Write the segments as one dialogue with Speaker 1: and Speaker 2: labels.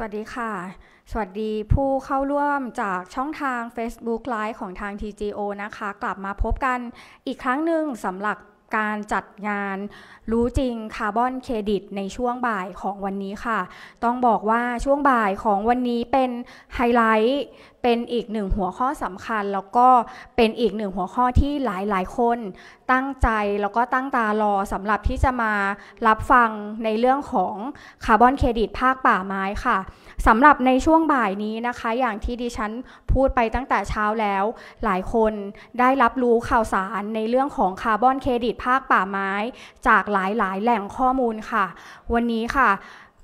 Speaker 1: สวัสดีค่ะ สวัสดีผู้เข้าร่วมจากช่องทาง Facebook Live ของทาง TGO นะคะ กลับมาพบกันอีกครั้งหนึ่งสำหรับการจัดงานรู้จริงคาร์บอนเครดิตในช่วงบ่ายของวันนี้ค่ะ ต้องบอกว่าช่วงบ่ายของวันนี้เป็นไฮไลท์เป็นอีกหนึ่งหัวข้อสำคัญแล้วก็เป็นอีกหนึ่งหัวข้อที่หลายหลายคน ตั้งใจแล้วก็ตั้งตารอสำหรับที่จะมารับฟังในเรื่องของคาร์บอนเครดิตภาคป่าไม้ค่ะ สำหรับในช่วงบ่ายนี้นะคะ อย่างที่ดิฉันพูดไปตั้งแต่เช้าแล้ว หลายคนได้รับรู้ข่าวสารในเรื่องของคาร์บอนเครดิตภาคป่าไม้จากหลายๆแหล่งข้อมูลค่ะ วันนี้ค่ะ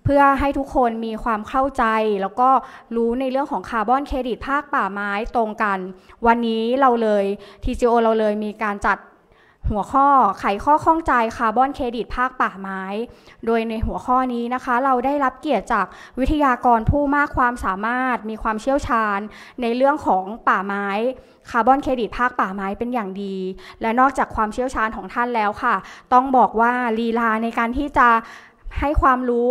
Speaker 1: เพื่อให้ทุกคนมีความเข้าใจ แล้วก็รู้ในเรื่องของคาร์บอนเครดิตภาคป่าไม้ตรงกัน วันนี้เราเลย t c o เราเลยมีการจัดหัวข้อ ไขข้อข้องใจคาร์บอนเครดิตภาคป่าไม้ โดยในหัวข้อนี้นะคะ เราได้รับเกียรติจากวิทยากรผู้มากความสามารถมีความเชี่ยวชาญในเรื่องของป่าไม้ คาร์บอนเครดิตภาคป่าไม้เป็นอย่างดี และนอกจากความเชี่ยวชาญของท่านแล้วค่ะ ต้องบอกว่าลีลาในการที่จะให้ความรู้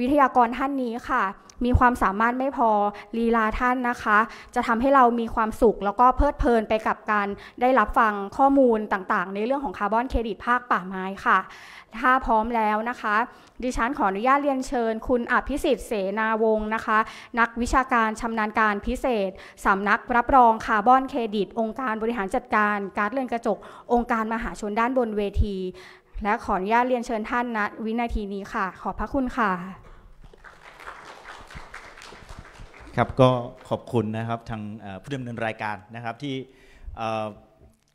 Speaker 1: วิทยากรท่านนี้ค่ะมีความสามารถไม่พอลีลาท่านนะคะ จะทำให้เรามีความสุข แล้วก็เพลิดเพลินไปกับการได้รับฟังข้อมูลต่างๆ ในเรื่องของคาร์บอนเครดิตภาคป่าไม้ค่ะ ถ้าพร้อมแล้วนะคะ ดิฉันขออนุญาตเรียนเชิญคุณอภิสิทธิ์เสนาวงศ์นะคะ นักวิชาการชำนาญการพิเศษสำนักรับรองคาร์บอนเครดิต องค์การบริหารจัดการการเรือนกระจกองค์การมหาชนด้านบนเวที และขออนุญาตเรียนเชิญท่านณนะวินาทีนี้ค่ะ ขอบพระคุณค่ะ
Speaker 2: ครับก็ขอบคุณนะครับทางผู้ดำเนินรายการนะครับที่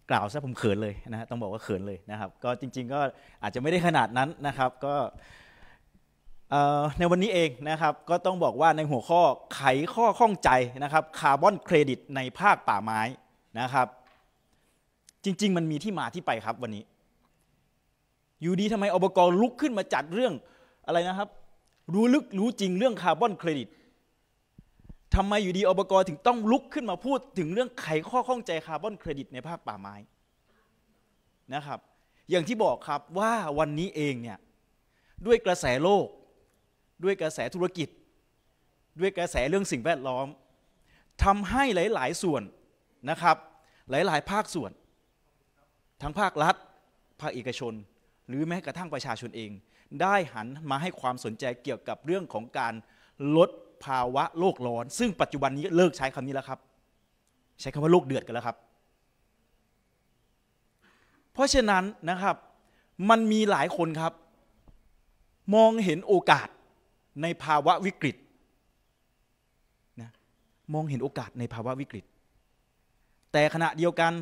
Speaker 2: กล่าวซะผมเขินเลยนะฮะต้องบอกว่าเขินเลยนะครับ ก็จริง ๆก็อาจจะไม่ได้ขนาดนั้นนะครับก็ในวันนี้เองนะครับก็ต้องบอกว่าในหัวข้อไขข้อข้องใจนะครับคาร์บอนเครดิตในภาคป่าไม้นะครับจริงๆ มันมีที่มาที่ไปครับวันนี้ อยู่ดีทำไมอบกรลุกขึ้นมาจัดเรื่องอะไรนะครับ รู้ลึกรู้จริงเรื่องคาร์บอนเครดิตทำไมอยู่ดีอบกถึงต้องลุกขึ้นมาพูดถึงเรื่องไขข้อข้องใจคาร์บอนเครดิตในภาคป่าไม้นะครับอย่างที่บอกครับว่าวันนี้เองเนี่ย ด้วยกระแสโลกด้วยกระแสธุรกิจ ด้วยกระแสเรื่องสิ่งแวดล้อมทำให้หลายๆส่วนนะครับ หลายๆ ภาคส่วน ทั้งภาครัฐ ภาคเอกชน หรือแม้กระทั่งประชาชนเอง ได้หันมาให้ความสนใจเกี่ยวกับเรื่องของการลดภาวะโลกร้อน ซึ่งปัจจุบันนี้เลิกใช้คำนี้แล้วครับ ใช้คำว่าโลกเดือดกันแล้วครับ เพราะฉะนั้นนะครับมันมีหลายคนครับ มองเห็นโอกาสในภาวะวิกฤตนะมองเห็นโอกาสในภาวะวิกฤต แต่ขณะเดียวกัน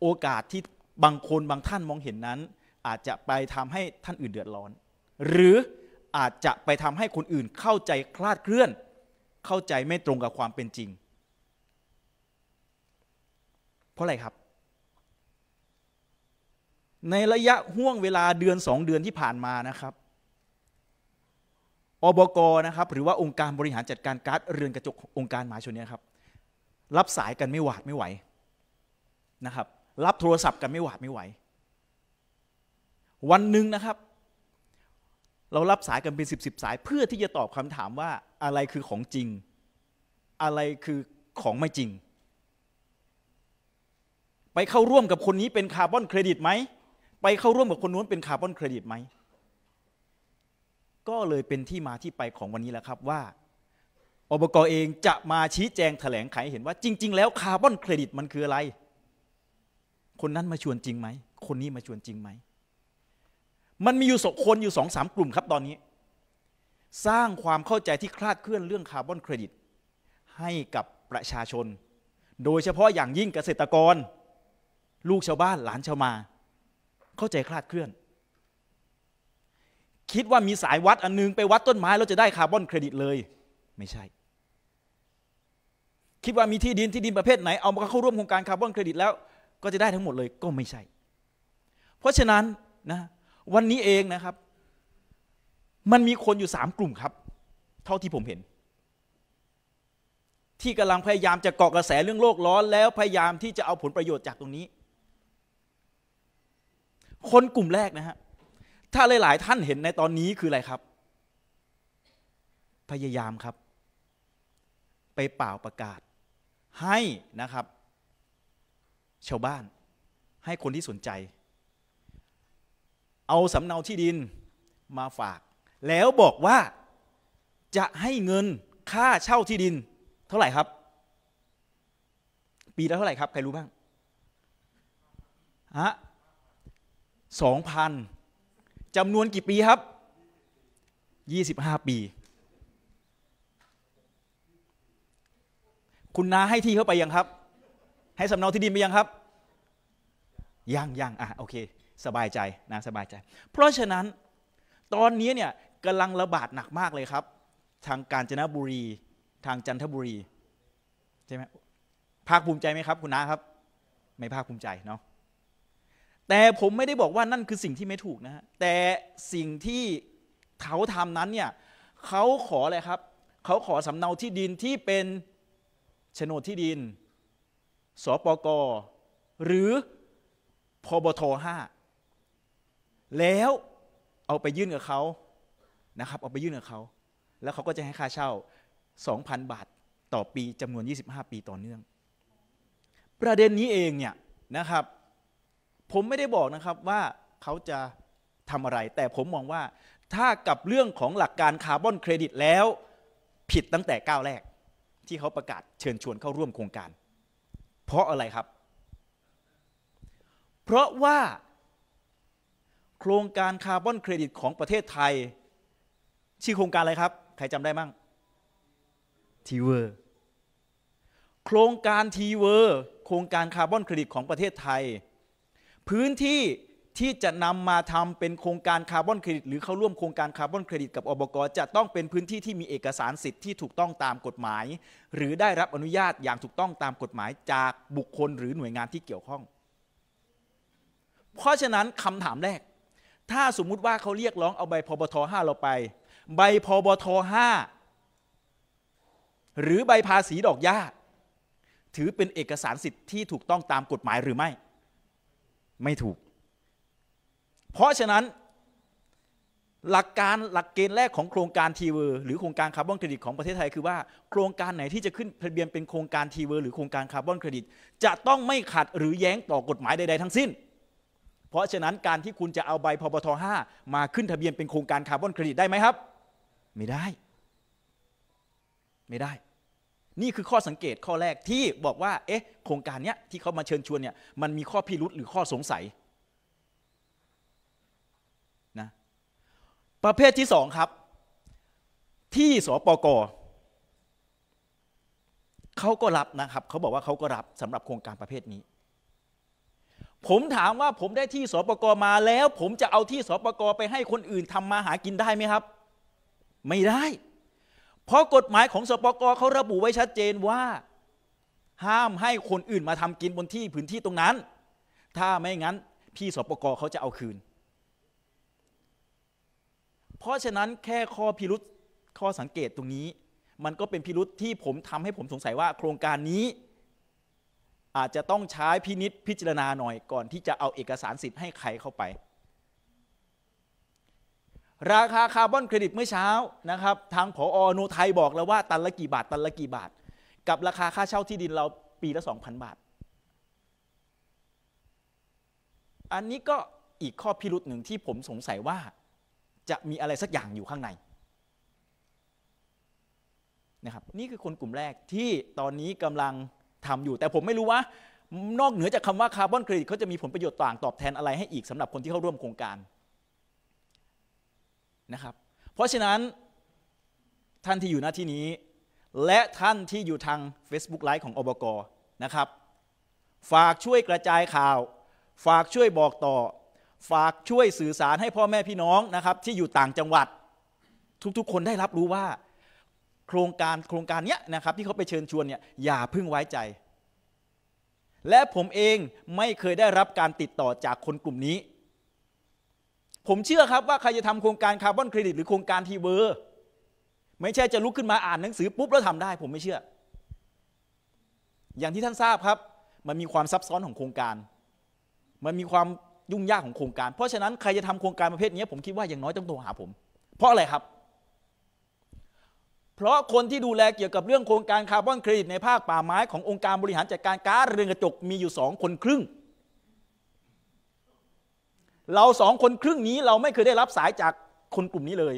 Speaker 2: โอกาสที่บางคนบางท่านมองเห็นนั้น อาจจะไปทำให้ท่านอื่นเดือดร้อน หรืออาจจะไปทำให้คนอื่นเข้าใจคลาดเคลื่อนเข้าใจไม่ตรงกับความเป็นจริง เพราะอะไรครับ ในระยะห่วงเวลาเดือนสองเดือนที่ผ่านมานะครับ อบกนะครับ หรือว่าองค์การบริหารจัดการก๊าซเรือนกระจกองค์การมาชนเนี่ยครับ รับสายกันไม่หวาดไม่ไหวนะครับ รับโทรศัพท์กันไม่หวาดไม่ไหว วันหนึ่งนะครับเรารับสายกันเป็นสิบสิบสายเพื่อที่จะตอบคำถามว่าอะไรคือของจริง อะไรคือของไม่จริง ไปเข้าร่วมกับคนนี้เป็นคาร์บอน เครดิตไหมไปเข้าร่วมกับคนนู้นเป็นคาร์บอนเครดิตไหมก็เลยเป็นที่มาที่ไปของวันนี้แหละครับว่าอบกเองจะมาชี้แจงแถลงไขเห็นว่าจริง ๆ แล้วคาร์บอนเครดิตมันคืออะไร คนนั้นมาชวนจริงไหมคนนี้มาชวนจริงไหมมันมีอยู่สคนอยู่สองสามกลุ่มครับตอนนี้ สร้างความเข้าใจที่คลาดเคลื่อนเรื่องคาร์บอนเครดิต ให้กับประชาชน โดยเฉพาะอย่างยิ่งเกษตรกร ลูกชาวบ้านหลานชาวมา เข้าใจคลาดเคลื่อน คิดว่ามีสายวัด อันนึงไปวัดต้นไม้ แล้วจะได้คาร์บอนเครดิตเลย ไม่ใช่ คิดว่ามีที่ ดินที่ดินประเภทไหน เอามาเข้าร่วมโครงการคาร์บอนเครดิต แล้วก็จะได้ทั้งหมดเลยก็ไม่ใช่ เพราะฉะนั้นนะวันนี้เองนะครับ มันมีคนอยู่สามกลุ่มครับ เท่าที่ผมเห็น ที่กำลังพยายามจะเกาะกระแสเรื่องโลกร้อนแล้วพยายามที่จะเอาผลประโยชน์จากตรงนี้ คนกลุ่มแรกนะฮะถ้าหลาย ๆ ท่านเห็นในตอนนี้คืออะไรครับ พยายามครับ ไปเป่าประกาศให้นะครับชาวบ้านให้คนที่สนใจเอาสำเนาที่ดินมาฝาก แล้วบอกว่าจะให้เงินค่าเช่าที่ดิน เท่าไหร่ครับ ปีละเท่าไหร่ครับใครรู้บ้างฮะสองพันจำนวนกี่ปีครับยี่สิบห้าปี คุณนาให้ที่เข้าไปยังครับ ให้สำเนาที่ดินไปยังครับยังยังอ่ะโอเคสบายใจนะสบายใจ เพราะฉะนั้นตอนนี้เนี่ยกำลังระบาดหนักมากเลยครับ ทางกาญจนบุรี ทางจันทบุรีใช่ไหมภาคภูมิใจไหมครับคุณน้าครับ ไม่ภาคภูมิใจเนาะแต่ผมไม่ได้บอกว่านั่นคือสิ่งที่ไม่ถูกนะฮะแต่สิ่งที่เขาทำนั้นเนี่ยเขาขออะไรครับเขาขอสำเนาที่ดินที่เป็นโฉนดที่ดิน สปกหรือพบทห้าแล้วเอาไปยื่นกับเขานะครับ เอาไปยื่นกับเขา แล้วเขาก็จะให้ค่าเช่า 2,000 บาท ต่อปีจำนวน 25 ปี ต่อเนื่อง ประเด็นนี้เองเนี่ยนะครับ ผมไม่ได้บอกนะครับว่าเขาจะทำอะไร แต่ผมมองว่าถ้ากับเรื่องของหลักการคาร์บอนเครดิตแล้ว ผิดตั้งแต่ก้าวแรก ที่เขาประกาศเชิญชวนเข้าร่วมโครงการ เพราะอะไรครับ เพราะว่าโครงการคาร์บอนเครดิตของประเทศไทย ชื่อโครงการอะไรครับ ใครจำได้มั่งทีเวอร์โครงการทีเวอร์โครงการคาร์บอนเครดิตของประเทศไทย พื้นที่ที่จะนำมาทำเป็นโครงการคาร์บอนเครดิต หรือเข้าร่วมโครงการคาร์บอนเครดิตกับอบกจะต้องเป็นพื้นที่ที่มีเอกสารสิทธิ์ที่ถูกต้องตามกฎหมาย หรือได้รับอนุญาตอย่างถูกต้องตามกฎหมายจากบุคคลหรือหน่วยงานที่เกี่ยวข้อง เพราะฉะนั้นคำถามแรกถ้าสมมุติว่าเขาเรียกร้องเอาใบพบทห้าเราไป ใบพบทห้าหรือใบภาษีดอกหญ้าถือเป็นเอกสารสิทธิ์ที่ถูกต้องตามกฎหมายหรือไม่ ไม่ถูก เพราะฉะนั้นหลักการหลักเกณฑ์แรกของโครงการทีเวอร์หรือโครงการคาร์บอนเครดิต ของประเทศไทย คือว่าโครงการไหนที่จะขึ้นทะเบียนเป็นโครงการทีเวอร์หรือโครงการคาร์บอนเครดิต จะต้องไม่ขัดหรือแย้งต่อกฎหมายใดๆทั้งสิ้นเพราะฉะนั้นการที่คุณจะเอาใบพบท5มาขึ้นทะเบียนเป็นโครงการคาร์บอนเครดิตได้ไหมครับ ไม่ได้ ไม่ได้ นี่คือข้อสังเกตข้อแรกที่บอกว่า เอ๊ะ โครงการเนี้ยที่เขามาเชิญชวนเนี่ยมันมีข้อพิรุษหรือข้อสงสัยนะประเภทที่สองครับ ที่สปกเขาก็รับนะครับเขาบอกว่าเขาก็รับสำหรับโครงการประเภทนี้ผมถามว่าผมได้ที่สปกมาแล้ว ผมจะเอาที่สปกไปให้คนอื่นทำมาหากินได้ไหมครับ ไม่ได้เพราะกฎหมายของสปกเขาระบุไว้ชัดเจนว่า ห้ามให้คนอื่นมาทำกินบนที่พื้นที่ตรงนั้น ถ้าไม่งั้น พี่สปกเขาจะเอาคืน เพราะฉะนั้นแค่ข้อพิรุษข้อสังเกตตรงนี้ มันก็เป็นพิรุษที่ผมทำให้ผมสงสัยว่าโครงการนี้อาจจะต้องใช้พินิษพิจารณาหน่อยก่อนที่จะเอาเอกสารสิทธิ์ให้ใครเข้าไป ราคาคาร์บอนเครดิตเมื่อเช้านะครับทางผออนุไทยบอกแล้วว่าตันละกี่บาทตันละกี่บาท กับราคาค่าเช่าที่ดินเราปีละ2,000 บาท อันนี้ก็อีกข้อพิรุษหนึ่งที่ผมสงสัยว่า จะมีอะไรสักอย่างอยู่ข้างในนะครับนี่คือคนกลุ่มแรกที่ตอนนี้กำลังทำอยู่แต่ผมไม่รู้ว่านอกเหนือจากคำว่าคาร์บอนเครดิตเขาจะมีผลประโยชน์ต่างตอบแทนอะไรให้อีกสำหรับคนที่เข้าร่วมโครงการนะครับเพราะฉะนั้นท่านที่อยู่หน้าที่นี้ และท่านที่อยู่ทาง Facebook Live ของอบกนะครับ ฝากช่วยกระจายข่าว ฝากช่วยบอกต่อ ฝากช่วยสื่อสารให้พ่อแม่พี่น้องนะครับที่อยู่ต่างจังหวัดทุกๆคนได้รับรู้ว่าโครงการโครงการเนี้ยนะครับ ที่เขาไปเชิญชวนเนี่ยอย่าพึ่งไว้ใจ และผมเองไม่เคยได้รับการติดต่อจากคนกลุ่มนี้ ผมเชื่อครับว่าใครจะทำโครงการคาร์บอนเครดิต หรือโครงการทีเวอร์ ไม่ใช่จะลุกขึ้นมาอ่านหนังสือปุ๊บแล้วทำได้ผมไม่เชื่อ อย่างที่ท่านทราบครับ มันมีความซับซ้อนของโครงการ มันมีความยุ่งยากของโครงการเพราะฉะนั้นใครจะทำโครงการประเภทนี้ผมคิดว่าอย่างน้อยต้องโทรหาผม เพราะอะไรครับเพราะคนที่ดูแลเกี่ยวกับเรื่องโครงการคาร์บอนเครดิตในภาคป่าไม้ขององค์การบริหารจัดการก๊าซเรือนกระจกมีอยู่สองคนครึ่ง เราสองคนครึ่งนี้เราไม่เคยได้รับสายจากคนกลุ่มนี้เลย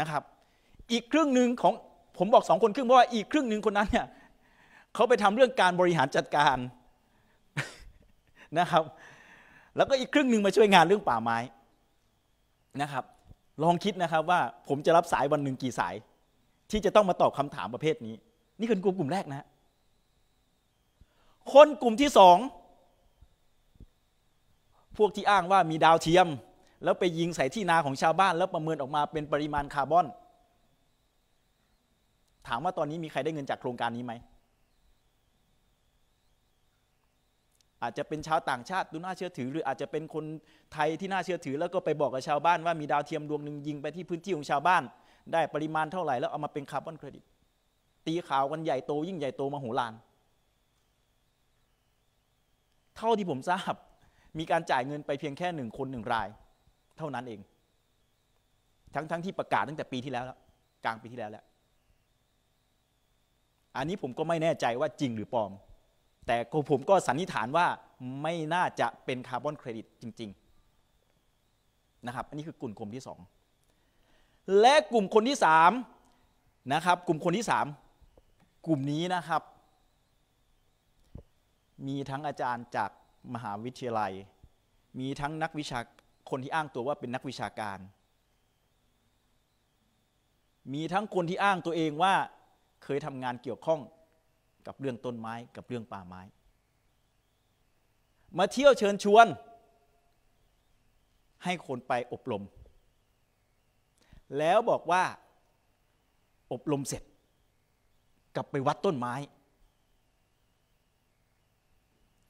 Speaker 2: นะครับ อีกครึ่งหนึ่งของผมบอกสองคนครึ่งเพราะว่าอีกครึ่งหนึ่งคนนั้นเนี่ยเขาไปทำเรื่องการบริหารจัดการนะครับ แล้วก็อีกครึ่งหนึ่งมาช่วยงานเรื่องป่าไม้ นะครับลองคิดนะครับว่าผมจะรับสายวันหนึ่งกี่สาย ที่จะต้องมาตอบคำถามประเภทนี้ นี่คือกลุ่มกลุ่มแรกนะ คนกลุ่มที่สอง พวกที่อ้างว่ามีดาวเทียมแล้วไปยิงใส่ที่นาของชาวบ้านแล้วประเมินออกมาเป็นปริมาณคาร์บอน ถามว่าตอนนี้มีใครได้เงินจากโครงการนี้ไหมอาจจะเป็นชาวต่างชาติดูน่าเชื่อถือหรืออาจจะเป็นคนไทยที่น่าเชื่อถือแล้วก็ไปบอกกับชาวบ้านว่ามีดาวเทียมดวงหนึ่งยิงไปที่พื้นที่ของชาวบ้าน ได้ปริมาณเท่าไหร่แล้วเอามาเป็นคาร์บอนเครดิตตีข่าวกันใหญ่โตยิ่งใหญ่โตมโหฬารเท่าที่ผมทราบ มีการจ่ายเงินไปเพียงแค่หนึ่งคนหนึ่งราย เท่านั้นเอง ทั้งๆทที่ประกาศตั้งแต่ปีที่แล้วแล้วกลางปีที่แล้วแล้วอันนี้ผมก็ไม่แน่ใจว่าจริงหรือปลอมแต่ผมก็สันนิษฐานว่าไม่น่าจะเป็นคาร์บอนเครดิตจริง ๆนะครับอันนี้คือกลุ่มกลุ่มที่ 2 และกลุ่มคนที่3นะครับ กลุ่มคนที่ 3 กลุ่มนี้นะครับ มีทั้งอาจารย์จากมหาวิทยาลัย มีทั้งนักวิชาคนที่อ้างตัวว่าเป็นนักวิชาการ มีทั้งคนที่อ้างตัวเองว่าเคยทำงานเกี่ยวข้องกับเรื่องต้นไม้ กับเรื่องป่าไม้ มาเที่ยวเชิญชวน ให้คนไปอบรม แล้วบอกว่า อบรมเสร็จกลับไปวัดต้นไม้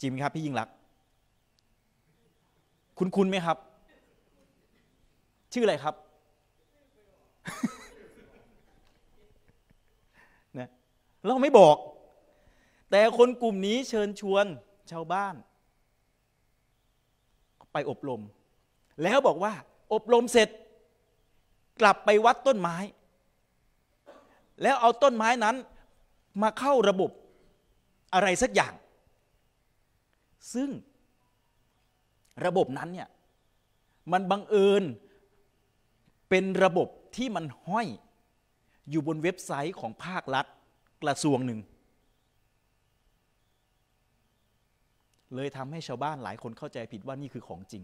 Speaker 2: จริงครับพี่ยิ่งรัก คุณคุณไหมครับ ชื่ออะไรครับนเราไม่บอกแต่คนกลุ่มนี้เชิญชวนชาวบ้าน ไปอบรม แล้วบอกว่าอบรมเสร็จกลับไปวัดต้นไม้ แล้วเอาต้นไม้นั้นมาเข้าระบบอะไรสักอย่าง ซึ่งระบบนั้นเนี่ย มันบังเอิญเป็นระบบที่มันห้อยอยู่บนเว็บไซต์ของภาครัฐกระทรวงหนึ่งเลยทำให้ชาวบ้านหลายคนเข้าใจผิดว่านี่คือของจริง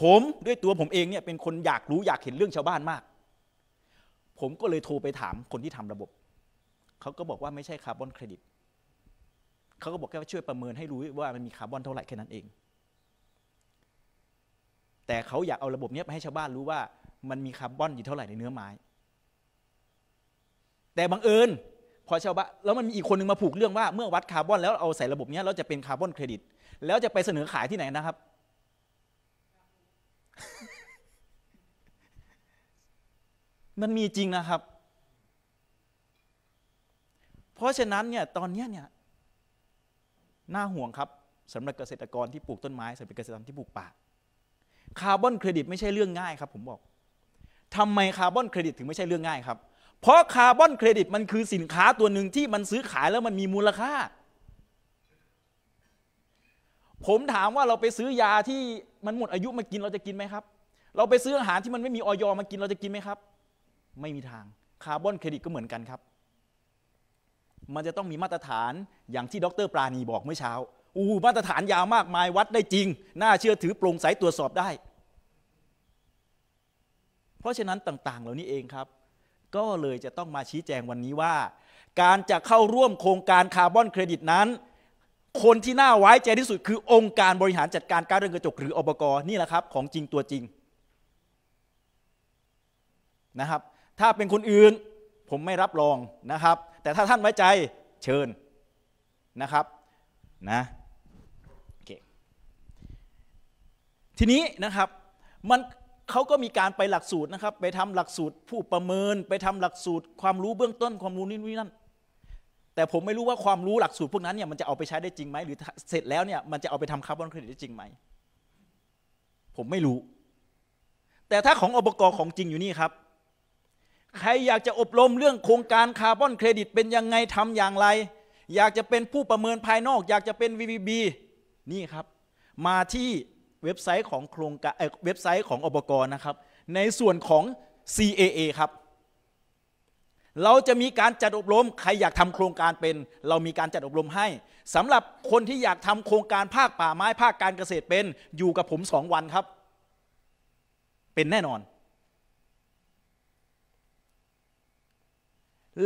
Speaker 2: ผมด้วยตัวผมเองเนี่ยเป็นคนอยากรู้อยากเห็นเรื่องชาวบ้านมาก ผมก็เลยโทรไปถามคนที่ทำระบบ เขาก็บอกว่าไม่ใช่คาร์บอนเครดิต เขาก็บอกแค่ว่าช่วยประเมินให้รู้ว่ามันมีคาร์บอนเท่าไหร่แค่นั้นเอง แต่เขาอยากเอาระบบนี้ไปให้ชาวบ้านรู้ว่ามันมีคาร์บอนอยู่เท่าไหร่ในเนื้อไม้ แต่บังเอิญพอชาวบ้านแล้วมันมีอีกคนนึงมาผูกเรื่องว่าเมื่อวัดคาร์บอนแล้วเอาใส่ระบบนี้เราจะเป็นคาร์บอนเครดิต แล้วจะไปเสนอขายที่ไหนนะครับ มันมีจริงนะครับ เพราะฉะนั้นเนี่ยตอนนี้เนี่ยน่าห่วงครับสำหรับเกษตรกรที่ปลูกต้นไม้สำหรับเกษตรกรที่ปลูกป่าคาร์บอนเครดิต ไม่ใช่เรื่องง่ายครับผมบอกทำไมคาร์บอนเครดิตถึงไม่ใช่เรื่องง่ายครับเพราะคาร์บอนเครดิตมันคือสินค้าตัวหนึ่งที่มันซื้อขายแล้วมันมีมูลค่า ผมถามว่าเราไปซื้อยาที่มันหมดอายุมากินเราจะกินไหมครับ เราไปซื้ออาหารที่มันไม่มีออยมากินเราจะกินไหมครับ ไม่มีทาง คาร์บอนเครดิตก็เหมือนกันครับ มันจะต้องมีมาตรฐานอย่างที่ดรปราณีบอกเมื่อเช้าอู้มาตรฐานยาวมากมายวัดได้จริง น่าเชื่อถือโปร่งใสตรวจสอบได้ เพราะฉะนั้นต่าง ๆเหล่านี้เองครับก็เลยจะต้องมาชี้แจงวันนี้ว่า การจะเข้าร่วมโครงการคาร์บอนเครดิตนั้น คนที่น่าไว้ใจที่สุดคือองค์การบริหารจัดการการเรือนกระจกหรืออบกนี่แหละครับของจริงตัวจริงนะครับถ้าเป็นคนอื่นผมไม่รับรองนะครับแต่ถ้าท่านไว้ใจเชิญนะครับนะทีนี้นะครับมันเขาก็มีการไปหลักสูตรนะครับไปทำหลักสูตรผู้ประเมิน ไปทำหลักสูตร ความรู้เบื้องต้นความรู้นี่นั่นแต่ผมไม่รู้ว่าความรู้หลักสูตรพวกนั้นเนี่ยมันจะเอาไปใช้ ได้ จริงไหมหรือเสร็จแล้วเนี่ยมันจะเอาไปทำคาร์บอนเครดิตได้จริงไหมผมไม่รู้ แต่ถ้าของอบกรของจริงอยู่นี่ ครับ ใครอยากจะอบรมเรื่องโครงการคาร์บอนเครดิต เป็นยังไงทำอย่างไร อยากจะเป็นผู้ประเมินภายนอกอยากจะเป็น VVB นี่ครับ มาที่เว็บไซต์ของโครงการเว็บไซต์ของอบกรนะครับ ในส่วนของ CAA ครับ เราจะมีการจัดอบรม ใครอยากทำโครงการเป็น เรามีการจัดอบรมให้ สำหรับคนที่อยากทำโครงการภาคป่าไม้ภาคการเกษตรเป็นอยู่กับผมสองวันครับ เป็นแน่นอน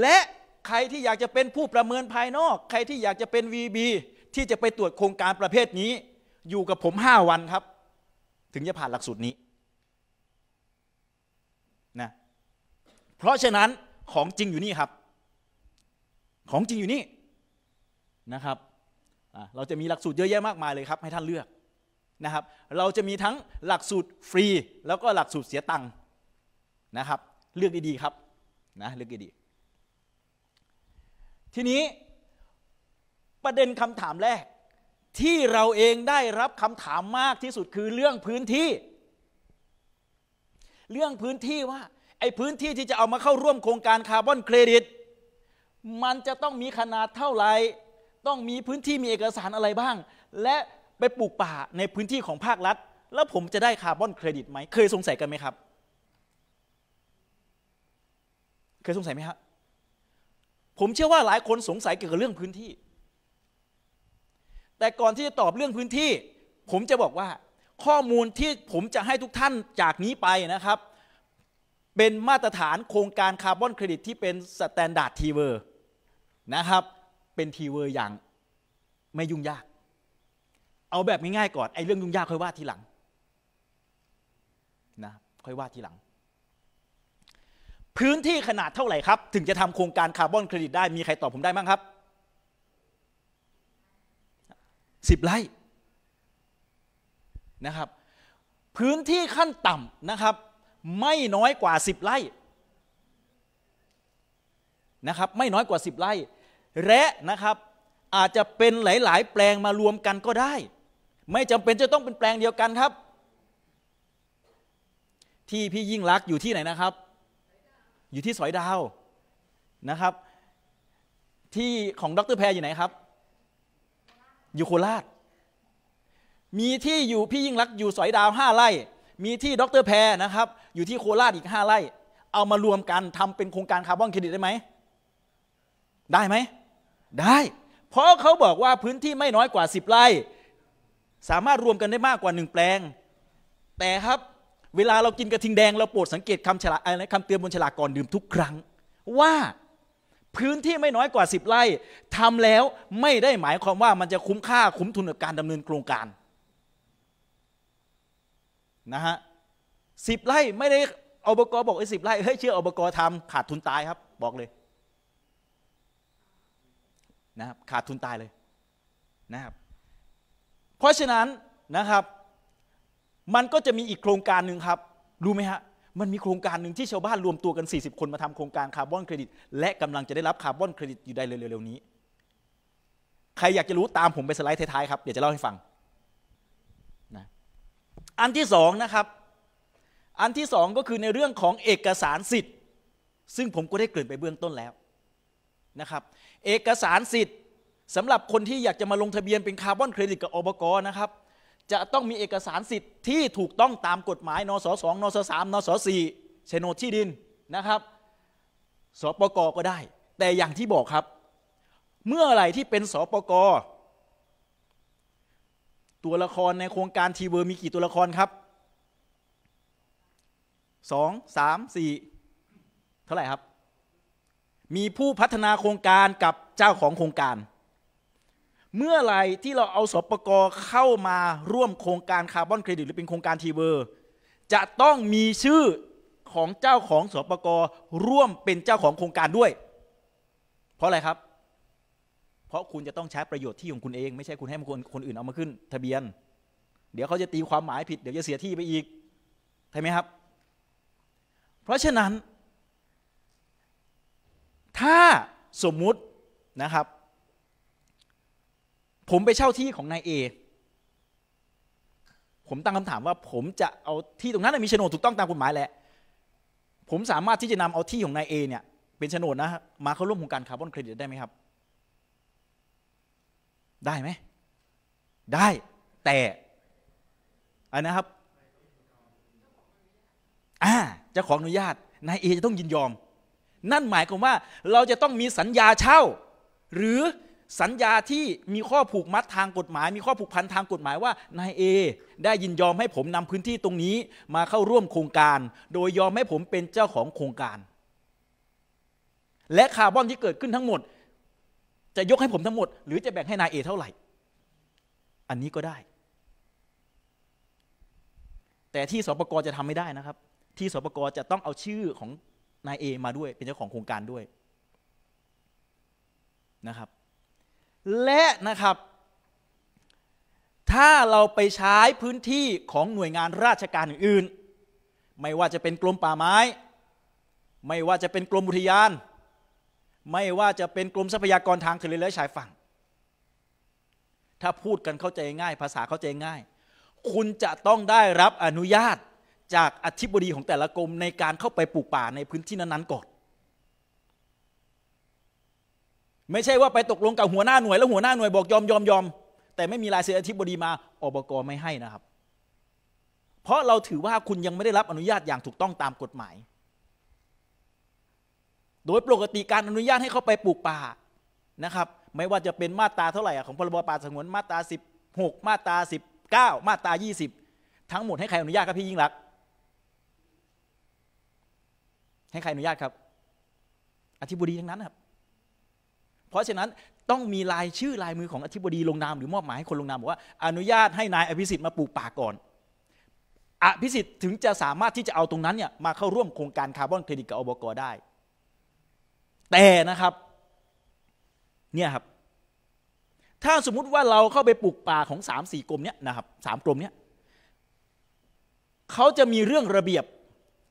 Speaker 2: และใครที่อยากจะเป็นผู้ประเมินภายนอก ใครที่อยากจะเป็น VB ที่จะไปตรวจโครงการประเภทนี้อยู่กับผมห้าวันครับ ถึงจะผ่านหลักสูตรนี้นะเพราะฉะนั้นของจริงอยู่นี่ครับ ของจริงอยู่นี่นะครับเราจะมีหลักสูตรเยอะแยะมากมายเลยครับให้ท่านเลือกนะครับ เราจะมีทั้งหลักสูตรฟรี แล้วก็หลักสูตรเสียตังค์นะครับ เลือกดีๆครับนะเลือกดีๆทีนี้ประเด็นคำถามแรกที่เราเองได้รับคำถามมากที่สุดคือเรื่องพื้นที่ เรื่องพื้นที่ว่าไอ้พื้นที่ที่จะเอามาเข้าร่วมโครงการคาร์บอนเครดิต มันจะต้องมีขนาดเท่าไหร่ต้องมีพื้นที่มีเอกสารอะไรบ้าง และไปปลูกป่าในพื้นที่ของภาครัฐ แล้วผมจะได้คาร์บอนเครดิตไหมเคยสงสัยกันไหมครับ เคยสงสัยไหมครับ ผมเชื่อว่าหลายคนสงสัยเกี่ยวกับเรื่องพื้นที่แต่ก่อนที่จะตอบเรื่องพื้นที่ผมจะบอกว่าข้อมูลที่ผมจะให้ทุกท่านจากนี้ไปนะครับ เป็นมาตรฐานโครงการคาร์บอนเครดิตที่เป็นสแตนดาร์ดทีเวอร์นะครับเป็นทีเวอร์อย่างไม่ยุ่งยาก เอาแบบง่ายๆก่อนไอ้เรื่องยุ่งยากค่อยว่าทีหลังนะค่อยว่าทีหลัง พื้นที่ขนาดเท่าไหร่ครับ ถึงจะทำโครงการคาร์บอนเครดิต ได้มีใครตอบผมได้บ้างครับสิบไร่นะครับพื้นที่ขั้นต่ำนะครับ ไม่น้อยกว่าสิบไร่นะครับไม่น้อยกว่าสิบไร่ และนะครับอาจจะเป็นหลาย ๆ แปลงมารวมกันก็ได้ ไม่จำเป็นจะต้องเป็นแปลงเดียวกันครับ ที่พี่ยิ่ง รักอยู่ที่ไหนนะครับ อยู่ที่สอยดาวนะครับ ที่ของดรแพรอยู่ไหนครับอยู่โคราช มีที่อยู่พี่ยิ่งรักอยู่สอยดาวห้าไร่ มีที่ดรแพรนะครับ อยู่ที่โคราชอีกห้าไร่ เอามารวมกัน ทำเป็นโครงการคาร์บอนเครดิตได้ไหม ได้ไหม ได้ เพราะเขาบอกว่าพื้นที่ไม่น้อยกว่า 10 ไร่ สามารถรวมกันได้มากกว่าหนึ่งแปลง แต่ครับ เวลา เรากิน กระทิงแดงเราโปรด สังเกตคำฉลากคำเตือนบนฉลากก่อนดื่มทุกครั้งว่าพื้นที่ไม่น้อยกว่า 10 ไร่ทำแล้วไม่ได้หมายความว่ามันจะคุ้ม ค่าคุ้มทุนกับการดำเนินโครงการนะฮะสิบไร่ไม่ได้อบกบอกไอ้สิบไร่เฮ้ยเชื่ออบกทำขาดทุนตายครับบอกเลยนะครับขาดทุนตายเลยนะครับเพราะฉะนั้นนะครับมันก็จะมีอีกโครงการหนึ่งครับรู้ไหมฮะมันมีโครงการหนึ่งที่ชาวบ้านรวมตัวกัน 40 คนมาทำโครงการคาร์บอนเครดิต และกำลังจะได้รับคาร์บอนเครดิตอยู่ได้เร็วๆ นี้ ใครอยากจะรู้ตามผมไปสไลด์ท้ายๆครับ เดี๋ยวจะเล่าให้ฟังนะอันที่สองนะครับ อันที่สองก็คือในเรื่องของเอกสารสิทธิ์ ซึ่งผมก็ได้เกริ่นไปเบื้องต้นแล้วนะครับเอกสารสิทธิ์สำหรับคนที่อยากจะมาลงทะเบียนเป็นคาร์บอนเครดิตกับอบกนะครับจะต้องมีเอกสารสิทธิ์ที่ถูกต้องตามกฎหมายนศสองนศสามนศสี่โฉนดที่ดินนะครับสปกก็ได้ แต่อย่างที่บอกครับ เมื่อไหร่ที่เป็นสปกตัวละครในโครงการทีเวอร์มีกี่ตัวละครครับสองสามสี่เท่าไหร่ครับ มีผู้พัฒนาโครงการกับเจ้าของโครงการเมื่อไรที่เราเอาสปกรเข้ามาร่วมโครงการ คาร์บอนเครดิตหรือเป็นโครงการทีเวอร์ จะต้องมีชื่อของเจ้าของสปกรร่วมเป็นเจ้าของโครงการด้วย เพราะอะไรครับ เพราะคุณจะต้อง ใช้ ประโยชน์ที่ของคุณเอง ไม่ ใช่คุณให้คนคนอื่นเอามาขึ้น ทะเบียน เดี๋ยวเขาจะตีความหมายผิดเดี๋ยวจะเสียที่ไปอีกใช่ไหมครับ เพราะฉะนั้น ถ้าสมมุตินะครับผมไปเช่าที่ของนายเอผมตั้งคำถามว่าผมจะเอาที่ตรงนั้นมีโฉนดถูกต้องตามกฎหมายแหละ ผมสามารถที่จะนำเอาที่ของนายเอเนี่ยเป็นโฉนดนะมาเข้าร่วมโครงการคาร์บอนเครดิตได้ไหมครับ ได้ไหม ได้แต่อันนะครับ อ่าจะขออนุญาตนายเอจะต้องยินยอม นั่นหมายความว่าเราจะต้องมีสัญญาเช่า หรือสัญญาที่มีข้อผูกมัดทางกฎหมายมีข้อผูกพันทางกฎหมายว่านายเอ ได้ยินยอมให้ผมนำพื้นที่ตรงนี้มาเข้าร่วมโครงการโดยยอมให้ผมเป็นเจ้าของโครงการ และคาร์บอนที่เกิดขึ้นทั้งหมด จะยกให้ผมทั้งหมดหรือจะแบ่งให้นายเอเท่าไหร่ อันนี้ก็ได้ แต่ที่สปกรจะทำไม่ได้นะครับ ที่สปกรจะต้องเอาชื่อของนายเอ มาด้วยเป็นเจ้าของโครงการด้วยนะครับและนะครับ ถ้าเราไปใช้พื้นที่ของหน่วยงานราชการอื่นๆไม่ว่าจะเป็นกรมป่าไม้ ไม่ว่าจะเป็นกรมอุทยาน ไม่ว่าจะเป็นกรมทรัพยากรทางทะเลและชายฝั่ง ถ้าพูดกันเข้าใจง่าย ภาษาเข้าใจง่าย คุณจะต้องได้รับอนุญาตจากอธิบดีของแต่ละกรมในการเข้าไปปลูกป่าในพื้นที่นั้นๆก่อนไม่ใช่ว่าไปตกลงกับหัวหน้าหน่วยแล้วหัวหน้าหน่วยบอกยอมยอมยอมแต่ไม่มีลายเซ็นอธิบดีมาอบกไม่ให้นะครับ เพราะเราถือว่าคุณยังไม่ได้รับอนุญาตอย่างถูกต้องตามกฎหมาย โดยปกติการอนุญาตให้เขาไปปลูกป่านะครับ ไม่ว่าจะเป็นมาตราเท่าไหร่ของพรบป่าสงวนมาตรา16 มาตรา19มาตรา20 ทั้งหมดให้ใครอนุญาตครับพี่ยิ่งรักให้ใครอนุญาตครับ อธิบดีทั้งนั้นครับเพราะฉะนั้นต้องมีลายชื่อลายมือของอธิบดีลงนามหรือมอบหมายให้คนลงนามบอกว่าอนุญาตให้นายอภิสิทธิ์มาปลูกป่าก่อนอภิสิทธิ์ถึงจะสามารถที่จะเอาตรงนั้นเนี่ยมาเข้าร่วมโครงการคาร์บอนเครดิตกับอบกได้ แต่นะครับ เนี่ยครับ ถ้าสมมุติว่าเราเข้าไปปลูกป่าของสามสี่กรมเนี่ยนะครับสามกรมเนี่ยเขาจะมีเรื่องระเบียบ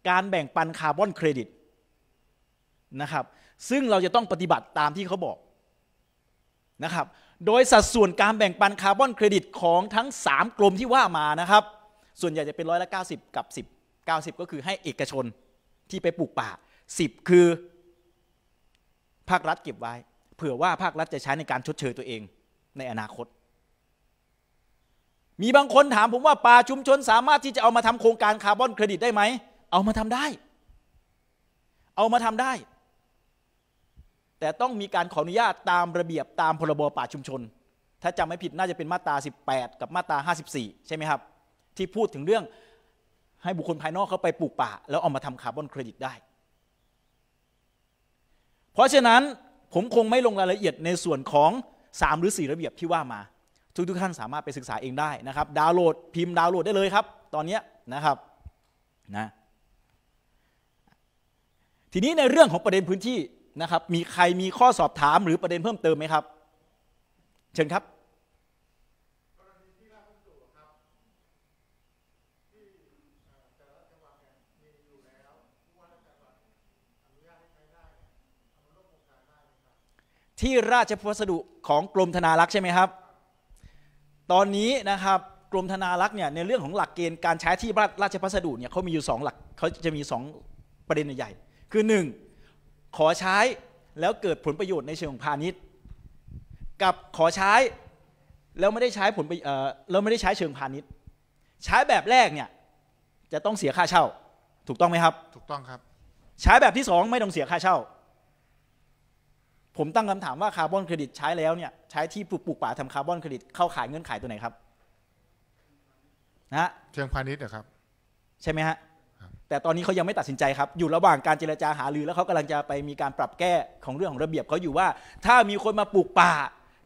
Speaker 2: การแบ่งปันคาร์บอนเครดิตนะครับ ซึ่งเราจะต้องปฏิบัติตามที่เขาบอกนะครับโดยสัดส่วนการแบ่งปันคาร์บอนเครดิตของทั้ง 3 กลุ่มที่ว่ามานะครับ ส่วนใหญ่จะเป็นร้อยละ90 กับ 10 90 ก็คือให้เอกชนที่ไปปลูกป่า 10 คือ ภาครัฐเก็บไว้ เผื่อว่าภาครัฐจะใช้ในการชดเชยตัวเองในอนาคต มีบางคนถามผมว่าป่าชุมชนสามารถที่จะเอามาทำโครงการคาร์บอนเครดิตได้ไหม เอามาทำได้ เอามาทำได้แต่ต้องมีการขออนุญาตตามระเบียบตามพรบป่าชุมชน ถ้าจำไม่ผิดน่าจะเป็นมาตรา18 กับมาตรา 54 ใช่ไหมครับ ที่พูดถึงเรื่องให้บุคคลภายนอกเขาไปปลูกป่า แล้วเอามาทำคาร์บอนเครดิตได้ เพราะฉะนั้นผมคงไม่ลงรายละเอียดในส่วนของ 3 หรือ 4 ระเบียบที่ว่ามา ทุกทุกท่านสามารถไปศึกษาเองได้นะครับ ดาวน์โหลดพิมพ์ดาวน์โหลดได้เลยครับตอนนี้นะครับนะทีนี้ในเรื่องของประเด็นพื้นที่นะครับมีใครมีข้อสอบถามหรือประเด็นเพิ่มเติมไหมครับ เชิญครับ ที่ราชพัสดุของกรมธนารักษ์ใช่ไหมครับตอนนี้นะครับกรมธนารักษ์เนี่ยในเรื่องของหลักเกณฑ์การใช้ที่ราชพัสดุเนี่ยเขามีอยู่ 2 หลักเขาจะมี 2 ประเด็นใหญ่ คือ 1ขอใช้แล้วเกิดผลประโยชน์ในเชิงพาณิชย์ กับขอใช้แล้วไม่ได้ใช้ผลเรวไม่ได้ใช้เชิงพาณิชย์ ใช้แบบแรกเนี่ยจะต้องเสียค่าเช่า ถูกต้องไหมครับ ถูกต้องครับ ใช้แบบที่สองไม่ต้องเสียค่าเช่า ผมตั้งคำถามว่าคาร์บอนเครดิตใช้แล้วเนี่ย ใช้ที่ปลูกป่าทำาคาร์บอนเครดิตเข้าขายเงื่อนไขตัวไหนครับนะเชิงพาณิชย์นะครับ ใช่ไหมฮะแต่ตอนนี้เขายังไม่ตัดสินใจครับ อยู่ระหว่างการเจรจาหารือแล้วเขากำลังจะไปมีการปรับแก้ของเรื่องของระเบียบเขาอยู่ว่าถ้ามีคนมาปลูกป่า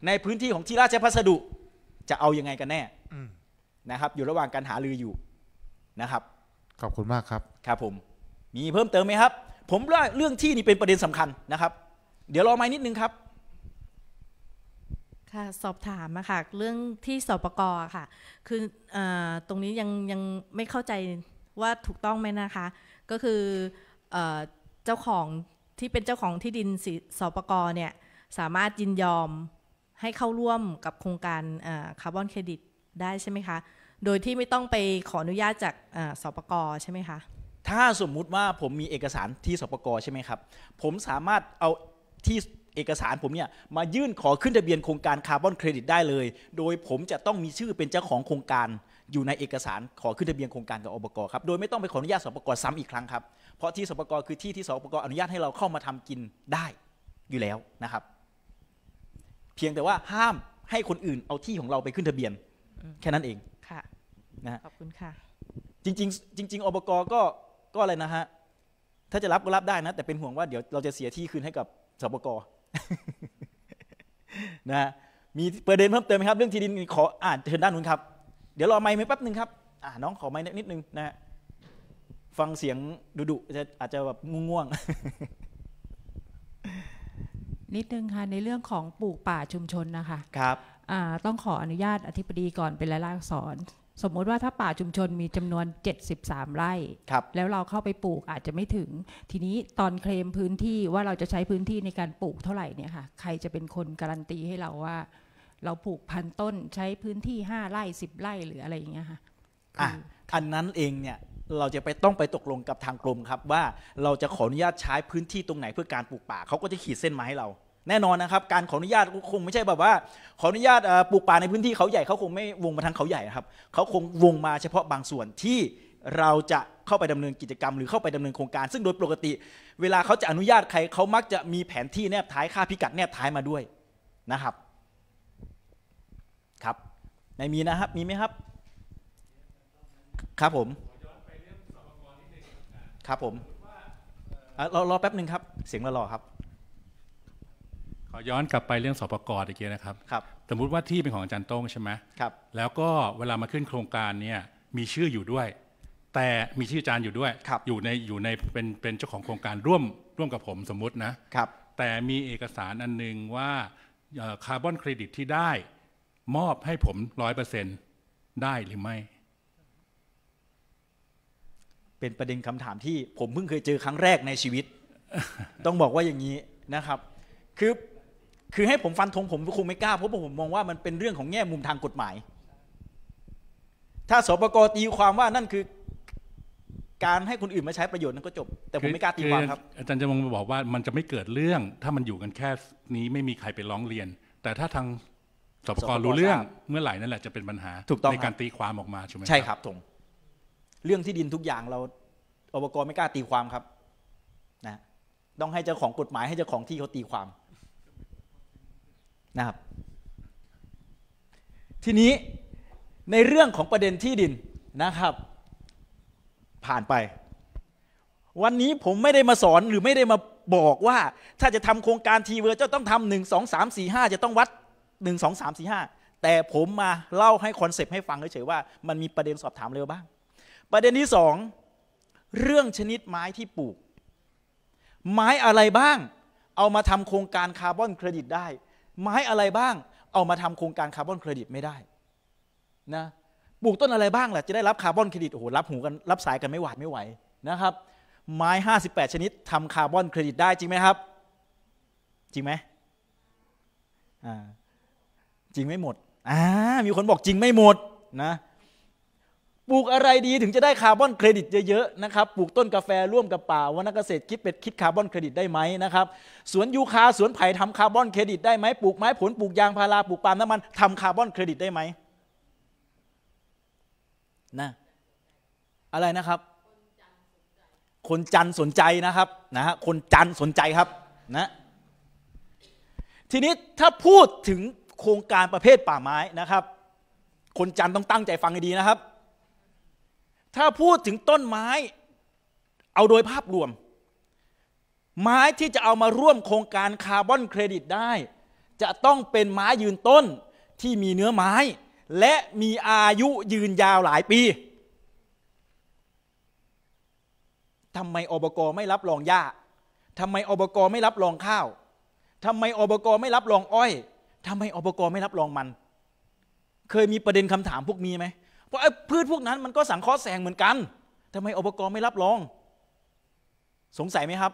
Speaker 2: ในพื้นที่ของที่ราชพัสดุจะเอายังไงกันแน่นะครับ อยู่ระหว่างการหารืออยู่นะครับ ขอบคุณมากครับครับผม มีเพิ่มเติมไหมครับ ผมว่าเรื่องที่นี่เป็นประเด็นสำคัญนะครับ เดี๋ยวรอไม้นิดนึงครับ
Speaker 1: ค่ะสอบถามอะค่ะเรื่องที่สปกค่ะ คืออตรงนี้ยังยังไม่เข้าใจว่าถูกต้องไหมนะคะ ก็คืออเจ้าของที่เป็นเจ้าของที่ดินสปกรเนี่ยสามารถยินยอมให้เข้าร่วมกับโครงการคาร์บอนเครดิตได้ใช่ไหมคะโดยที่ไม่ต้องไปขออนุญาตจากสปกรใช่ไหมคะ
Speaker 2: ถ้าสมมุติว่าผมมีเอกสารที่สปกรใช่ไหมครับ ผมสามารถเอาที่เอกสารผมเนี่ยมายื่นขอขึ้นทะเบียนโครงการคาร์บอนเครดิตได้เลยโดยผมจะต้องมีชื่อเป็นเจ้าของโครงการอยู่ในเอกสารขอขึ้นทะเบียนโครงการกับอบกครับโดยไม่ต้องไปขออนุญาตสปกซ้ำอีกครั้งครับเพราะที่สปกคือที่ที่สปกอนุญาตให้เราเข้ามาทำกินได้อยู่แล้วนะครับ เพียงแต่ว่าห้ามให้คนอื่น เอาที่ของเราไปขึ้นทะเบียน แค่นั้นเองค่ะนะขอบคุณค่ะจริงจริงจริงอบกก็ก็อะไรนะฮะถ้าจะรับก็รับได้นะแต่เป็นห่วงว่าเดี๋ยวเราจะเสียที่คืนให้กับสปกนะมีประเด็นเพิ่มเติมไหมครับ เรื่องที่ดินขออ่านเชิญด้านนู้นครับเดี๋ยวรอไม้ค์แป๊บหนึ่งครับ อ่าน้องขอไม้นิดนึงนะฮะ ฟังเสียงดุดุจะอาจจะแบบง่วงงง่ว
Speaker 1: นิดนึงค่ะ ในเรื่องของปลูกป่าชุมชนนะคะ ครับ ต้องขออนุญาตอธิบดีก่อน เป็นรายลักษณ์อักษร สมมติว่าถ้าป่าชุมชนมีจำนวน 73ไร่ ครับ แล้วเราเข้าไปปลูกอาจจะไม่ถึง ทีนี้ตอนเคลมพื้นที่ว่าเราจะใช้พื้นที่ในการปลูกเท่าไหร่เนี่ยค่ะ ใครจะเป็นคนการันตีให้เราว่าเราปลูกพันต้นใช้พื้นที่ห้าไร่สิบไร่หรืออะไรอย่างเงี้ยค่ะ
Speaker 2: อ่ะอันน
Speaker 1: ั้นเองเนี่ยเราจะไปต้อ
Speaker 2: งไปตกลงกับทางกรมครับว่าเราจะขออนุญาตใช้พื้นที่ตรงไหนเพื่อการปลูกป่าเขาก็จะขีดเส้นมาให้เรา แน่นอนนะครับ การขออนุญาตคงไม่ใช่แบบว่า ขออนุญาตปลูกป่าในพื้นที่เขาใหญ่เขาคงไม่วงมาทางเขาใหญ่ครับเขาคงวงมาเฉพาะบางส่วนที่เราจะเข้าไปดำเนินกิจกรรมหรือเข้าไปดำเนินโครงการ ซึ่งโดยปกติ เวลาเขาจะอนุญาตใครเขามักจะมีแผนที่แนบท้ายค่าพิกัดแนบท้ายมาด้วยนะครับครับในมีนะครับ มีไหมครับ ครับผม ครับผมเรารอแป๊บหนึ่งครับ เสียงเรารอครับ
Speaker 3: ขอย้อนกลับไปเรื่องสอบประกอบอีกทีนะครับ ครับ สมมติว่าที่เป็นของอาจารย์โต้งใช่ไหมครับ แล้วก็เวลามาขึ้นโครงการเนี่ย มีชื่ออยู่ด้วย แต่มีชื่ออาจารย์อยู่ด้วยครับ อยู่ในอยู่ในเป็นเป็นเจ้าของโครงการร่วมร่วมกับผม สมมตินะ ครับ แต่มีเอกสารอันนึงว่าคาร์บอนเครดิตที่ได้มอบให้ผม
Speaker 2: ร้อยเปอร์เซ็นได้หรือไม่ เป็นประเด็นคำถามที่ผมเพิ่งเคยเจอครั้งแรกในชีวิต ต้องบอกว่าอย่างนี้นะครับ คือ คือให้ผมฟันธงผมคงไม่กล้าเพราะผมมองว่ามันเป็นเรื่องของแง่มุมทางกฎหมาย ถ้าสปกตีความว่านั่นคือการให้คนอื่นมาใช้ประโยชน์นั้นก็จบ แต่ผมไม่กล้าตีความครับ
Speaker 3: อาจารย์จะมองบอกว่ามันจะไม่เกิดเรื่อง ถ้ามันอยู่กันแค่นี้ไม่มีใครไปร้องเรียน แต่ถ้าทางสปกรู้เรื่องเมื่อไหร่นั่นแหล
Speaker 2: ะจะเป็นปัญหาในการตีความออกมาใช่ไหมใช่ครับตงเรื่องที่ดินทุกอย่างเราอบกรไม่กล้าตีความครับนะต้องให้เจ้าของกฎหมายให้เจ้าของที่เขาตีความนะครับทีนี้ในเรื่องของประเด็นที่ดินนะครับ ผ่านไป วันนี้ผมไม่ได้มาสอนหรือไม่ได้มาบอกว่า ถ้าจะทำโครงการทีเวอร์จะต้องทำหนึ่งสองสามสี่ห้าจะต้องวัดหนึ่งสองสามสี่ห้าแต่ผมมาเล่าให้คอนเซปต์ให้ฟังเฉยๆว่า มันมีประเด็นสอบถามเร็วบ้าง ประเด็นที่สองเรื่องชนิดไม้ที่ปลูก ไม้อะไรบ้าง เอามาทำโครงการคาร์บอนเครดิตได้ ไม้อะไรบ้าง เอามาทำโครงการคาร์บอนเครดิตไม่ได้ นะปลูกต้นอะไรบ้างล่ะจะได้รับคาร์บอนเครดิตโอ้โหรับหูกันรับสายกันไม่หวาดไม่ไหวนะครับ ไม้58 ชนิด ทำคาร์บอนเครดิตได้จริงไหมครับ จริงไหมอ่าจริงไม่หมดอ่ามีคนบอกจริงไม่หมดนะ ปลูกอะไรดีถึงจะ ได้ คาร์บอนเครดิต เยอะๆนะ ครับ ปลูกต้น กาแฟร่วมกับ ป่าวนเกษตรคิดเป็ดคิดคาร์บอนเครดิตได้ไหมนะ ครับ สวน ยูคาสวนไผ่ทำคาร์บอน เครดิต ได้ไหมปลูก ไม้ ผลปลูกยางพาราปลูกปาล์มน้ำมันทำคาร์บอนเครดิตได้ไหมนะอะไรนะครับ คนจันสนใจนะครับ นะฮะ คนจันสนใจครับ นะ ทีนี้ถ้าพูดถึงโครงการประเภทป่าไม้นะครับ คนจันต้องตั้งใจฟังให้ดีนะครับ ถ้าพูดถึงต้นไม้ เอาโดยภาพรวม ไม้ที่จะเอามาร่วมโครงการคาร์บอนเครดิตได้ จะต้องเป็นไม้ยืนต้นที่มีเนื้อไม้ และมีอายุยืนยาวหลายปีทำไมอบกไม่รับรองหญ้าทำไมอบกไม่รับรองข้าวทำไมอบกไม่รับรองอ้อยทำไมอปกรไม่รับรองมัน เคยมีประเด็นคำถามพวกนี้ไหม เพราะไอ้พืชพวกนั้นมันก็สังเคราะห์แสงเหมือนกัน ทำไมอปกรไม่รับรอง สงสัยไหมครับ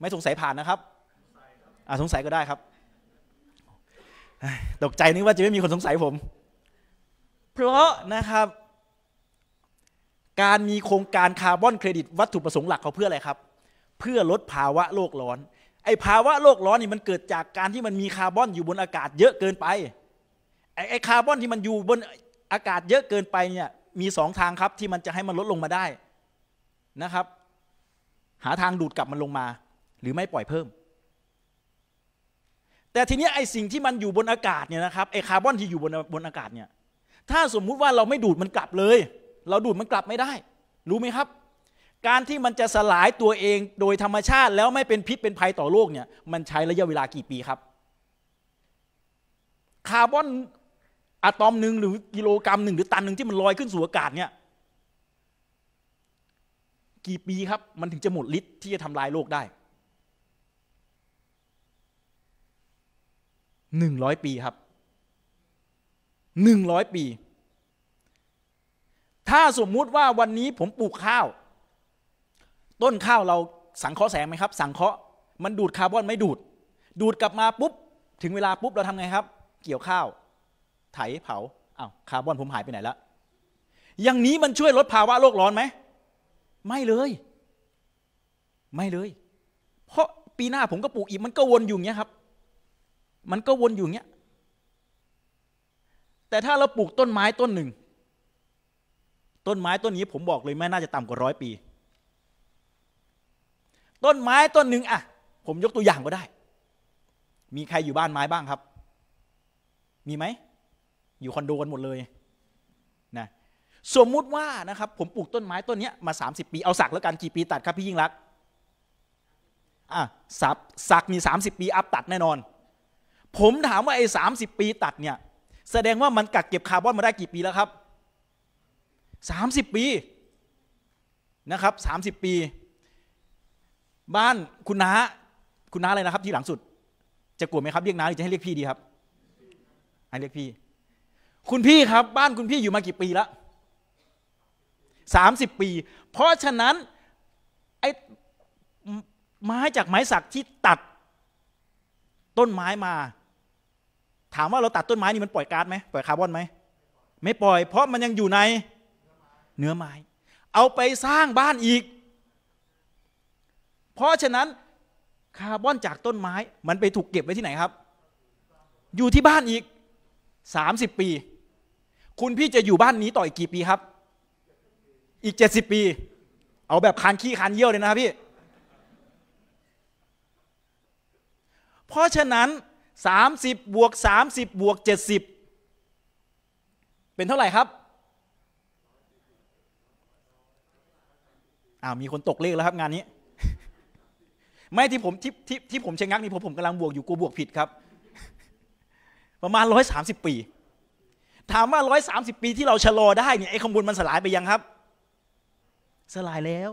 Speaker 2: ไม่สงสัยผ่านนะครับอ่าสงสัยก็ได้ครับตกใจนึกว่าจะไม่มีคนสงสัยผม เพราะนะครับ การมีโครงการคาร์บอนเครดิตวัตถุประสงค์หลักเขาเพื่ออะไรครับ เพื่อลดภาวะโลกร้อนไอภาวะโลกร้อนนี่ มันเกิดจากการที่มันมีคาร์บอนอยู่บนอากาศเยอะเกินไป ไอไอคาร์บอนที่มันอยู่บนอากาศเยอะเกินไปเนี่ย มีสองทางครับที่มันจะให้มันลดลงมาได้นะครับ หาทางดูดกลับมันลงมาหรือไม่ปล่อยเพิ่ม แต่ทีนี้ไอสิ่งที่มันอยู่บนอากาศเนี่ยนะครับไอคาร์บอนที่อยู่บนบนอากาศเนี่ย ถ้าสมมุติว่าเราไม่ดูดมันกลับเลย เราดูดมันกลับไม่ได้ รู้ไหมครับการที่มันจะสลายตัวเองโดยธรรมชาติแล้วไม่เป็นพิษเป็นภัยต่อโลก เนี่ย มัน ใช้ระยะเวลากี่ปี ครับ คาร์บอนอะตอมหนึ่งหรือกิโลกรรัมหนึ่งหรือตันหนึ่งที่ มัน ลอย ขึ้นสู่อากาศเนี่ยกี่ปี ครับ มันถึงจะหมดฤทธิ์ที่ จะทำลายโลกได้หนึ่งร้อยปีครับหนึ่งร้อยปี ถ้าสมมุติว่าวันนี้ผมปลูกข้าวต้นข้าวเราสังเคราะห์แสงไหมครับ สังเคราะห์มันดูดคาร์บอนไม่ดูด ดูดกลับมาปุ๊บถึงเวลาปุ๊บเราทำไงครับ เกี่ยวข้าว ไถเผาอา้าวคาร์บอนผมหายไปไหนละอย่างนี้มันช่วยลดภาวะโลกร้อนไหมไม่เลย ไม่เลย เพราะปีหน้าผมก็ปลูกอีกมันก็วนอยู่อย่างเงี้ยครับ มันก็วนอยู่อย่างเงี้ย แต่ถ้าเราปลูกต้นไม้ต้นหนึ่ง ต้นไม้ต้นนี้ผมบอกเลยไม่น่าจะต่ำกว่าร้อยปีต้นไม้ต้นหนึ่งอ่ะผมยกตัวอย่างก็ได้ มีใครอยู่บ้านไม้บ้างครับ มีไหมอยู่ คอนโดกันหมดเลยนะสมมุติว่า นะ ครับผมปลูกต้นไม้ต้นนี้ มา 30 ปี เอา สักแล้ว กันกี่ปีตัดครับพี่ ยิ่ง รักอ่ะสักสักมี30 ปี อัพ ตัดแน่นอน ผมถามว่า ไอ้สาปีตัดเนี่ย แสดงว่ามันกักเก็บคาร์บอนมาได้กี่ปีแล้วครับ30ปีนะครับ30ปีบ้านคุณน้าคุณน้าอะไรนะครับที่หลังสุด จะกลัวไหมครับ เรียกน้าหรือจะให้เรียกพี่ดีครับให้เรียกพี่ คุณพี่ครับบ้านคุณพี่อยู่มากี่ปีละสามสิบปี เพราะฉะนั้นไอ้ไม้จากไม้สักที่ตัด ต้นไม้มา ถามว่าเราตัดต้นไม้นี่มันปล่อยก๊าซไหมปล่อยคาร์บอนไหมไม่ปล่อย เพราะมันยังอยู่ใน เนื้อไม้เอาไปสร้างบ้านอีกเพราะฉะนั้น คาร์บอนจากต้นไม้ มันไปถูกเก็บไว้ที่ไหนครับ อยู่ที่บ้านอีก 30 ปี คุณพี่จะอยู่บ้านนี้ต่ออีกกี่ปีครับ อีก 70ปี เอาแบบคานขี้คานเยี่ยวเลยนะครับพี่เพราะฉะนั้น30บวก30บวก70เป็นเท่าไหร่ครับอ้าวมีคนตกเลขแล้วครับ งานนี้ไม่ที่ผมที่ที่ที่ผมเชงักนี่ผมผมกำลังบวกอยู่กลัวบวกผิดครับ ประมาณร้อยสามสิบปี ถามว่าร้อยสามสิบปีที่เราชะลอได้เนี่ย ไอ้ขบวมลมันสลายไปยังครับ สลายแล้ว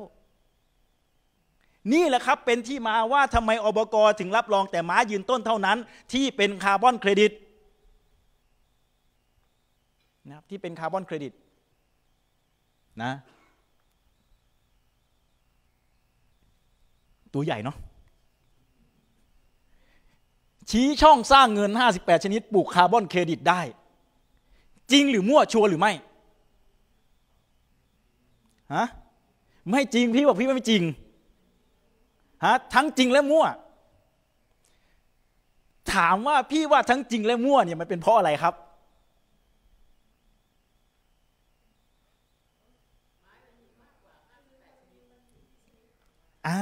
Speaker 2: นี่แหละครับ เป็นที่มาว่าทำไมอบกถึงรับรอง แต่ม้ายืนต้นเท่านั้น ที่เป็นคาร์บอนเครดิต นะครับที่เป็นคาร์บอนเครดิตนะัวใหญ่ เนาะชี้ ช่องสร้างเงิน 58 ชนิด ปลูกคาร์บอนเครดิตได้ จริงหรือมั่ว ชัวร์หรือไม่ ฮะ ไม่จริงพี่บอกพี่ไม่จริง ฮะทั้งจริงและ มั่ว ถามว่าพี่ว่าทั้ง จริง และ มั่วเนี่ยมัน เป็น เพราะ อะไรครับ อ่า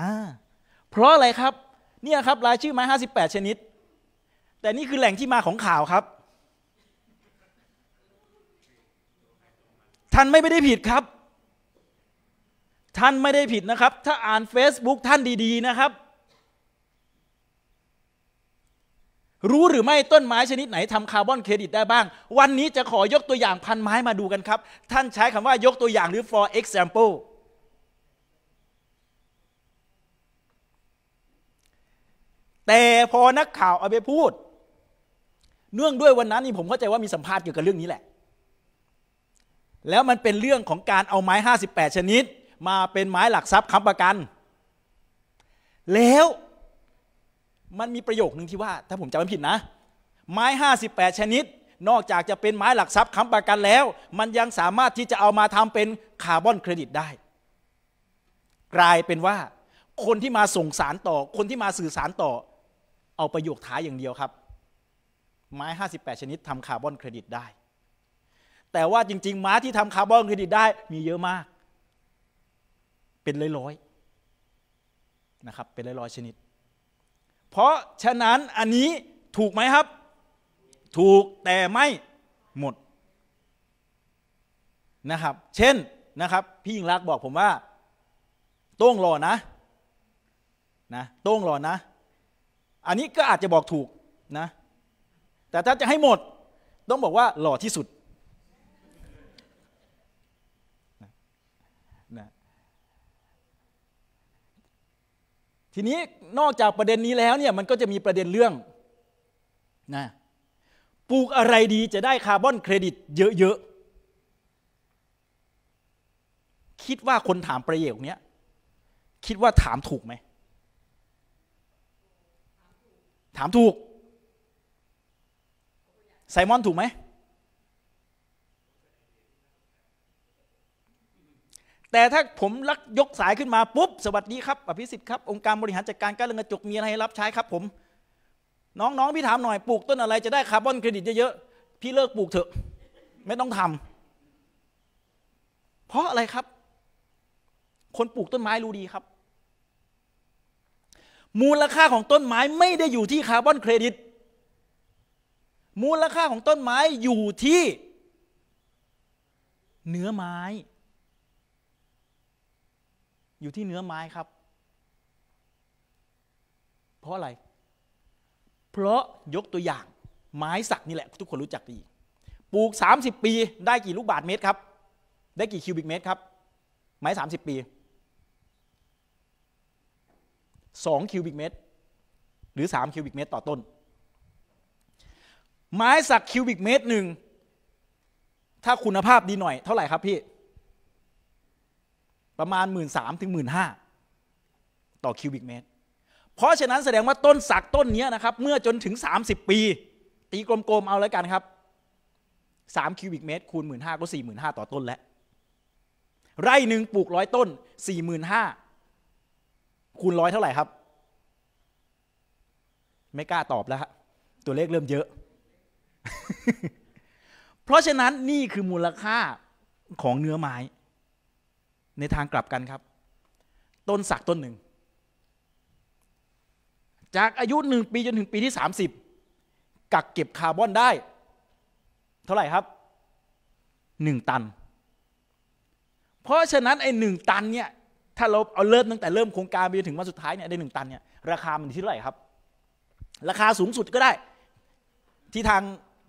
Speaker 2: อ่าเพราะอะไรครับเนี่ยครับ รายชื่อไม้ 58 ชนิด แต่นี่คือแหล่งที่มาของข่าวครับ ท่านไม่ได้ผิดครับ ท่านไม่ได้ผิดนะครับ ถ้าอ่าน Facebook ท่านดีๆนะครับ รู้หรือไม่ต้นไม้ชนิดไหนทำคาร์บอนเครดิต ได้บ้าง วันนี้จะขอยกตัวอย่างพันไม้มาดูกันครับ ท่านใช้คำว่ายกตัวอย่างหรือ for example แต่พอนักข่าวเอาไปพูด เนื่องด้วยวันนั้นนี่ผมเข้าใจว่ามีสัมภาษณ์เกี่ยวกับเรื่องนี้แหละ แล้วมันเป็นเรื่องของการเอาไม้ 58 ชนิด มาเป็นไม้หลักทรัพย์ค้ำประกัน แล้วมันมีประโยคหนึ่งที่ว่า ถ้าผมจำไม่ผิดนะไม้58ชนิด นอกจากจะเป็นไม้หลักทรัพย์ค้ำประกันแล้ว มันยังสามารถที่จะเอามาทำเป็นคาร์บอนเครดิตได้ กลายเป็นว่า คนที่มาส่งสารต่อ คนที่มาสื่อสารต่อเอาประโยคท้ายอย่างเดียวครับ ไม้58ชนิดทำคาร์บอนเครดิตได้แต่ว่าจริงๆไม้ที่ทำคาร์บอนเครดิตได้มีเยอะมาก เป็นร้อยๆ นะครับ เป็นร้อยๆชนิด เพราะฉะนั้นอันนี้ถูกไหมครับ ถูกแต่ไม่หมดนะครับ เช่นนะครับ พี่ยิงรักบอกผมว่าต้งรอนะนะต้งรอนะอันนี้ก็อาจจะบอกถูกนะ แต่ถ้าจะให้หมด ต้องบอกว่าหล่อที่สุดนะทีนี้นอกจากประเด็นนี้แล้วเนี่ยมันก็จะมีประเด็นเรื่องนะปลูกอะไรดีจะได้คาร์บอนเครดิต เยอะๆคิดว่าคนถามประโยคนี้คิดว่าถามถูกไหมถามถูกไซมอนถูกไหม แต่ถ้าผมลักยกสายขึ้นมาปุ๊บ สวัสดีครับอภิสิทธิ์ครับองค์การบริหารจัดการการเรือนกระจกมีอะไรใรับใช้ครับ ผม น้อง ๆ พี่ถามหน่อยปลูกต้นอะไรจะได้คาร์บอนเครดิตเยอะๆพี่เลิกปลูกเถอะ ไม่ต้องทำ เพราะอะไรครับ คนปลูกต้นไม้รู้ดีครับมูลค่าของต้นไม้ไม่ได้อยู่ที่คาร์บอนเครดิต มูลค่าของต้นไม้อยู่ที่เนื้อไม้ อยู่ที่เนื้อไม้ครับ เพราะอะไร เพราะยกตัวอย่าง ไม้สักนี่แหละ ทุกคนรู้จักดี ปลูก 30 ปี ได้กี่ลูกบาทเมตรครับ ได้กี่คิวบิก เมตรครับ ไม้ 30 ปี2 คิวบิกเมตร หรือ 3คิวบิกเมตรต่อต้น ไม้สักคิวบิกเมตรหนึ่ง ถ้าคุณภาพดีหน่อย เท่าไหร่ ครับ พี่ ประมาณ 1 3ื่นถึงหมื่นห้าต่อ คิวบิกเมตรเพราะฉะนั้นแสดงว่าต้นสักต้นนี้นะครับ เมื่อจนถึง 30 ปี ตีกลมๆเอา แล้ว กันครับ 3คิวบิกเมตรคูณ1 5ก็45,000ต่อต้นแล้วไร่หนึ่งปลูกร้อยต้น45,000คูณร้อยเท่าไหร่ครับ ไม่กล้าตอบแล้วฮะตัวเลขเริ่มเยอะ เพราะฉะนั้นนี่คือมูลค่าของเนื้อไม้ในทางกลับกันครับ ต้นสักต้นหนึ่ง จากอายุหนึ่งปีจนถึงปีที่ 30กักเก็บคาร์บอนได้ เท่าไหร่ครับหนึ่งตันเพราะฉะนั้นไอ้หนึ่งตันเนี่ยถ้าเราเอาเริ่มตั้งแต่เริ่มโครงการไปจนถึงวันสุดท้ายเนี่ยได้หนึ่งตันเนี่ยราคามันที่เท่าไหร่ครับ ราคาสูงสุดก็ได้ ที่ทาง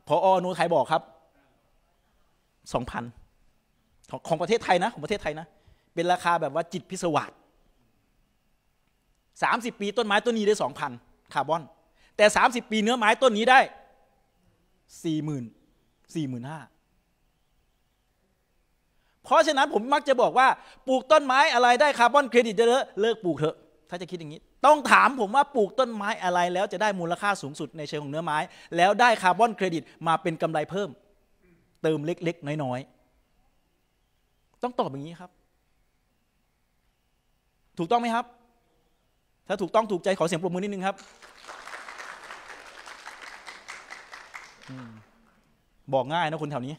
Speaker 2: พออนูไทยบอกครับสองพันของประเทศไทยนะ ของประเทศไทยนะ เป็นราคาแบบว่าจิตพิศวาสสามสิบปีต้นไม้ต้นนี้ได้สองพันคาร์บอน แต่สามสิบปีเนื้อไม้ต้นนี้ได้สี่หมื่นสี่หมื่นห้าเพราะฉะนั้นผมมักจะบอกว่า ปลูกต้นไม้อะไรได้คาร์บอนเครดิตเยอะเลิกปลูกเถอะถ้าจะคิดอย่างนี้ ต้องถามผมว่าปลูกต้นไม้อะไร แล้วจะได้มูลค่าสูงสุดในเชิงของเนื้อไม้ แล้วได้คาร์บอนเครดิต มาเป็นกำไรเพิ่ม เติมเล็กๆน้อยๆต้องตอบอย่างนี้ครับ ถูกต้องไหมครับ ถ้าถูกต้องถูกใจ ขอเสียงปรบมือนิดนึงครับบอกง่ายนะคนแถวนี้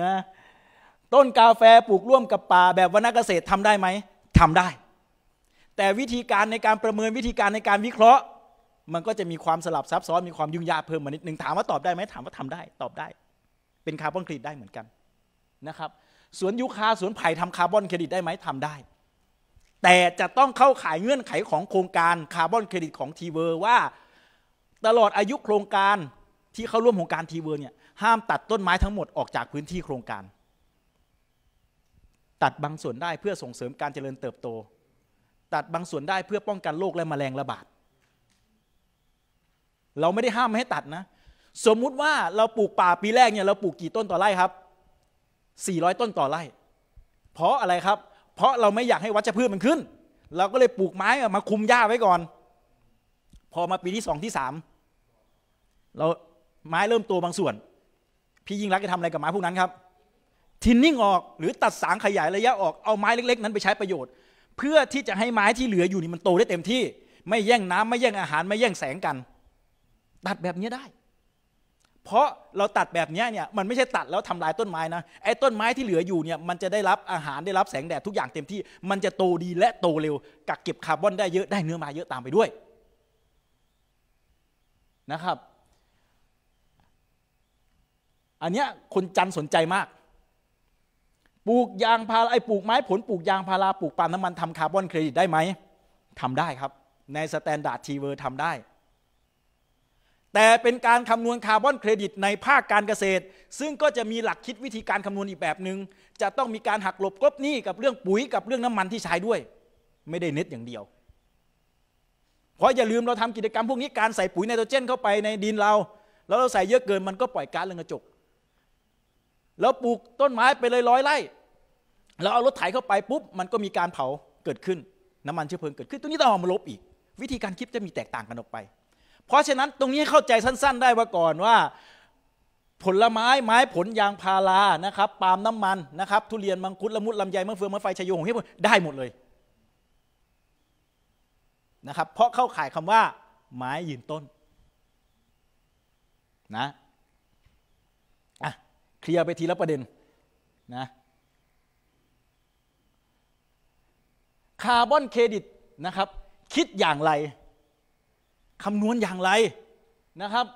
Speaker 2: นะต้นกาแฟ ปลูกร่วมกับป่าแบบวนาเกษตรทำได้ไหมทำได้ แต่วิธีการในการประเมินวิธีการในการวิเคราะห์ มันก็จะมีความสลับซับซ้อนมีความยุ่งยากเพิ่มมานิดหนึ่งถามว่าตอบได้ไหมถามว่าทำได้ ตอบได้ เป็นคาร์บอนเครดิตได้เหมือนกัน นะครับ สวนยูคาสวนไผ่ทำาคาร์บอนเครดิตได้ไหมทำได้ แต่จะต้องเข้าขายเงื่อนไขของโครงการคาร์บอนเครดิตของทีเวอร์ ว่า ตลอดอายุโครงการที่เข้าร่วมโครงการทีเวอร์เนี่ยห้ามตัดต้นไม้ทั้งหมดออกจากพื้นที่โครงการ ตัดบางส่วนได้เพื่อส่งเสริมการเจริญเติบโต ตัดบางส่วนได้เพื่อป้องกันโรคและแมลงระบาด เราไม่ได้ห้ามไม่ให้ตัดนะ สมมุติว่าเราปลูกป่าปีแรกเนี่ยเราปลูกกี่ต้นต่อไร่ครับ400ต้นต่อไร่เพราะอะไรครับ เพราะเราไม่อยากให้วัชพืชมันขึ้น เราก็เลยปลูกไม้มาคุมหญ้าไว้ก่อน พอมาปีที่สองที่สามเราไม้เริ่มโตบางส่วนพี่ยิ่งรักจะทำอะไรกับไม้พวกนั้นครับทินนิ่งออกหรือตัดสางขยายระยะออกเอาไม้เล็ก ๆนั้น ไปใช้ประโยชน์ เพื่อที่จะให้ไม้ที่เหลืออยู่นี่มันโตได้เต็มที่ ไม่แย่งน้ำไม่แย่งอาหารไม่แย่งแสงกัน ตัดแบบนี้ได้ เพราะเราตัดแบบนี้เนี่ยมันไม่ใช่ตัดแล้วทำลายต้นไม้นะไอ้ต้นไม้ที่เหลืออยู่เนี่ยมันจะได้รับอาหารได้รับแสงแดดทุกอย่างเต็มที่ มันจะโตดีและโตเร็ว กักเก็บคาร์บอนได้เยอะได้เนื้อมาเยอะตามไปด้วยนะครับอันเนี้ยคนจันสนใจมาก ปลูกยางพาราไอปลูกไม้ ผล ปลูกยางพารา ปลูกปาล์มน้ำมันทำคาร์บอนเครดิตได้ไหมทำได้ครับ ในสแตนดาร์ดทีเวอร์ทำได้ แต่เป็นการคำนวณคาร์บอนเครดิตในภาคการเกษตร ซึ่งก็จะมีหลักคิดวิธีการคำนวณอีกแบบหนึง่ง จะต้องมีการหักหลบกลบหนี้กับเรื่องปุ๋ยกับเรื่องน้ำมันที่ใช้ด้วย ไม่ได้เน็ตอย่างเดียว เพราะอย่าลืมเราทำกิจกรรมพวกนี้การใส่ปุ๋ยไนโตรเจนเข้าไปในดินเรา แล้วเราใส่เยอะเกินมันก็ปล่อยก๊าซเรือนกระจกแล้วปลูกต้นไม้ไปเลยร้อยไร่ แล้วเอารถไถเข้าไปปุ๊บ มันก็มีการเผาเกิดขึ้น น้ำมันเชื้อเพลิงเกิดขึ้น ตรงนี้ต้องเอามาลบอีก วิธีการคิดจะมีแตกต่างกันออกไป เพราะฉะนั้นตรงนี้เข้าใจสั้นๆ ได้ว่าก่อนว่า ผลไม้ไม้ผลยางพารานะครับ ปาล์มน้ำมันนะครับ ทุเรียนมังคุดละมุดลำไยมะเฟืองมะไฟชายโยงที่ได้หมดเลยนะครับ เพราะเข้าข่ายคำว่า ไม้ยืนต้น นะเคลียร์ไปทีละประเด็นนะคาร์บอนเครดิตนะครับ คิดอย่างไร คำนวณอย่างไรนะครับ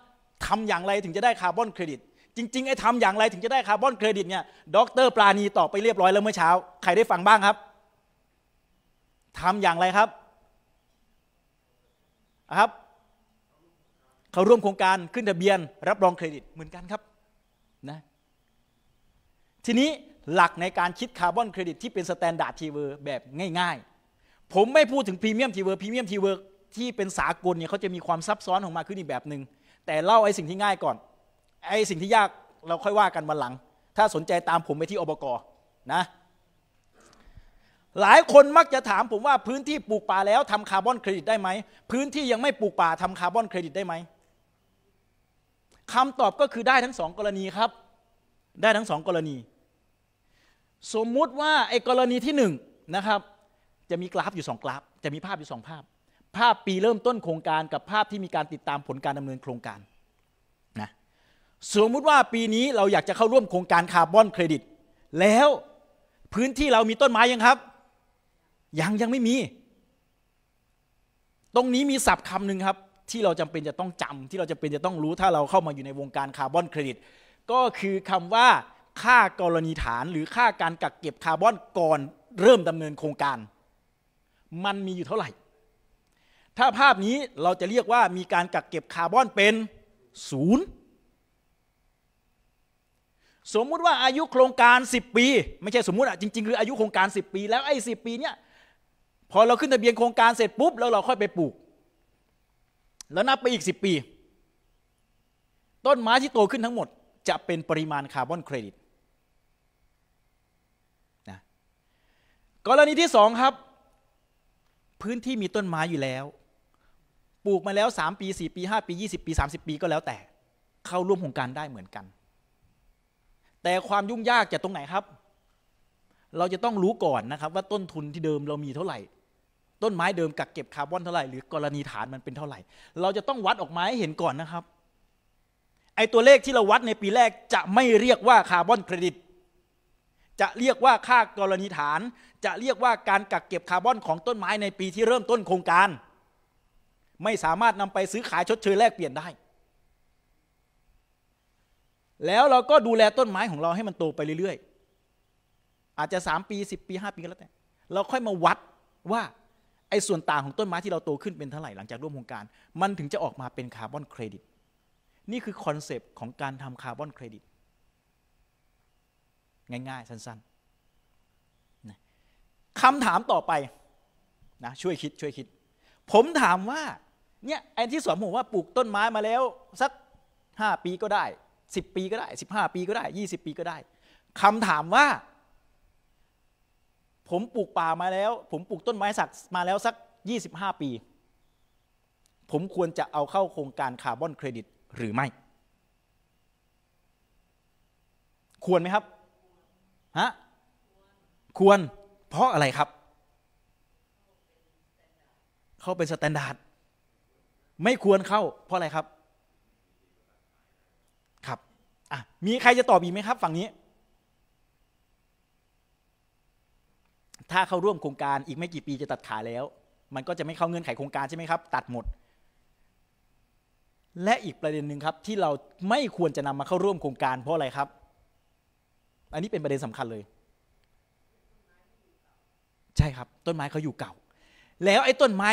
Speaker 2: ทำอย่างไรถึงจะได้คาร์บอนเครดิต จริงๆไอ้ทำอย่างไรถึงจะได้คาร์บอนเครดิตเนี่ยดรปราณีตอบไปเรียบร้อยแล้วเมื่อเช้า ใครได้ฟังบ้างครับทำอย่างไรครับครับเขาร่วมโครงการขึ้นทะเบียน รับรองเครดิตเหมือนกันครับ นะทีนี้หลักในการคิดคาร์บอนเครดิตที่เป็นสแตนดาร์ดทีเวอร์แบบง่ายๆ ผมไม่พูดถึงพรีเมียมทีเวอร์พรีเมียมทีเวอร์ที่เป็นสากลเนี่ยเขาจะมีความซับซ้อนของมาขึ้นอีกแบบหนึง่งแต่เล่าไอ้สิ่งที่ง่ายก่อน ไอ้สิ่งที่ยากเราค่อยว่ากันวันหลัง ถ้าสนใจตามผมไปที่อบกนะ หลายคนมักจะถามผมว่าพื้นที่ปลูกป่าแล้วทำคาร์บอนเครดิตได้ไหมพื้นที่ยังไม่ปลูกป่าทำคาร์บอนเครดิตได้ไหมคำตอบก็คือได้ทั้งสองกรณีครับ ได้ทั้งสองกรณีสมมุติว่าไอ้กรณีที่1นนะครับ จะมีกราฟอยู่2กราฟจะมีภาพอยู่2ภาพ ภาพปีเริ่มต้นโครงการกับภาพที่มีการติดตามผลการดำเนินโครงการ นะ สมมุติว่าปีนี้เราอยากจะเข้าร่วมโครงการคาร์บอนเครดิต แล้วพื้นที่เรามีต้นไม้ยังครับยังยังไม่มี ตรงนี้มีศัพท์คำหนึ่งครับ ที่เราจำเป็นจะต้องจำ ที่เราจำเป็นจะต้องรู้ถ้าเราเข้ามาอยู่ในวงการคาร์บอนเครดิต ก็คือคำว่าค่ากรณีฐานหรือค่าการกักเก็บคาร์บอนก่อนเริ่มดำเนินโครงการ มันมีอยู่เท่าไหร่ ถ้าภาพนี้เราจะเรียกว่ามีการกักเก็บคาร์บอนเป็นศูนย์สมมุติว่าอายุโครงการ 10 ปี ไม่ใช่สมมุติอะจริง ๆ คืออายุโครงการ 10 ปีแล้วไอ้สิปีเนี้ยพอเราขึ้นทะเบียนโครงการเสร็จปุ๊บแล้วเราค่อยไปปลูก แล้วนับไปอีก 10 ปี ต้นไม้ที่โตขึ้นทั้งหมด จะเป็นปริมาณคาร์บอนเครดิตกรณีที่สองครับ พื้นที่มีต้นไม้อยู่แล้ว ปลูกมาแล้วสามปีสี่ปีห้าปียี่สิบปีสสาิบปีก็แล้วแต่ เข้าร่วมโครงการได้เหมือนกัน แต่ความยุ่งยากจะตรงไหนครับ เราจะต้องรู้ก่อนนะครับ ว่าต้นทุนที่เดิมเรามีเท่าไหร่ ต้นไม้เดิมกักเก็บ คาร์บอนเท่าไหร่หรือ กรณีฐานมันเป็นเท่าไหร่ เราจะต้องวัดออกมาให้เห็นก่อนนะครับไอตัวเลขที่เราวัดในปีแรกจะไม่เรียกว่าคาร์บอนเครดิต จะเรียกว่าค่ากรณีฐานจะเรียกว่าการกักเก็บคาร์บอนของต้นไม้ในปีที่เริ่มต้นโครงการ ไม่สามารถนำไปซื้อขายชดเชยแลกเปลี่ยนได้ แล้วเราก็ดูแลต้นไม้ของเราให้มันโตไปเรื่อยๆอาจจะ 3 ปี 10 ปี 5 ปีก็แล้วแต่เราค่อยมาวัดว่า ไอ้ ส่วนต่างของต้นไม้ที่เราโตขึ้นเป็นเท่าไหร่หลังจากร่วมโครงการ มันถึงจะออกมาเป็นคาร์บอนเครดิตนี่คือคอนเซปต์ของการทำคาร์บอนเครดิตง่ายๆ สั้นคำถามต่อไปนะช่วยคิด ช่วยคิด ผมถามว่า เนี่ยไอ้ที่สอนผมว่าปลูกต้นไม้มาแล้ว สัก 5 ปีก็ได้ 10 ปีก็ได้ 15 ปีก็ได้ 20 ปีก็ได้คำถามว่า ผมปลูกป่ามาแล้ว ผมปลูกต้นไม้สักมาแล้ว สัก 25 ปี ผมควรจะเอาเข้าโครงการคาร์บอนเครดิตหรือไม่ ควรไหมครับฮะควรเพราะอะไรครับ เขาเป็นสแตนดาร์ดไม่ควรเข้าเพราะอะไรครับ ครับอ่ะมีใครจะตอบอีกไหมครับ ฝั่งนี้ ถ้าเข้าร่วมโครงการ อีกไม่กี่ปีจะตัดขาแล้ว มันก็จะไม่เข้าเงื่อนไขโครงการใช่ไหมครับตัดหมด และอีกประเด็นหนึ่งครับที่เราไม่ควรจะนำมาเข้าร่วมโครงการเพราะอะไรครับ อันนี้เป็นประเด็นสำคัญเลยใช่ครับ ต้นไม้เขาอยู่เก่า แล้ว ไอ้ต้นไม้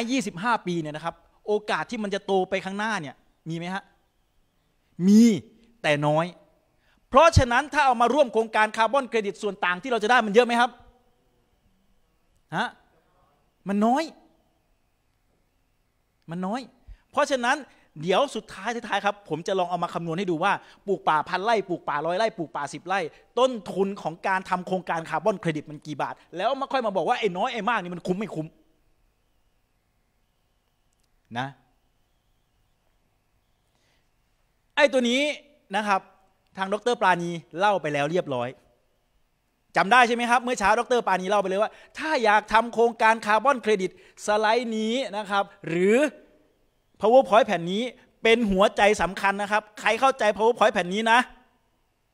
Speaker 2: 25 ปีเนี่ยนะครับ โอกาสที่มันจะโตไปข้างหน้าเนี่ยมีไหมฮะมีแต่น้อย เพราะฉะนั้นถ้าเอามาร่วมโครงการ คาร์บอนเครดิตส่วนต่าง ที่เราจะได้มันเยอะไหมครับฮะมันน้อย มันน้อยเพราะฉะนั้นเดี๋ยวสุดท้ายท้ายครับผมจะลองเอามาคำนวณให้ดูว่า ปลูกป่าพันไร่ปลูกป่าร้อยไร่ปลูกป่าสิบไร่ต้นทุนของการทำโครงการคาร์บอนเครดิตมันกี่บาท แล้วมาค่อยมาบอกว่าไอ้น้อย ไอ้มากนี่มันคุ้มไม่คุ้มนะไอ้ตัวนี้นะครับ ทางดรปราณีเล่าไปแล้วเรียบร้อยจำได้ใช่ไหมครับ เมื่อเช้าดรปานีเล่าไปเลยว่า ถ้าอยากทำโครงการคาร์บอนเครดิตสไลด์นี้นะครับ หรือ PowerPoint แผ่นนี้เป็นหัวใจสำคัญนะครับใครเข้าใจ PowerPoint แผ่นนี้นะ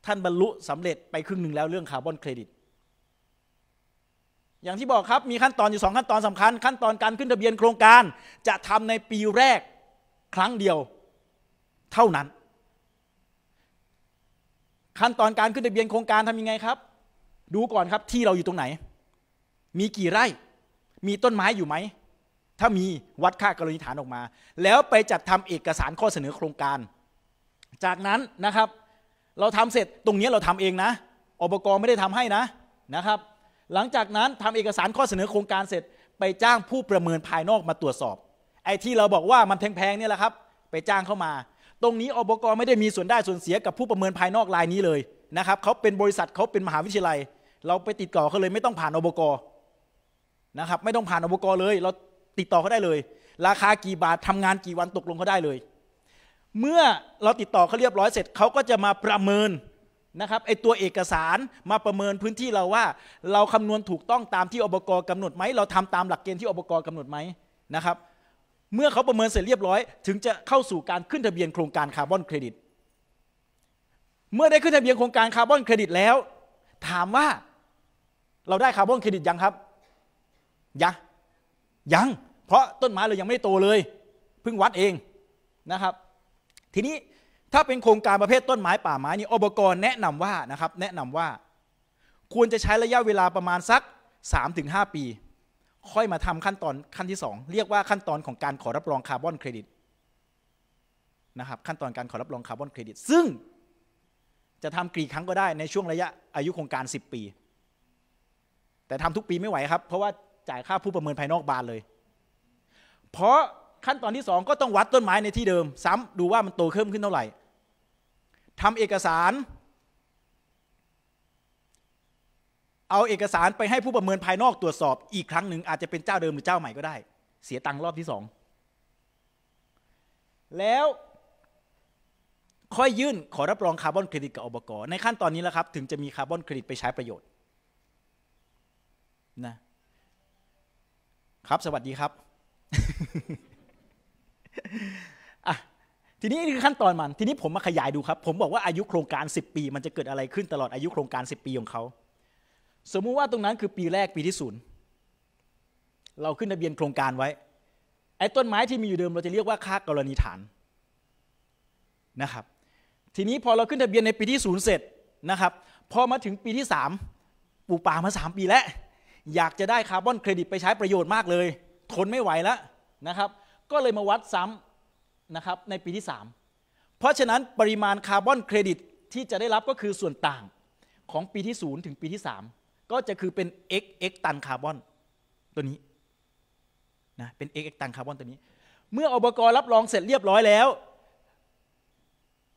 Speaker 2: ท่านบรรลุสำเร็จไปครึ่งหนึ่งแล้วเรื่องคาร์บอนเครดิต อย่างที่บอกครับมีขั้นตอนอยู่2ขั้นตอนสำคัญ ขั้นตอนการขึ้นทะเบียนโครงการ จะทำในปีแรกครั้งเดียว เท่านั้น ขั้นตอนการขึ้นทะเบียนโครงการทำยังไงครับ ดูก่อนครับที่เราอยู่ตรงไหน มีกี่ไร่ มีต้นไม้อยู่ไหมถ้ามีวัดค่ากรณีฐานออกมา แล้วไปจัดทำเอกสารข้อเสนอโครงการ จากนั้นนะครับ เราทำเสร็จตรงนี้เราทำเองนะอบกไม่ได้ทำให้นะนะครับ หลังจากนั้นทำเอกสารข้อเสนอโครงการเสร็จ ไปจ้างผู้ประเมินภายนอกมาตรวจสอบไอ้ที่เราบอกว่ามันแพงๆเนี่ยแหละครับไปจ้างเข้ามา ตรงนี้อบกไม่ได้มีส่วนได้ส่วนเสียกับผู้ประเมินภายนอกรายนี้เลยนะครับเขาเป็นบริษัทเขาเป็นมหาวิทยาลัย เราไปติดต่อเขาเลยไม่ต้องผ่านอบกนะครับไม่ต้องผ่านอบกเลยเราติดต่อเขาได้เลยราคากี่บาททำงานกี่วันตกลงเขาได้เลย เมื่อเราติดต่อเขาเรียบร้อยเสร็จเขาก็จะมาประเมินนะครับไอตัวเอกสารมาประเมินพื้นที่เราว่า เราคำนวณถูกต้องตามที่อบกกำหนดไหมเราทำตามหลักเกณฑ์ที่อบกกำหนดไหมนะครับเมื่อเขาประเมินเสร็จเรียบร้อย ถึงจะเข้าสู่การขึ้นทะเบียนโครงการคาร์บอนเครดิต เมื่อได้ขึ้นทะเบียนโครงการคาร์บอนเครดิตแล้ว ถามว่าเราได้คาร์บอนเครดิตยังครับยังยังเพราะต้นไม้เรายังไม่โตเลยเพิ่งวัดเองนะครับ ทีนี้ถ้าเป็นโครงการประเภทต้นไม้ ป่าไม้นี่อบกรแนะนำว่านะครับแนะนำว่าควรจะใช้ระยะเวลาประมาณสัก3-5ปี ค่อยมาทำขั้นตอนขั้นที่ 2 เรียกว่าขั้นตอนของการขอรับรองคาร์บอนเครดิตนะครับขั้นตอนการขอรับรองคาร์บอนเครดิต ซึ่งจะทำกี่ครั้งก็ได้ในช่วงระยะอายุโครงการ 10 ปี แต่ทำทุกปีไม่ไหวครับ เพราะว่าจ่ายค่าผู้ประเมินภายนอกบานเลยเพราะขั้นตอนที่สองก็ต้องวัดต้นไม้ในที่เดิมซ้ำดูว่ามันโตเพิ่มขึ้นเท่าไหร่ทำเอกสาร เอาเอกสารไปให้ผู้ประเมินภายนอกตรวจสอบอีกครั้งหนึ่ง อาจจะเป็นเจ้าเดิมหรือเจ้าใหม่ก็ได้ เสียตังค์รอบที่สองแล้ว ค่อยยื่นขอรับรองคาร์บอนเครดิตกับอบกในขั้นตอนนี้แล้วครับ ถึงจะมีคาร์บอนเครดิตไปใช้ประโยชน์นะครับสวัสดีครับอ่ะทีนี้นี่คือขั้นตอนมันทีนี้ผมมาขยายดูครับ ผมบอกว่าอายุโครงการ 10 ปี มันจะเกิดอะไรขึ้นตลอดอายุโครงการ 10 ปีของเขาสมมุติว่าตรงนั้นคือปีแรกปีที่ศูนย์เราขึ้นทะเบียนโครงการไว้ ไอ้ต้นไม้ที่มีอยู่เดิมเราจะเรียกว่าค่ากรณีฐานนะครับ ทีนี้พอเราขึ้นทะเบียนในปีที่ศูนย์เสร็จนะครับพอมาถึงปีที่3ปลูกป่ามา3ปีแล้วอยากจะได้คาร์บอนเครดิตไปใช้ประโยชน์มากเลยทนไม่ไหวแล้วนะครับ ก็เลยมาวัดซ้ำนะครับในปีที่ 3 เพราะฉะนั้นปริมาณคาร์บอนเครดิต ที่จะได้รับก็คือส่วนต่างของปีที่ 0 ถึงปีที่ 3 ก็จะคือเป็น x x ตันคาร์บอน ตัวนี้นะเป็น x x ตันคาร์บอนตัวนี้ เมื่ออบกรรับรองเสร็จเรียบร้อยแล้ว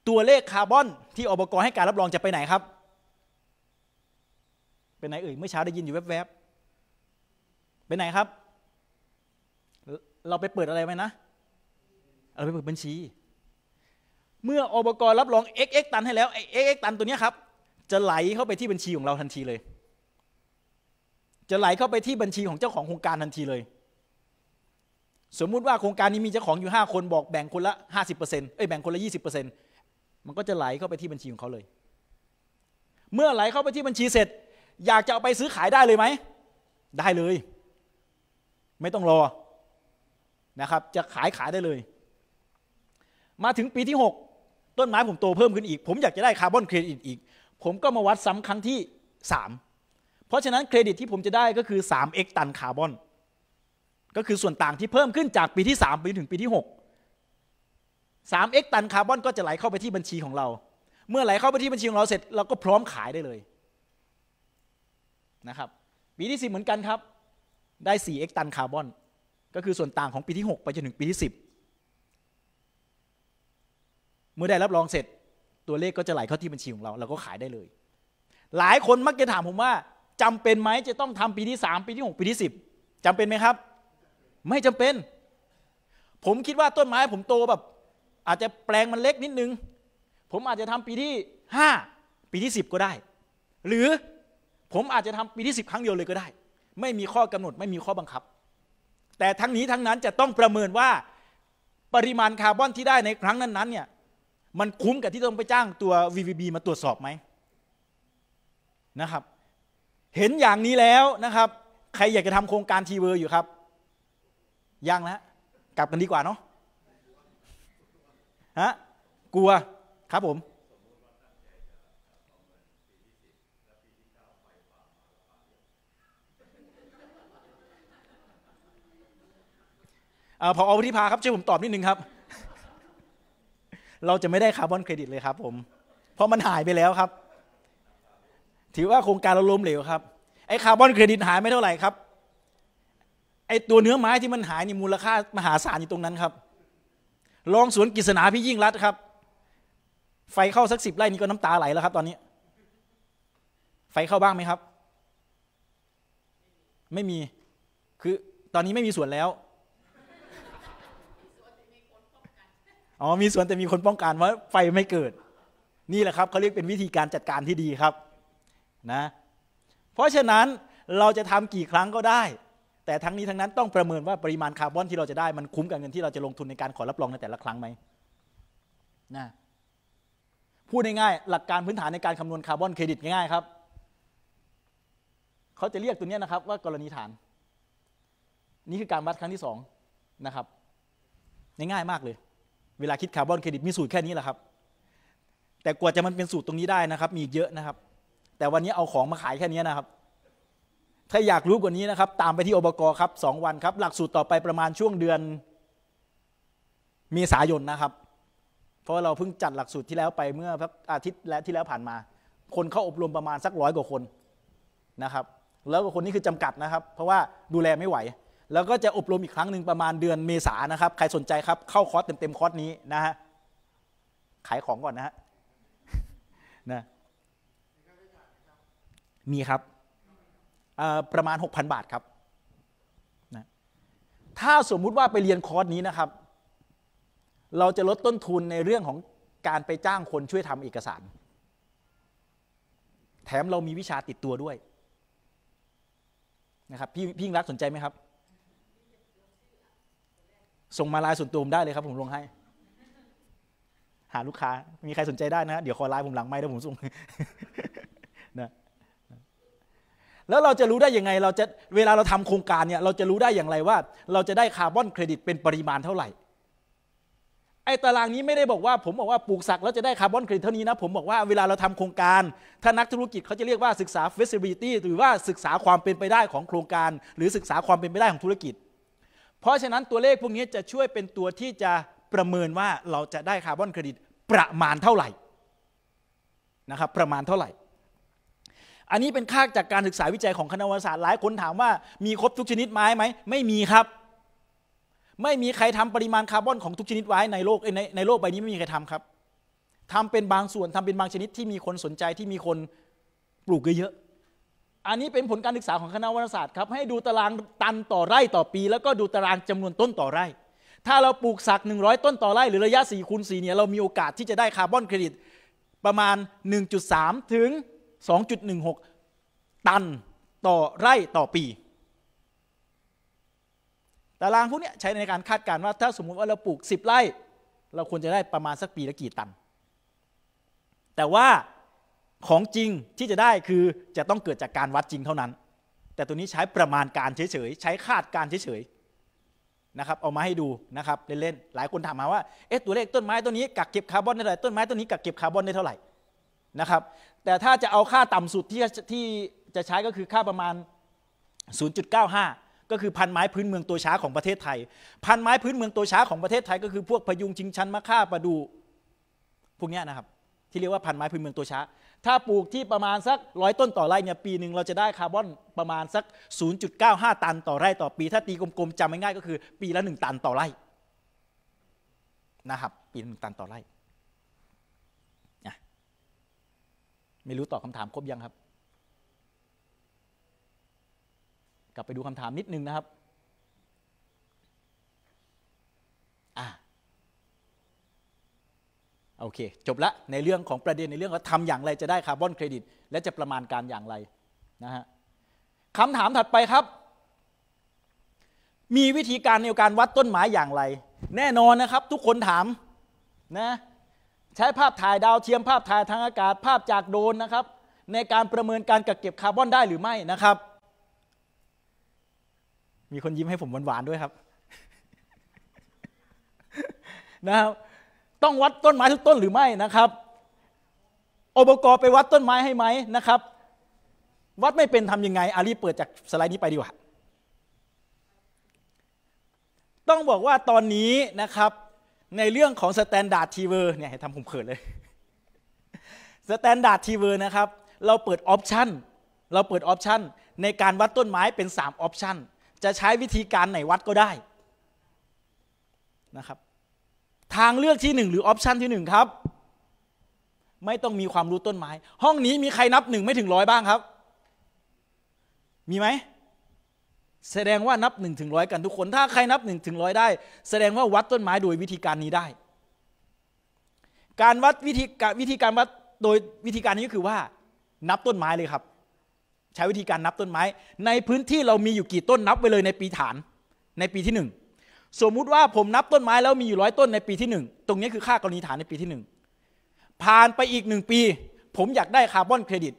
Speaker 2: ตัวเลขคาร์บอน ที่อบกรให้การรับรองจะไปไหนครับไปไหนเอ่ยเมื่อเช้าได้ยินอยู่แวบๆไปไหนครับเราไปเปิดอะไรไหมนะเราไปเปิดบัญชี เมื่ออบกรรับรอง xx ตันให้แล้วไอ้ xx ตันตัวนี้ครับ จะไหลเข้าไปที่บัญชีของเราทันทีเลย จะไหลเข้าไปที่บัญชีของเจ้าของโครงการทันทีเลย สมมุติว่าโครงการนี้มีเจ้าของอยู่ 5 คนบอกแบ่งคนละ50%เอ้ยแบ่งคนละ20%มันก็จะไหลเข้าไปที่บัญชีของเขาเลย เมื่อไหลเข้าไปที่บัญชีเสร็จ อยากจะเอาไปซื้อขายได้เลยไหม ได้เลย ไม่ต้องรอนะครับจะขายขายได้เลย มาถึงปีที่ 6 ต้นไม้ผมโตเพิ่มขึ้นอีก ผมอยากจะได้คาร์บอนเครดิตอีก ผมก็มาวัดซ้ำครั้งที่ 3 เพราะฉะนั้นเครดิตที่ผมจะได้ก็คือ 3x ตันคาร์บอน ก็คือส่วนต่างที่เพิ่มขึ้นจากปีที่3ไปถึงปีที่ 6 3x ตันคาร์บอนก็จะไหลเข้าไปที่บัญชีของเรา เมื่อไหลเข้าไปที่บัญชีของเราเสร็จ เราก็พร้อมขายได้เลยนะครับปีที่10เหมือนกันครับ ได้ 4x ตันคาร์บอนก็คือส่วนต่างของปีที่ 6 ไปจนถึงปีที่ 10 เมื่อได้รับรองเสร็จ ตัวเลขก็จะไหลเข้าที่บัญชีของเราเราก็ขายได้เลย หลายคนมักจะถามผมว่า จำเป็นไหมจะต้องทำปีที่3 ปีที่ 6 ปีที่ 10จำเป็นไหมครับ ไม่จำเป็น ผมคิดว่าต้นไม้ผมโตแบบ อาจจะแปลงมันเล็กนิดนึง ผมอาจจะทำปีที่5ปีที่10ก็ได้ หรือผมอาจจะทำปีที่ 10 ครั้งเดียวเลยก็ได้ ไม่มีข้อกำหนดไม่มีข้อบังคับแต่ทั้งนี้ทั้งนั้นจะต้องประเมินว่า ปริมาณคาร์บอนที่ได้ในครั้งนั้น ๆ เนี่ย มันคุ้มกับที่ต้องไปจ้างตัว VVB มาตรวจสอบไหมนะครับ เห็นอย่างนี้แล้วนะครับ ใครอยากจะทำโครงการทีเวอร์อยู่ครับ ยังนะกลับกันดีกว่า เนาะฮะกลัวครับผมพออวุฒิภาครับช่วยผมตอบนิดนึงครับ เราจะไม่ได้คาร์บอนเครดิตเลยครับผมเพราะมันหายไปแล้วครับ ถือว่าโครงการเราล้มเหลวครับ ไอ้คาร์บอน เครดิตหายไม่เท่าไหร่ครับ ไอ้ตัวเนื้อไม้ที่มันหายนี่มูลค่ามหาศาลอยู่ตรงนั้นครับ ลองสวนกิษณาพี่ยิ่งรัตครับ ไฟเข้าสักสิบไร่นี่ก็น้ำตาไหลแล้วครับตอนนี้ ไฟเข้าบ้างไหมครับ ไม่มีคือตอนนี้ไม่มีสวนแล้วอ๋อมีส่วนแต่มีคนป้องกันว่าไฟไม่เกิด นี่แหละครับ เขาเรียกเป็นวิธีการจัดการที่ดีครับนะ เพราะฉะนั้นเราจะทำกี่ครั้งก็ได้ แต่ทั้งนี้ทั้งนั้นต้องประเมินว่าปริมาณคาร์บอนที่เราจะได้มันคุ้มกับเงินที่เราจะลงทุนในการขอรับรองในแต่ละครั้งไหมนะพูดง่ายๆหลักการพื้นฐานในการคำนวณคาร์บอนเครดิตง่ายๆครับเขาจะเรียกตัวนี้นะครับ ว่ากรณีฐาน นี่คือการวัดครั้งที่สองนะครับง่ายๆมากเลยเวลาคิดคาร์บอนเครดิตมีสูตรแค่นี้แหละครับ แต่กว่าจะมันเป็นสูตรตรงนี้ได้นะครับ มีเยอะนะครับ แต่วันนี้เอาของมาขายแค่นี้นะครับ ถ้าอยากรู้กว่านี้นะครับ ตามไปที่อบกครับสองวันครับ หลักสูตรต่อไปประมาณช่วงเดือนเมษายนนะครับ เพราะเราเพิ่งจัดหลักสูตรที่แล้วไปเมื่ออาทิตย์และที่แล้วผ่านมา คนเข้าอบรมประมาณสักร้อยกว่าคนนะครับ แล้วคนนี้คือจำกัดนะครับ เพราะว่าดูแลไม่ไหวแล้วก็จะอบรมอีกครั้งหนึ่งประมาณเดือนเมษานะครับ ใครสนใจครับเข้าคอร์สเต็มๆคอร์สนี้นะฮะ ขายของก่อนนะฮะนะ มีครับประมาณ6,000บาทครับนะ ถ้าสมมุติว่าไปเรียนคอร์สนี้นะครับ เราจะลดต้นทุนในเรื่องของการไปจ้างคนช่วยทำเอกสาร แถมเรามีวิชาติดตัวด้วยนะครับพี่พี่รักสนใจไหมครับส่งมาไลน์ส่วนตัวผมได้เลยครับผมลงให้ หาลูกค้า มีใครสนใจได้นะเดี๋ยวขอไลน์ผมหลังไม่ได้ผมส่งนะแล้วเราจะรู้ได้ยังไง เราจะเวลาเราทำโครงการเนี่ยเราจะรู้ได้อย่างไรว่า เราจะได้คาร์บอนเครดิต เป็นปริมาณเท่าไหร่ไอ้ตารางนี้ไม่ได้บอกว่าผมบอกว่าปลูกสักแล้วจะได้คาร์บอนเครดิตเท่านี้นะผมบอกว่าเวลาเราทำโครงการ ถ้านักธุรกิจเขาจะเรียกว่าศึกษา feasibility หรือว่าศึกษาความเป็นไปได้ของโครงการ หรือศึกษาความเป็นไปได้ของธุรกิจเพราะฉะนั้นตัวเลขพวกนี้จะช่วยเป็นตัวที่จะประเมินว่าเราจะได้คาร์บอนเครดิตประมาณเท่าไหร่นะครับประมาณเท่าไหร่ อันนี้เป็นค่าจากการศึกษาวิจัยของคณะวิทยาศาสตร์หลายคนถามว่ามีครบทุกชนิดไม้ไหมไม่มีครับ ไม่มีใครทำปริมาณคาร์บอนของทุกชนิดไว้ในโลกในในโลกใบนี้ไม่มีใครทำครับทำเป็นบางส่วนทำเป็นบางชนิด ที่มีคนสนใจที่มีคนปลูกเยอะอันนี้เป็นผลการศึกษาของคณะวิทยาศาสตร์ครับ ให้ดูตารางตันต่อไร่ต่อปี แล้วก็ดูตารางจำนวนต้นต่อไร่ ถ้าเราปลูกสัก 100 ต้นต่อไร่ หรือระยะ4คูณ4เนี่ย เรามีโอกาสที่จะได้คาร์บอนเครดิต ประมาณ 1.3 ถึง 2.16 ตันต่อไร่ต่อปี ตารางพวกนี้ใช้ในการคาดการณ์ว่าถ้าสมมุติว่าเราปลูก10ไร่ เราควรจะได้ประมาณสักปีละกี่ตัน แต่ว่าของจริงที่จะได้คือจะต้องเกิดจากการวัดจริงเท่านั้น แต่ตัวนี้ใช้ประมาณการเฉยๆ ใช้คาดการเฉยๆ นะครับ เอามาให้ดูนะครับเล่นๆหลายคนถามมาว่าเอ๊ะตัวเลขต้นไม้ต้นนี้กักเก็บคาร์บอนได้เท่าไหร่ต้นไม้ต้นนี้กักเก็บคาร์บอนได้เท่าไหร่นะครับ แต่ถ้าจะเอาค่าต่ำสุดที่ที่จะใช้ก็คือค่าประมาณ 0.95 ก็คือพันไม้พื้นเมืองตัวช้าของประเทศไทย พันไม้พื้นเมืองตัวช้าของประเทศไทย ก็คือพวกพยุงชิงชันมะค่าประดูพวกนี้นะครับที่เรียกว่าพันไม้พื้นเมืองตัวช้าถ้าปลูกที่ประมาณสักร้อยต้นต่อไร่เนี่ยปีหนึ่งเราจะได้คาร์บอนประมาณสัก 0.95 ตันต่อไร่ต่อปี ถ้า ตีกลมๆจำง่ายๆก็คือ ปีละ1ตันต่อไร่นะครับปีละหนึ่งตันต่อไร่ไม่รู้ตอบคำถามครบยังครับกลับไปดูคำถามนิดนึงนะครับโอเคจบละในเรื่องของประเด็นในเรื่องว่าทำอย่างไรจะได้คาร์บอนเครดิต และจะประมาณการอย่างไรนะฮะคำถามถัดไปครับ มีวิธีการในการวัดต้นไม้อย่างไรแน่นอนนะครับทุกคนถามนะ ใช้ภาพถ่ายดาวเทียมภาพถ่ายทางอากาศภาพจากโดรนนะครับ ในการประเมินการกักเก็บคาร์บอนได้หรือไม่นะครับ มีคนยิ้มให้ผมหวานๆด้วยครับ นะครับต้อง วัดต้นไม้ ทุก ต้นหรือ ไม่ นะครับ อบกไปวัดต้นไม้ ให้ไหมนะครับ วัดไม่เป็นทํำยังไงอารีเปิดจากสไลด์นี้ไปดีกว่าต้องบอกว่าตอนนี้นะครับ ในเรื่องของสแตนดาร์ดทีเวอร์เนี่ย ให้ทำผมเขินเลย สแตนดาร์ดทีเวอร์นะครับ เราเปิด ออปชันเราเปิดออปชันในการวัดต้นไม้เป็น3ามออปชันจะใช้วิธีการไหนวัดก็ได้นะครับทางเลือกที่หนึ่งหรือออปชันที่หนึ่งครับ ไม่ต้องมีความรู้ต้นไม้ ห้องนี้มีใครนับหนึ่งไม่ถึงร้อยบ้างครับ มีไหมแสดงว่านับหนึ่งถึงร้อยกันทุกคนถ้าใครนับหนึ่งถึงร้อยได้ แสดงว่าวัดต้นไม้โดยวิธีการนี้ได้ การวัดวิธีการวิธีการวัดโดยวิธีการนี้ก็คือว่า นับต้นไม้เลยครับ ใช้วิธีการนับต้นไม้ ในพื้นที่เรามีอยู่กี่ต้นนับไปเลยในปีฐานในปีที่หนึ่งสมมุติว่าผมนับต้นไม้แล้วมีอยู่ร้อยต้นในปีที่ 1 ตรงนี้คือค่ากรณีฐานในปีที่ 1 ผ่านไปอีก 1 ปี ผมอยากได้คาร์บอนเครดิต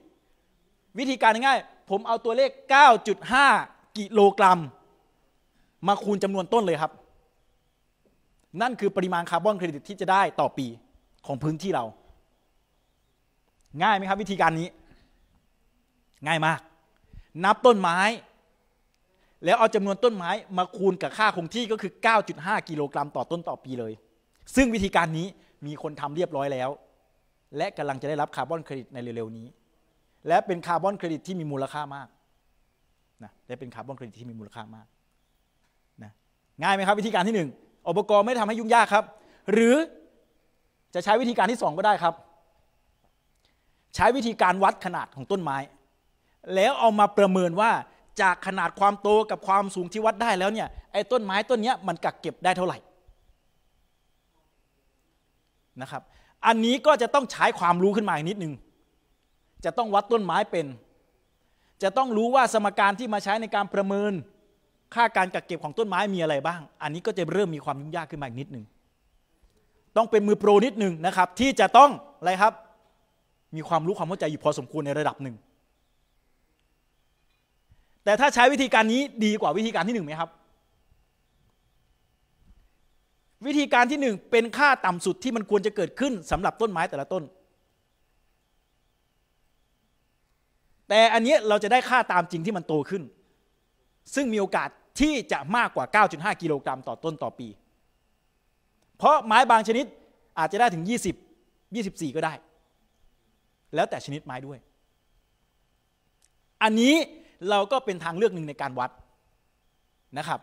Speaker 2: วิธีการง่ายผมเอาตัวเลข 9.5 กิโลกรัม มาคูณจำนวนต้นเลยครับ นั่นคือปริมาณคาร์บอนเครดิตที่จะได้ต่อปีของพื้นที่เรา ง่ายไหมครับ วิธีการนี้ ง่ายมาก นับต้นไม้แล้วเอาจำนวนต้นไม้มาคูณกับค่าคงที่ก็คือ 9.5 กิโลกรัมต่อต้นต่อปีเลย ซึ่งวิธีการนี้มีคนทำเรียบร้อยแล้ว และกำลังจะได้รับคาร์บอนเครดิตในเร็วๆนี้ และเป็นคาร์บอนเครดิตที่มีมูลค่ามากนะและเป็นคาร์บอนเครดิตที่มีมูลค่ามากนะ ง่ายไหมครับวิธีการที่ 1อุปกรณ์ไม่ทำให้ยุ่งยากครับ หรือจะใช้วิธีการที่2ก็ได้ครับ ใช้วิธีการวัดขนาดของต้นไม้ แล้วเอามาประเมินว่าจากขนาดความโตกับความสูงที่วัดได้แล้วเนี่ยไอ้ต้นไม้ต้นนี้มันกักเก็บได้เท่าไหร่นะครับ อันนี้ก็จะต้องใช้ความรู้ขึ้นมาอีกนิดนึงจะต้องวัดต้นไม้เป็น จะต้องรู้ว่าสมการที่มาใช้ในการประเมิน ค่าการกักเก็บของต้นไม้มีอะไรบ้าง อันนี้ก็จะเริ่มมีความยุ่งยากขึ้นมาอีกนิดนึงต้องเป็นมือโปรนิดนึงนะครับ ที่จะต้องอะไรครับมีความรู้ความเข้าใจอยู่พอสมควรในระดับหนึ่งแต่ถ้าใช้วิธีการนี้ดีกว่าวิธีการที่หนึ่งไหมครับ วิธีการที่หนึ่งเป็นค่าต่ำสุดที่มันควรจะเกิดขึ้นสำหรับต้นไม้แต่ละต้น แต่อันนี้เราจะได้ค่าตามจริงที่มันโตขึ้น ซึ่งมีโอกาสที่จะมากกว่า 9.5กิโลกรัมต่อต้นต่อปี เพราะไม้บางชนิดอาจจะได้ถึง 20 24 ก็ได้ แล้วแต่ชนิดไม้ด้วย อันนี้เราก็เป็นทางเลือกหนึ่งในการวัดนะครับ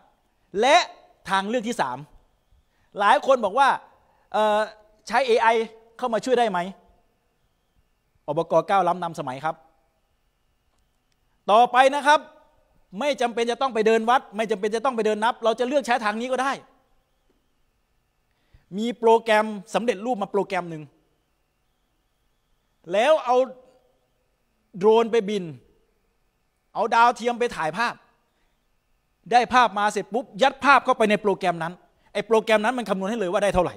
Speaker 2: และทางเลือกที่ 3 หลายคนบอกว่าใช้ AI เข้ามาช่วยได้ไหมอบกก้าวล้ำนำสมัยครับ ต่อไปนะครับ ไม่จำเป็นจะต้องไปเดินวัด ไม่จำเป็นจะต้องไปเดินนับเราจะเลือกใช้ทางนี้ก็ได้ มีโปรแกรมสำเร็จรูปมาโปรแกรมหนึ่งแล้วเอาโดรนไปบินเอาดาวเทียมไปถ่ายภาพ ได้ภาพมาเสร็จปุ๊บยัดภาพเข้าไปในโปรแกรมนั้นไอ้โปรแกรมนั้นมันคำนวณให้เลยว่าได้เท่าไหร่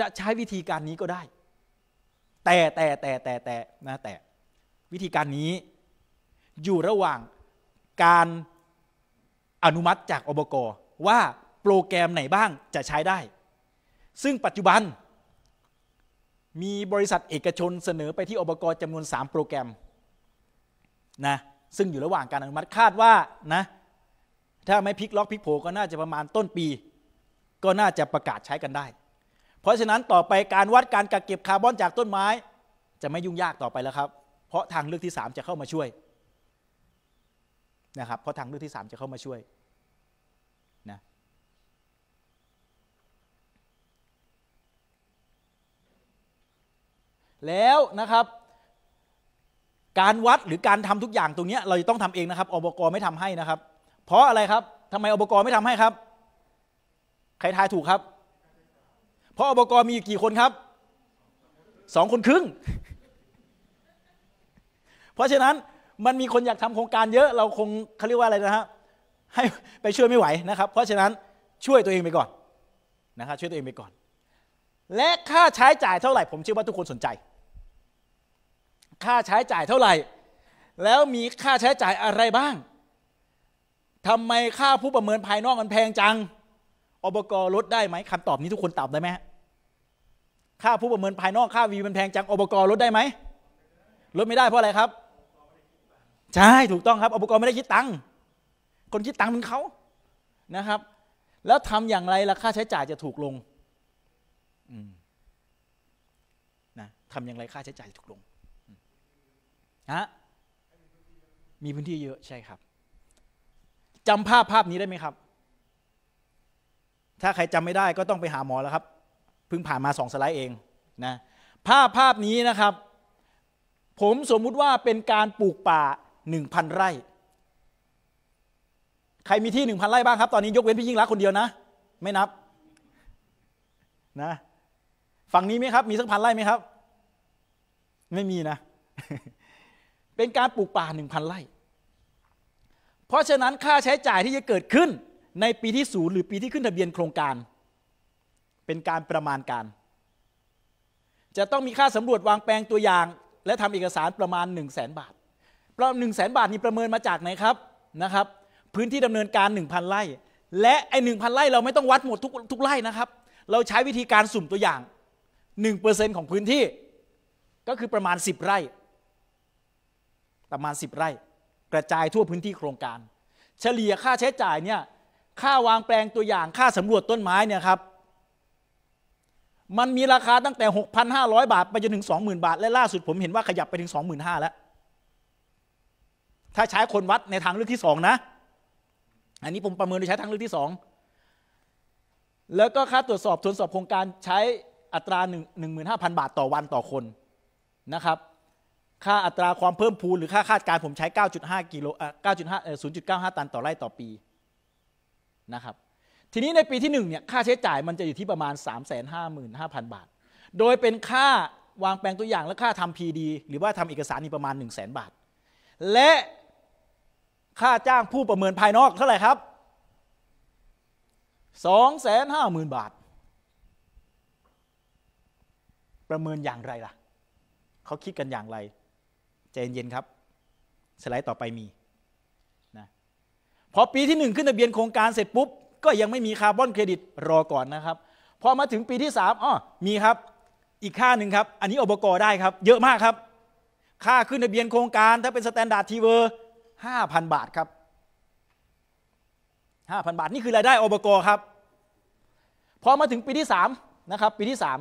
Speaker 2: จะใช้วิธีการนี้ก็ได้ แต่แต่แต่แต่แต่นะแต่วิธีการนี้ อยู่ระหว่างการอนุมัติจากอบกว่าโปรแกรมไหนบ้างจะใช้ได้ ซึ่งปัจจุบัน มีบริษัทเอกชนเสนอ ไปที่อบกจำนวน3โปรแกรมนะซึ่งอยู่ระหว่างการอนุมัติคาดว่านะ ถ้าไม่พลิกล็อกพลิกโผก็น่าจะประมาณต้นปี ก็น่าจะประกาศใช้กันได้ เพราะฉะนั้นต่อไปการวัดการกักเก็บคาร์บอนจากต้นไม้ จะไม่ยุ่งยากต่อไปแล้วครับเพราะทาง เลือกที่3จะเข้ามาช่วยนะครับ เพราะทางเลือกที่3จะเข้ามาช่วยนะแล้วนะครับการวัดหรือการทำทุกอย่างตรงนี้เราจะต้องทำเองนะครับอบกไม่ทำให้นะครับ เพราะอะไรครับทำไมอบกไม่ทำให้ครับ ใครทายถูกครับ เพราะอบกมีกี่คนครับสองคนครึ่ง เพราะฉะนั้นมันมีคนอยากทำโครงการเยอะเราคงเขาเรียกว่าอะไรนะฮะให้ไปช่วยไม่ไหวนะครับ เพราะฉะนั้นช่วยตัวเองไปก่อนนะครับช่วยตัวเองไปก่อน และค่าใช้จ่ายเท่าไหร่ผมเชื่อว่าทุกคนสนใจค่าใช้จ่ายเท่าไหร่ แล้วมีค่าใช้จ่ายอะไรบ้าง ทำไมค่าผู้ประเมินภายนอกมันแพงจัง อบกลดได้ไหมคำตอบนี้ทุกคนตอบได้ไหมค่าผู้ประเมินภายนอกค่าวีมันแพงจังอบกลดได้ไหมลดไม่ได้ เพราะอะไรครับ ใช่ถูกต้องครับ อบกรไม่ได้คิดตังค์ คนคิดตังค์เป็นเขานะครับ แล้วทำอย่างไรล่ะค่าใช้จ่ายจะถูกลงนะทำอย่างไรค่าใช้จ่ายถูกลงฮะมีพื้นที่เยอะใช่ครับจำภาพภาพนี้ได้ไหมครับ ถ้าใครจำไม่ได้ก็ต้องไปหาหมอแล้วครับ เพิ่งผ่านมาสองสไลด์เอง นะภาพภาพนี้นะครับ ผมสมมุติว่าเป็นการปลูกป่า 1,000 ไร่ ใครมีที่ 1,000 ไร่บ้างครับ ตอนนี้ยกเว้นพี่ยิ่งรักคนเดียวนะ ไม่นับ นะ ฝั่งนี้ไหมครับ มีสักพันไร่ไหมครับ ไม่มีนะเป็นการปลูกป่าหนึ่งพันไร่ เพราะฉะนั้นค่าใช้จ่ายที่จะเกิดขึ้นในปีที่ศูนย์หรือปีที่ขึ้นทะเบียนโครงการ เป็นการประมาณการ จะต้องมีค่าสำรวจวางแปลงตัวอย่าง และทำเอกสารประมาณ1 0 0 0 0แสนบาทประมาณหนึ่งแสนบาทนี้ประเมินมาจากไหนครับนะครับ พื้นที่ดำเนินการ 1,000 ไร่และไอ้หนึ่งพันไร่เราไม่ต้องวัดหมดทุกทุกไร่นะครับ เราใช้วิธีการสุ่มตัวอย่าง 1%ของพื้นที่ก็คือประมาณ 10 ไร่ประมาณ 10 ไร่กระจายทั่วพื้นที่โครงการ เฉลี่ยค่าใช้จ่ายเนี่ย ค่าวางแปลงตัวอย่างค่าสำรวจต้นไม้ เนี่ยครับ มันมีราคาตั้งแต่ 6,500 บาทไปจนถึง20,000 บาท และล่าสุดผมเห็นว่าขยับ ไปถึง 25,000แล้ว ถ้าใช้คนวัดใน ทางเลือกที่ 2 นะ อันนี้ผมประเมินโดยใช้ ทางเลือกที่ 2 แล้วก็ค่าตรวจสอบทวนสอบโครงการใช้อัตรา1 15,000 บาทต่อวันต่อคนนะครับค่าอัตราความเพิ่มพูนหรือค่าคาดการผมใช้ 9.5กิโล9.5 0.95 ตันต่อไร่ต่อปีนะครับ ทีนี้ในปีที่1เนี่ย ค่าใช้จ่ายมันจะอยู่ที่ประมาณ 355,000 บาท โดยเป็นค่าวางแปลงตัวอย่างและค่าทำ P.D. หรือว่าทำเอกสารนี่ประมาณ 1 0 0 0 0 0 บาท และค่าจ้างผู้ประเมินภายนอกเท่าไหร่ครับ 250,000 บาท ประเมินอย่างไรล่ะ เขาคิดกันอย่างไรจเย็นครับ สไลด์ต่อไปมีนะ พอปีที่ 1 ขึ้นทะเบียนโครงการเสร็จปุ๊บ ก็ยังไม่มีคาร์บอนเครดิตรอก่อนนะครับ พอมาถึงปีที่3อ๋อมีครับ อีกค่าหนึ่งครับ อันนี้อบกอได้ครับ เยอะมากครับ ค่าขึ้นทะเบียนโครงการถ้าเป็นสแตนดาร์ดทีเวอร์ห้าพันบาทครับห้าพันบาทนี่คือรายได้อบกอครับ พอมาถึงปีที่สามนะครับ ปีที่สาม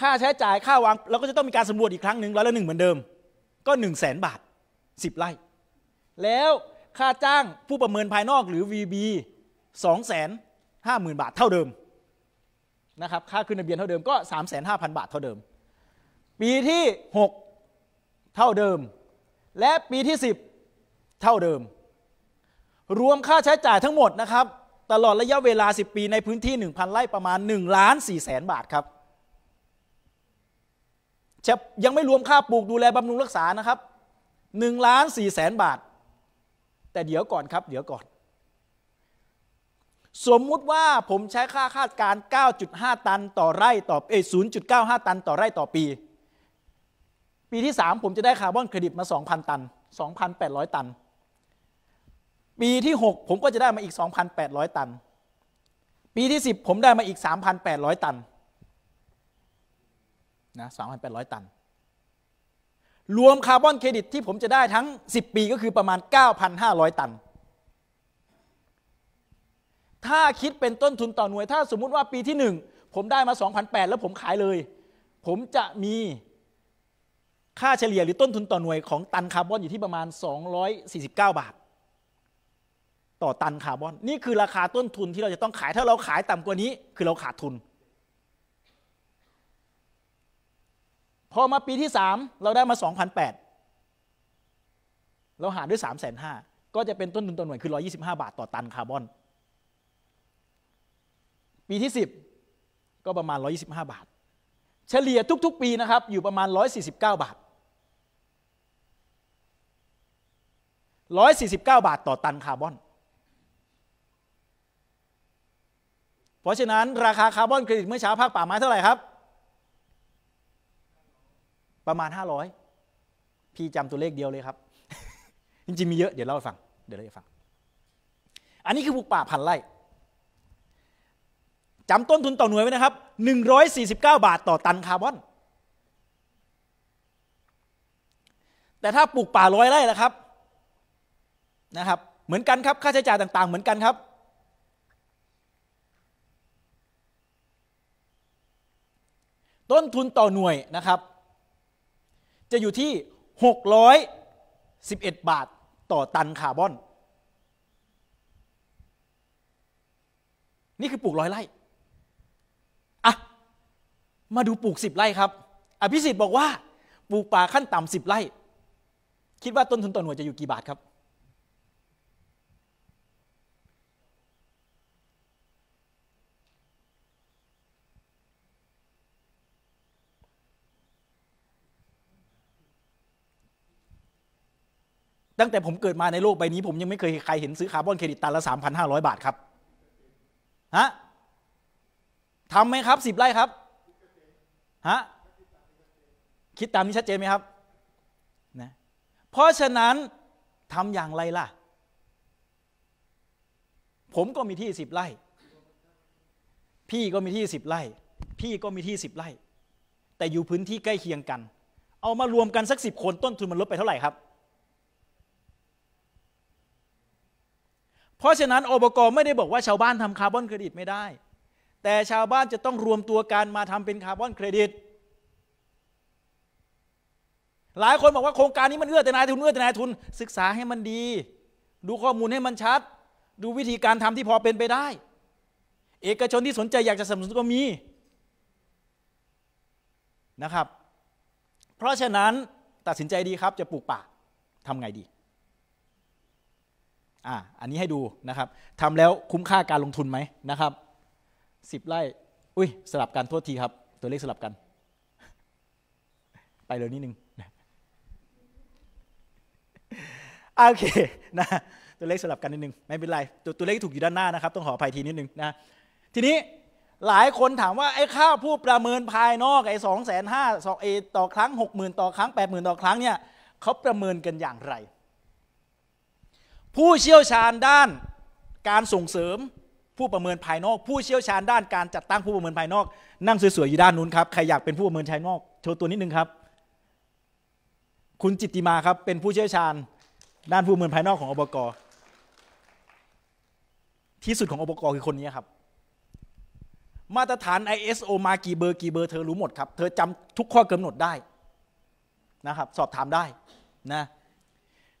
Speaker 2: ค่าใช้จ่ายค่าวางเราก็จะต้องมีการสำรวจอีกครั้งหนึ่งร้อยละหนึ่งเหมือนเดิมก็1นึ่งแสนบาท 10ไร่แล้วค่าจ้างผู้ประเมินภายนอกหรือ VB 2 5 0 0 0 0 บาทเท่าเดิมนะครับค่าขึ้นทะเบียนเท่าเดิมก็ 3 5 0 0 0 บาทเท่าเดิม ปีที่ 6 เท่าเดิม และปีที่ 10 เท่าเดิม รวมค่าใช้จ่ายทั้งหมดนะครับตลอดระยะเวลา 10 ปีในพื้นที่ 1,000ไร่ประมาณ1ล้าน4แสนบาทครับจะยังไม่รวมค่าปลูกดูแลบำรุงรักษานะครับ1ล้านสี่แสนบาท แต่เดี๋ยวก่อนครับ เดี๋ยวก่อน สมมุติว่าผมใช้ค่าคาดการ 9.5 ตัน ต่อไร่ต่อเอ0.95 ตันต่อไร่ต่อปี ปีที่ 3 ผมจะได้คาร์บอนเครดิตมา2,000ตัน 2,800 ตัน ปีที่ 6 ผมก็จะได้มาอีก 2,800 ตัน ปีที่ 10 ผมได้มาอีก 3,800 ตันนะ2 8 0 0 ตัน รวมคาร์บอนเครดิตที่ผมจะได้ทั้ง 10 ปีก็คือประมาณ 9,500 ตัน ถ้าคิดเป็นต้นทุนต่อ หน่วย ถ้าสมมุติว่าปีที่ 1 ผมได้มา 2,800 แล้วผมขายเลย ผมจะมีค่าเฉลี่ยหรือต้นทุนต่อหน่วย ของตันคาร์บอนอยู่ ที่ประมาณ 249 บาท ต่อตันคาร์บอน นี่ คือราคาต้นทุนที่เราจะต้องขาย ถ้าเราขายต่ำกว่านี้ คือเราขาดทุนพอมาปีที่สามเราได้มา2 0 0 8เราหารด้วย 3 5 0 0 0 ก็จะเป็นต้นทุนต่อหน่วยคือ125 บาทต่อตันคาร์บอน ปีที่ 10 ก็ประมาณ 125 บาท เฉลี่ยทุกๆ ปีนะครับ อยู่ประมาณ 149 บาท 149 บาทต่อตันคาร์บอน เพราะฉะนั้นราคาคาร์บอนเครดิตเมื่อเช้าภาคป่าไม้เท่าไหร่ครับประมาณ 500 พี่จำตัวเลขเดียวเลยครับ จริงๆ มีเยอะ เดี๋ยวเล่าให้ฟัง เดี๋ยวเล่าให้ฟัง อันนี้คือบุกป่าพันไร่ จำต้นทุนต่อหน่วยไว้นะครับ 149 บาทต่อตันคาร์บอน แต่ถ้าปลูกป่าร้อยไร่และครับ นะครับ เหมือนกันครับ ค่าใช้จ่ายต่างๆเหมือนกันครับ ต้นทุนต่อหน่วยนะครับจะอยู่ที่611 บาท ต่อตัน คาร์บอน นี่คือปลูกร้อยไร่อ่ะ มาดูปลูกสิบไร่ครับ อภิสิทธิ์บอกว่าปลูกป่าขั้นต่ำสิบไร่ คิดว่าต้นทุนต่อหน่วยจะอยู่กี่บาทครับตั้งแต่ผมเกิดมาในโลกใบนี้ผมยังไม่เคยใครเห็นซื้อคาร์บอนเครดิตตันละ 3,500 บาทครับฮะทำไหมครับสิบไร่ครับฮะคิดตามนี้ชัดเจนไหมครับนะเพราะฉะนั้นทำอย่างไรล่ะ ผมก็มีที่สิบไร่ พี่ก็มีที่สิบไร่ พี่ก็มีที่สิบไร่ แต่อยู่พื้นที่ใกล้เคียงกัน เอามารวมกันสักสิบคนต้นทุนมันลดไปเท่าไหร่ครับเพราะฉะนั้นอบกไม่ได้บอกว่าชาวบ้านทำคาร์บอนเครดิตไม่ได้ แต่ชาวบ้านจะต้องรวมตัวกันมาทำเป็นคาร์บอนเครดิต หลายคนบอกว่าโครงการนี้มันเอื้อ แต่นายทุนเอื้อ แต่นายทุน ศึกษาให้มันดี ดูข้อมูลให้มันชัด ดูวิธีการทำที่พอเป็นไปได้ เอกชนที่สนใจอยากจะสนับสนุนก็มีนะครับ เพราะฉะนั้นตัดสินใจดีครับจะปลูกป่าทำไงดีอ่าอันนี้ให้ดูนะครับทำแล้วคุ้มค่าการลงทุนไหมนะครับ สิบไร่ อุ้ยสลับกันโทษทีครับ ตัวเลขสลับกัน ไปเร็วนิดนึง โอเคนะ ตัวเลขสลับกันนิดนึง ไม่เป็นไรตัวตัวเลขถูกอยู่ด้านหน้านะครับ ต้องขออภัยทีนิดนึงนะ ทีนี้หลายคนถามว่า ไอ้ค่าผู้ประเมินภายนอกไอ้สองแสนห้าสองเอต่อครั้งหกหมื่นต่อครั้งแปดหมื่นต่อครั้งเนี่ยเขาประเมินกันอย่างไรผู้เชี่ยวชาญด้านการส่งเสริมผู้ประเมินภายนอก ผู้เชี่ยวชาญด้านการจัดตั้งผู้ประเมินภายนอก นั่งสวยๆอยู่ด้านนู้นครับใครอยากเป็นผู้ประเมินภายนอกโชว์ตัวนิดนึงครับ คุณจิตติมาครับ เป็นผู้เชี่ยวชาญด้านผู้ประเมินภายนอกของอบกที่สุดของอบกคือคนนี้ครับ มาตรฐาน ISO มากี่เบอร์กี่เบอร์เธอรู้หมดครับเธอจำทุกข้อกำหนดได้นะครับ สอบถามได้ นะ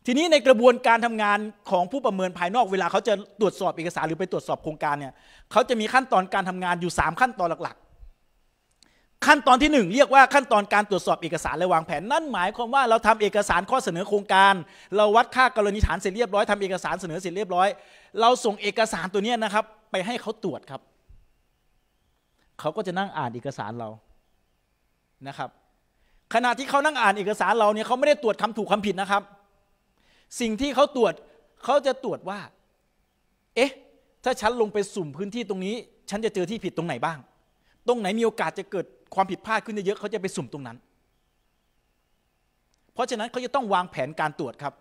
Speaker 2: ทีนี้ในกระบวนการทำงานของผู้ประเมินภายนอกเวลาเขาจะตรวจสอบเอกสารหรือไปตรวจสอบโครงการเนี่ยเขาจะมีขั้นตอนการทำงานอยู่ 3 ขั้นตอนหลักๆ ขั้นตอนที่ 1 เรียกว่าขั้นตอนการตรวจสอบเอกสารและวางแผนนั่นหมายความว่าเราทำเอกสารข้อเสนอโครงการ เราวัดค่ากรณีฐานเสร็จเรียบร้อยทำเอกสารเสนอเสร็จเรียบร้อยเราส่งเอกสารตัวนี้นะครับไปให้เขาตรวจครับเขาก็จะนั่งอ่านเอกสารเรานะครับ ขณะที่เขานั่งอ่านเอกสารเราเนี่ยเขาไม่ได้ตรวจคำถูกคำผิดนะครับเสิ่งที่เขาตรวจเขาจะตรวจว่า เอ๊ะถ้าฉันลงไปสุ่มพื้นที่ตรงนี้ ฉันจะเจอที่ผิดตรงไหนบ้าง ตรงไหนมีโอกาสจะเกิดความผิดพลาดขึ้นเยอะเขาจะไปสุ่มตรงนั้น เพราะฉะนั้นเขาจะต้องวางแผนการตรวจครับ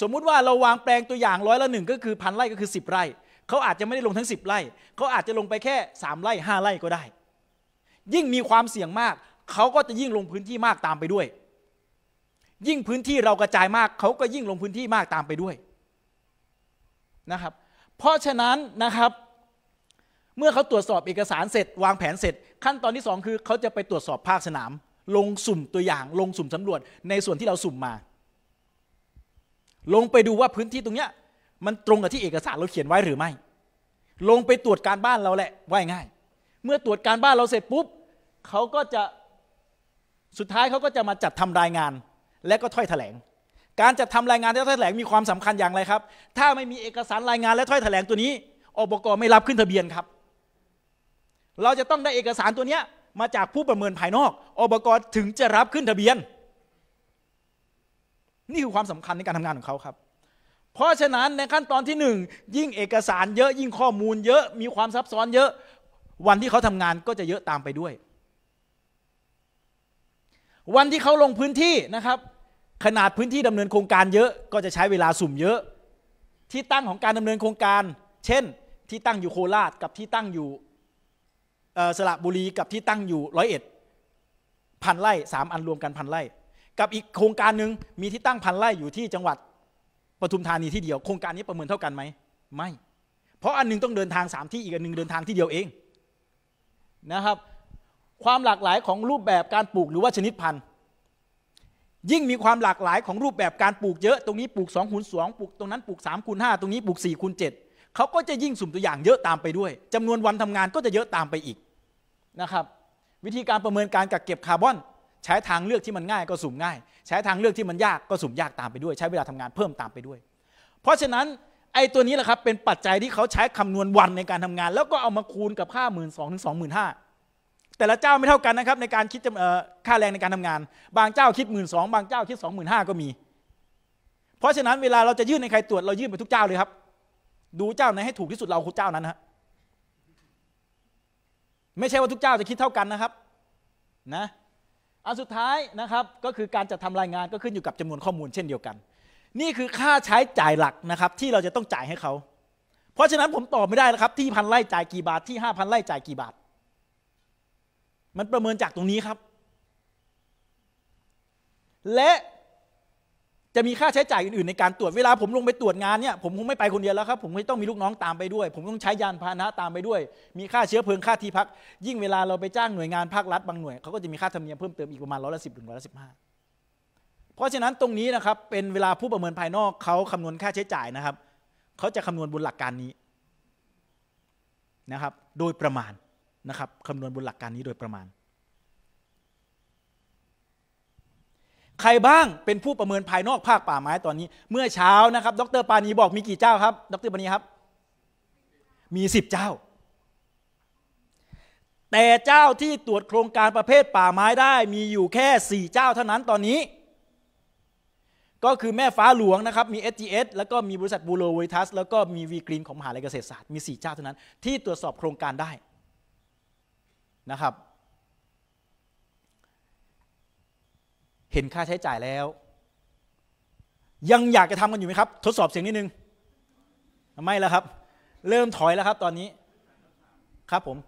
Speaker 2: สมมุติว่าเราวางแปลงตัวอย่างร้อยละหนึ่งก็คือพันไร่ก็คือสิบไร่เขาอาจจะไม่ได้ลงทั้งสิบไร่เขาอาจจะลงไปแค่สามไร่ห้าไร่ก็ได้ ยิ่งมีความเสี่ยงมากเขาก็จะยิ่งลงพื้นที่มากตามไปด้วยยิ่งพื้นที่เรากระจายมากเขาก็ยิ่งลงพื้นที่มากตามไปด้วยนะครับ เพราะฉะนั้นนะครับ เมื่อเขาตรวจสอบเอกสารเสร็จ วางแผนเสร็จ ขั้นตอนที่2คือ เขาจะไปตรวจสอบภาคสนาม ลงสุ่มตัวอย่าง ลงสุ่มสำรวจในส่วนที่เราสุ่มมา ลงไปดูว่าพื้นที่ตรงเนี้ยมันตรงกับที่เอกสารเราเขียนไว้หรือไม่ ลงไปตรวจการบ้านเราแหละว่ายง่ายเมื่อตรวจการบ้านเราเสร็จปุ๊บ เขาก็จะสุดท้ายเขาก็จะมาจัดทำรายงานและก็ถ้อยแถลง การจัดทารายงานและถ้อยแถลงมีความสำคัญอย่างไรครับ ถ้าไม่มีเอกสารรายงาน และถ้อยแถลงตัวนี้อบกไม่รับขึ้นทะเบียนครับ เราจะต้องได้เอกสารตัวนี้มาจากผู้ประเมินภายนอกอบกถึงจะรับขึ้นทะเบียน นี่คือความสำคัญในการทำงานของเขาครับ เพราะฉะนั้นในขั้นตอนที่ 1 ยิ่งเอกสารเยอะยิ่งข้อมูล เยอะ มีความซับซ้อนเยอะ วันที่เขาทำงานก็จะเยอะตามไปด้วยวันที่เขาลงพื้นที่นะครับ ขนาดพื้นที่ดำเนินโครงการเยอะก็จะใช้เวลาสุ่มเยอะ ที่ตั้งของการดำเนินโครงการ เช่นที่ตั้งอยู่โคราชกับที่ตั้งอยู่สระบุรีกับที่ตั้งอยู่ร้อยเอ็ดพันไร่สามอันรวมกันพันไร่ กับอีกโครงการหนึ่งมีที่ตั้งพันไร่อยู่ที่จังหวัดปทุมธานีที่เดียวโครงการนี้ประเมินเท่ากันไหมไม่ เพราะอันนึงต้องเดินทางสามที่อีกอันนึงเดินทางที่เดียวเองนะครับความหลากหลายของรูปแบบการปลูกหรือว่าชนิดพันธุ์ ยิ่งมีความหลากหลายของรูปแบบการปลูกเยอะ ตรงนี้ปลูก2คูณสองปลูกตรงนั้นปลูก3คูณหตรงนี้ปลูก4คูณดเขาก็จะยิ่งสุ่มตัวอย่างเยอะตามไปด้วย จำนวนวันทำงานก็จะเยอะตามไปอีกนะครับวิธีการประเมินการกักเก็บคาร์บอน ใช้ทางเลือกที่มันง่ายก็สุ่มง่าย ใช้ทางเลือกที่มันยากก็สุ่มยากตามไปด้วยใช้เวลาทำงานเพิ่มตามไปด้วย เพราะฉะนั้นไอ้ตัวนี้แหละครับเป็นปัจจัยที่เขาใช้คำนวณวันในการทำงาน แล้วก็เอามาคูณกับค่าหมื่นสองถึงสองหมื่นห้าแต่ละเจ้าไม่เท่ากันนะครับในการคิดค่าแรงในการทำงาน บางเจ้าคิดหมื่นสองบางเจ้าคิดสองหมื่นห้าก็มี เพราะฉะนั้นเวลาเราจะยื่นในใครตรวจเรายื่นไปทุกเจ้าเลยครับ ดูเจ้าไหนให้ถูกที่สุดเราคุเจ้านั้นฮะไม่ใช่ว่าทุกเจ้าจะคิดเท่ากันนะครับนะอันสุดท้ายนะครับ ก็คือการจัดทำรายงานก็ขึ้นอยู่กับจำนวนข้อมูล เช่นเดียวกัน นี่คือค่าใช้จ่ายหลักนะครับ ที่เราจะต้องจ่ายให้เขา เพราะฉะนั้นผมตอบไม่ได้นะครับ ที่พันไล่จ่ายกี่บาทที่ห้าพันไล่จ่ายกี่บาทมันประเมินจากตรงนี้ครับ และจะมีค่าใช้จ่ายอื่นๆในการตรวจเวลาผมลงไปตรวจงานเนี่ยผมคงไม่ไปคนเดียวแล้วครับผมต้องมีลูกน้องตามไปด้วย ผมต้องใช้ยานพาหนะตามไปด้วยมีค่าเชื้อเพลิงค่าที่พักยิ่งเวลาเราไปจ้างหน่วยงานภาครัฐบางหน่วยเขาก็จะมีค่าธรรมเนียมเพิ่มเติมอีกประมาณร้อยละสิบถึงร้อยละสิบห้าเพราะฉะนั้นตรงนี้นะครับ เป็นเวลาผู้ประเมินภายนอกเขาคำนวณค่าใช้จ่ายนะครับเขาจะคำนวณบนหลักการนี้นะครับ โดยประมาณนะครับคำนวณบนหลักการนี้โดยประมาณ ใครบ้างเป็นผู้ประเมินภายนอกภาคป่าไม้ตอนนี้ เมื่อเช้านะครับดรปานีบอกมีกี่เจ้าครับ ดรปานีครับ มีสิบเจ้า แต่เจ้าที่ตรวจโครงการประเภทป่าไม้ได้ มีอยู่แค่สี่เจ้าเท่านั้นตอนนี้ ก็คือแม่ฟ้าหลวงนะครับ มี s อ s แล้วก็มีบริษัทบูโรเวทัสแล้วก็มีวีกรีนของมหาลัยเกษตรศาสตร์มีสี่เจ้าเท่านั้นที่ตรวจสอบโครงการได้นะครับ เห็นค่าใช้จ่ายแล้ว ยังอยากจะทำกันอยู่ไหมครับ ทดสอบเสียงนิดนึงไม่แล้วครับ เริ่มถอยแล้วครับตอนนี้ ครับผม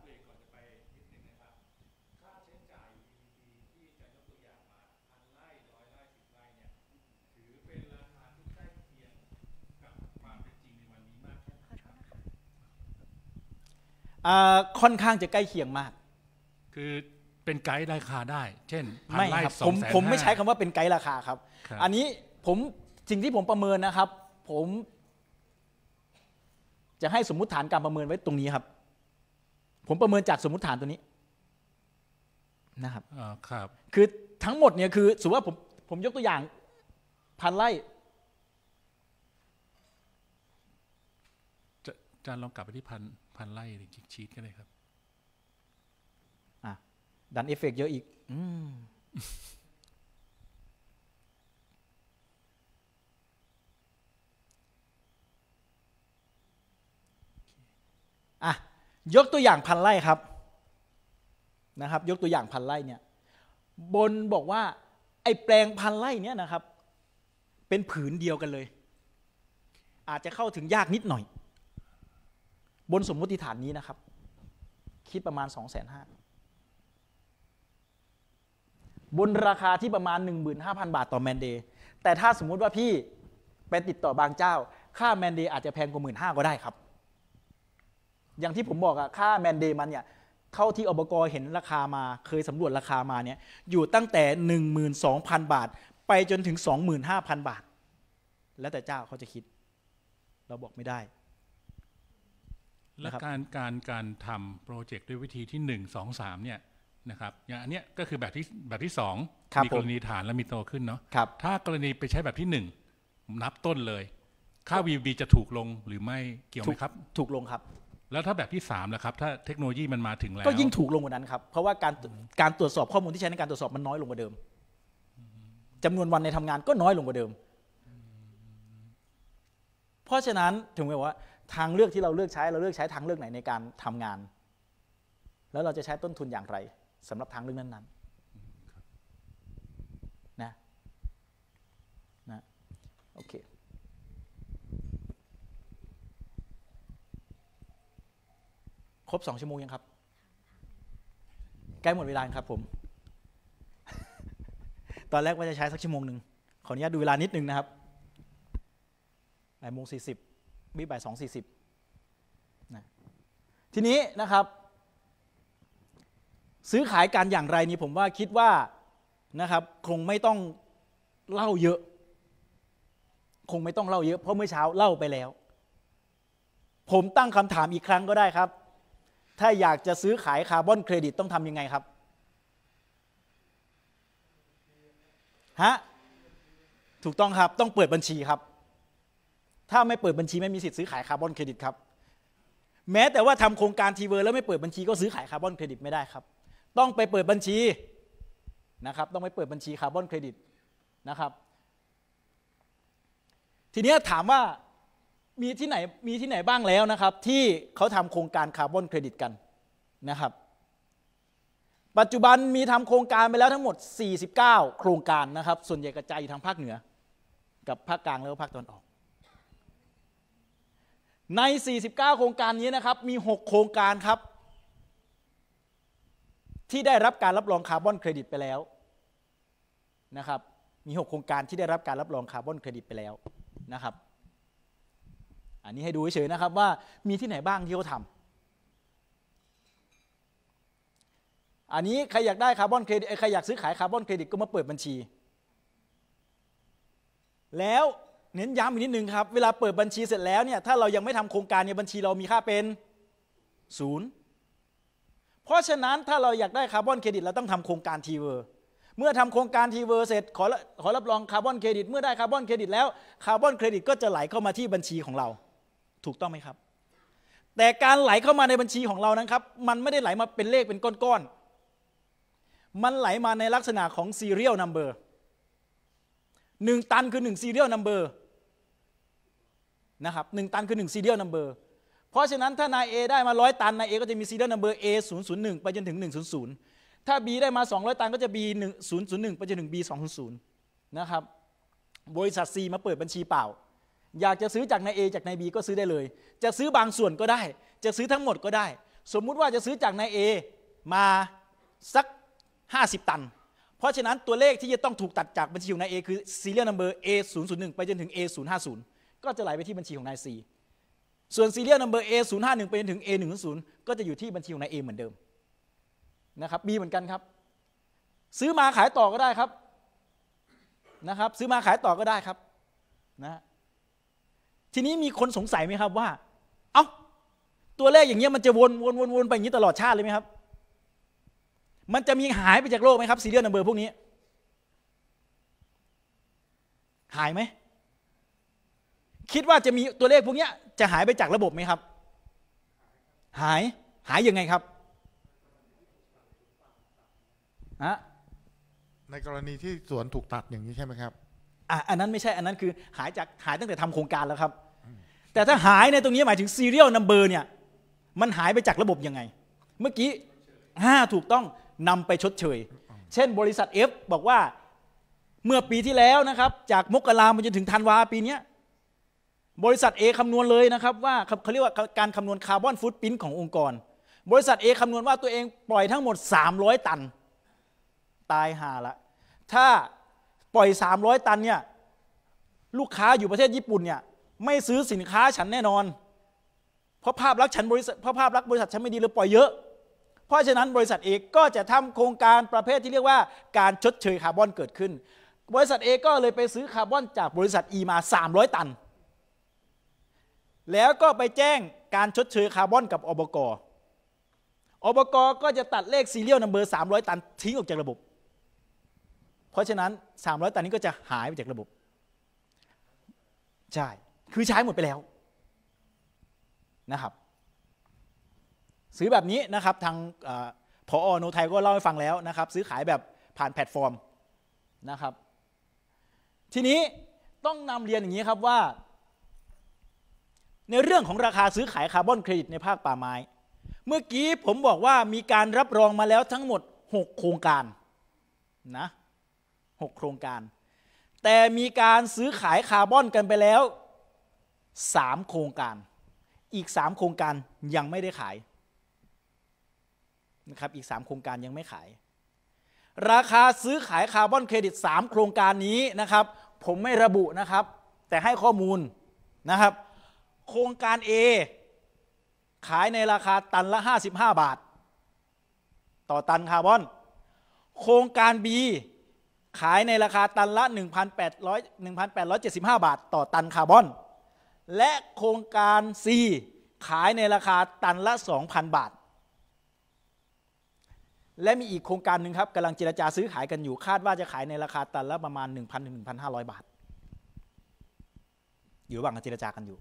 Speaker 2: ค่อนข้างจะใกล้เคียงมาก
Speaker 3: ือเป็นไกด์ราคาได้ เช่นพันไม่ไ่ครับสอผงมแสนผมไม่ใช้
Speaker 2: คำว่าเป็นไกด์ราคาครับ อันนี้ผมสิ่งที่ผมประเมินนะครับ ผม จะให้สมมุติฐานการประเมินไว้ตรงนี้ครับ ผมประเมินจากสมมุติฐานตัวนี้นะครับอ่าครับ คือทั้งหมดเนี่ยคือสมมติว่าผมผมยกตัวอย่างพันไร่
Speaker 3: จะาจารลองกลับไปที่พันพันไร่หรือชิกชีตก็ได้ครับ
Speaker 2: ดันเอฟเฟกเยอะอีกอืมอ่ะ ยกตัวอย่างพันไร่ครับ นะครับ ยกตัวอย่างพันไร่เนี่ยบนบอกว่า ไอ้แปลงพันไร่เนี่ยนะครับ เป็นผืนเดียวกันเลย อาจจะเข้าถึงยากนิดหน่อย บนสมมติฐานนี้นะครับ คิดประมาณสองแสนห้าบนราคาที่ประมาณ 15,000 บาทต่อแมนเดย์แต่ถ้าสมมุติว่าพี่ ไปติดต่อบางเจ้าค่าแมนเดย์อาจจะแพงกว่าหมื่นห้าก็ได้ครับ อย่างที่ผมบอกอะค่าแมนเดย์มันเนี่ยเท่าที่อบกเห็นราคามาเคยสำรวจราคามาเนี่ยอยู่ตั้งแต่12,000 บาท ไปจนถึง25,000 บาท แล้วแต่เจ้าเขาจะคิด เราบอกไม่ได้ แล
Speaker 3: ะการการการทำโปรเจกต์ด้วยวิธีที่1 2 3เนี่ยนะครับอย่างอันเนี้ยก็คือแบบที่แบบที่สองมีกรณีฐานแล้วมีโตขึ้นเนาะถ้ากรณีไปใช้แบบที่หนึ่งนับต้นเลย ค่า VB จะถูกลงหรือ
Speaker 2: ไม่เกี่ยวไหมครับถูกลงครับ แล้วถ้าแบบที่3ามล่ะครับถ้าเทคโนโลยีมันมาถึงแล้วก็ยิ่งถูกลงกว่านั้นครับเพราะว่าการการตรวจสอบข้อมูลที่ใช้ในการตรวจสอบมันน้อยลงกว่าเดิม จำนวนวันในทำงานก็น้อยลงกว่าเดิม เพราะฉะนั้นถึงแม้ว่าทางเลือกที่เราเลือกใช้เราเลือกใช้ทางเลือกไหนในการทำงาน แล้วเราจะใช้ต้นทุนอย่างไรสำหรับทางเรื่องนั้นๆ นะ นะ โอเค ครบสองชั่วโมงยังครับ ใกล้หมดเวลาครับผม ตอนแรกว่าจะใช้สักชั่วโมงหนึ่ง ขออนุญาตดูเวลานิดนึงนะครับบ่ายโมงสี่สิบบบ่ายสองสี่สิบ ทีนี้นะครับซื้อขายกันอย่างไรนี่ผมว่าคิดว่านะครับ คงไม่ต้องเล่าเยอะ คงไม่ต้องเล่าเยอะ เพราะเมื่อเช้าเล่าไปแล้ว ผมตั้งคำถามอีกครั้งก็ได้ครับ ถ้าอยากจะซื้อขายคาร์บอนเครดิตต้องทำยังไงครับฮะถูกต้องครับต้องเปิดบัญชีครับ ถ้าไม่เปิดบัญชีไม่มีสิทธิ์ซื้อขายคาร์บอนเครดิตครับ แม้แต่ว่าทำโครงการทีเวอร์แล้วไม่เปิดบัญชีก็ซื้อขายคาร์บอนเครดิตไม่ได้ครับต้องไปเปิดบัญชีนะครับ ต้องไปเปิดบัญชีคาร์บอนเครดิตนะครับ ทีนี้ถามว่ามีที่ไหนมีที่ไหนบ้างแล้วนะครับ ที่เขาทำโครงการคาร์บอนเครดิตกันนะครับ ปัจจุบันมีทำโครงการไปแล้วทั้งหมด 49 โครงการนะครับ ส่วนใหญ่ กระจายอยู่ทางภาคเหนือ กับภาคกลางแล้วภาคตะวันออก ใน 49 โครงการนี้นะครับมี 6 โครงการครับที่ได้รับการรับรองคาร์บอนเครดิตไปแล้วนะครับ มี 6 โครงการที่ได้รับการรับรองคาร์บอนเครดิตไปแล้วนะครับ อันนี้ให้ดูเฉยๆนะครับว่ามีที่ไหนบ้างที่เขาทำ อันนี้ใครอยากได้คาร์บอนเครดิตใครอยากซื้อขายคาร์บอนเครดิต ก็มาเปิดบัญชี แล้วเน้นย้ำอีกนิดนึงครับ เวลาเปิดบัญชีเสร็จแล้วเนี่ยถ้าเรายังไม่ทำโครงการเนี่ยบัญชีเรามีค่าเป็นศูนย์เพราะฉะนั้นถ้าเราอยากได้คาร์บอนเครดิตเราต้องทำโครงการทีเวอร์เมื่อทำโครงการทีเวอร์เสร็จขอขอรับรองคาร์บอนเครดิตเมื่อได้คาร์บอนเครดิต แล้วคาร์บอนเครดิตก็จะไหลเข้ามาที่บัญชีของเรา ถูกต้องไหมครับ แต่การไหลเข้ามาในบัญชีของเรานั้นครับ มันไม่ได้ไหลมาเป็นเลขเป็นก้อนๆ มันไหลมาในลักษณะของซีเรียลนัมเบอร์หนึ่งตันคือหนึ่งซีเรียลนัมเบอร์นะครับหนึ่งตันคือหนึ่งซีเรียลนัมเบอร์เพราะฉะนั้นถ้านายเอได้มาร้อยตันนายเอก็จะมีซีเรียลนัมเบอร์เอศูนย์ศูนย์หนึ่งไปจนถึงหนึ่งศูนย์ศูนย์ถ้าบีได้มาสองร้อยตันก็จะบีหนนึ่งศูย์หนึ่งไปจนถึงบีสองศูนยย์์ศูนนะครับบริษัทซีมาเปิดบัญชีเปล่า อยากจะซื้อจากนาย A จากนาย B ก็ซื้อได้เลย จะซื้อบางส่วนก็ได้จะซื้อทั้งหมดก็ได้ สมมุติว่าจะซื้อจากนาย A มาสักห้าสิบตัน เพราะฉะนั้นตัวเลขที่จะต้องถูกตัดจากบัญชีของนาย A คืออศูนย์ศูนย์หนึ่งไปจนถึงูนย์ก็จะไหลไปที่บัญชีของนาย C ส่วนซีเรียลนัมเบอร์ A 0 5 1ไปจนถึง A 1 0 0ก็จะอยู่ที่บัญชีของนาย A เหมือนเดิมนะครับ B เหมือนกันครับ ซื้อมาขายต่อก็ได้ครับนะครับ ซื้อมาขายต่อก็ได้ครับนะ ทีนี้มีคนสงสัยไหมครับว่าเอา้าตัวเลขอย่างเงี้ยมันจะวน วน วนวนไปอย่างนี้ตลอดชาติเลยไหมครับ มันจะมีหายไปจากโลกไหมครับซีเรียลนัมเบอร์พวกนี้ หายไหม คิดว่าจะมีตัวเลขพวกเนี้ยจะหายไปจากระบบไหมครับ หาย หายยังไงครับอะในกรณีที่สวนถูกตัดอย่างนี้ใช่ไหมครับ อ่ะอันนั้นไม่ใช่อันนั้นคือหายจากหายตั้งแต่ทำโครงการแล้วครับ แต่ถ้าหายในตรงนี้หมายถึงซีเรียลนัมเบอร์เนี่ย มันหายไปจากระบบยังไง เมื่อกี้ห้าถูกต้องนำไปชดเชย เช่น บริษัท F บอกว่าเมื่อปีที่แล้วนะครับจากมกรามันจนถึงธันวาปีนี้บริษัท A คำนวณเลยนะครับ ว่าเขาเรียกว่าการคำนวณคาร์บอนฟุตปิ้นขององค์กร บริษัท A คำนวณว่าตัวเองปล่อยทั้งหมด 300 ตันตายห่าละถ้าปล่อย 300 ตันเนี่ยลูกค้าอยู่ประเทศญี่ปุ่นเนี่ยไม่ซื้อสินค้าฉันแน่นอน เพราะภาพลักษณ์ฉันบริษัทเพราะภาพลักษณ์บริษัทฉันไม่ดีเลยปล่อยเยอะ เพราะฉะนั้นบริษัทเอกก็จะทำโครงการประเภทที่เรียกว่า การชดเชยคาร์บอนเกิดขึ้น บริษัทเอก็เลยไปซื้อคาร์บอนจากบริษัทอ E มา300 ตันแล้วก็ไปแจ้งการชดเชยคาร์บอนกับอบก อบก ก็จะตัดเลขซีเรียลนัมเบอร์ 300 ตันทิ้งออกจากระบบ เพราะฉะนั้น 300 ตันนี้ก็จะหายไปจากระบบ ใช่ คือใช้หมดไปแล้วนะครับ ซื้อแบบนี้นะครับ ทางพออโนไทยก็เล่าให้ฟังแล้วนะครับ ซื้อขายแบบผ่านแพลตฟอร์มนะครับ ทีนี้ต้องนำเรียนอย่างนี้ครับว่าในเรื่องของราคาซื้อขายคาร์บอนเครดิตในภาคป่าไม้ เมื่อกี้ผมบอกว่ามีการรับรองมาแล้วทั้งหมด 6 โครงการนะ 6 โครงการ แต่มีการซื้อขายคาร์บอนกันไปแล้ว 3 โครงการ อีก3โครงการยังไม่ได้ขายนะครับ อีก 3 โครงการยังไม่ขายราคาซื้อขายคาร์บอนเครดิต3โครงการนี้นะครับผมไม่ระบุนะครับ แต่ให้ข้อมูลนะครับโครงการ A ขายในราคาตันละ 55 บาท ต่อตันคาร์บอน โครงการ B ขายในราคาตันละ 1,800 1,875 บาท ต่อตันคาร์บอน และโครงการ C ขายในราคาตันละ 2,000 บาท และมีอีกโครงการหนึ่งครับกำลังเจรจาซื้อขายกันอยู่คาดว่าจะขายในราคาตันละประมาณ1,000-1,500 บาท อยู่ระหว่างการเจรจากันอยู่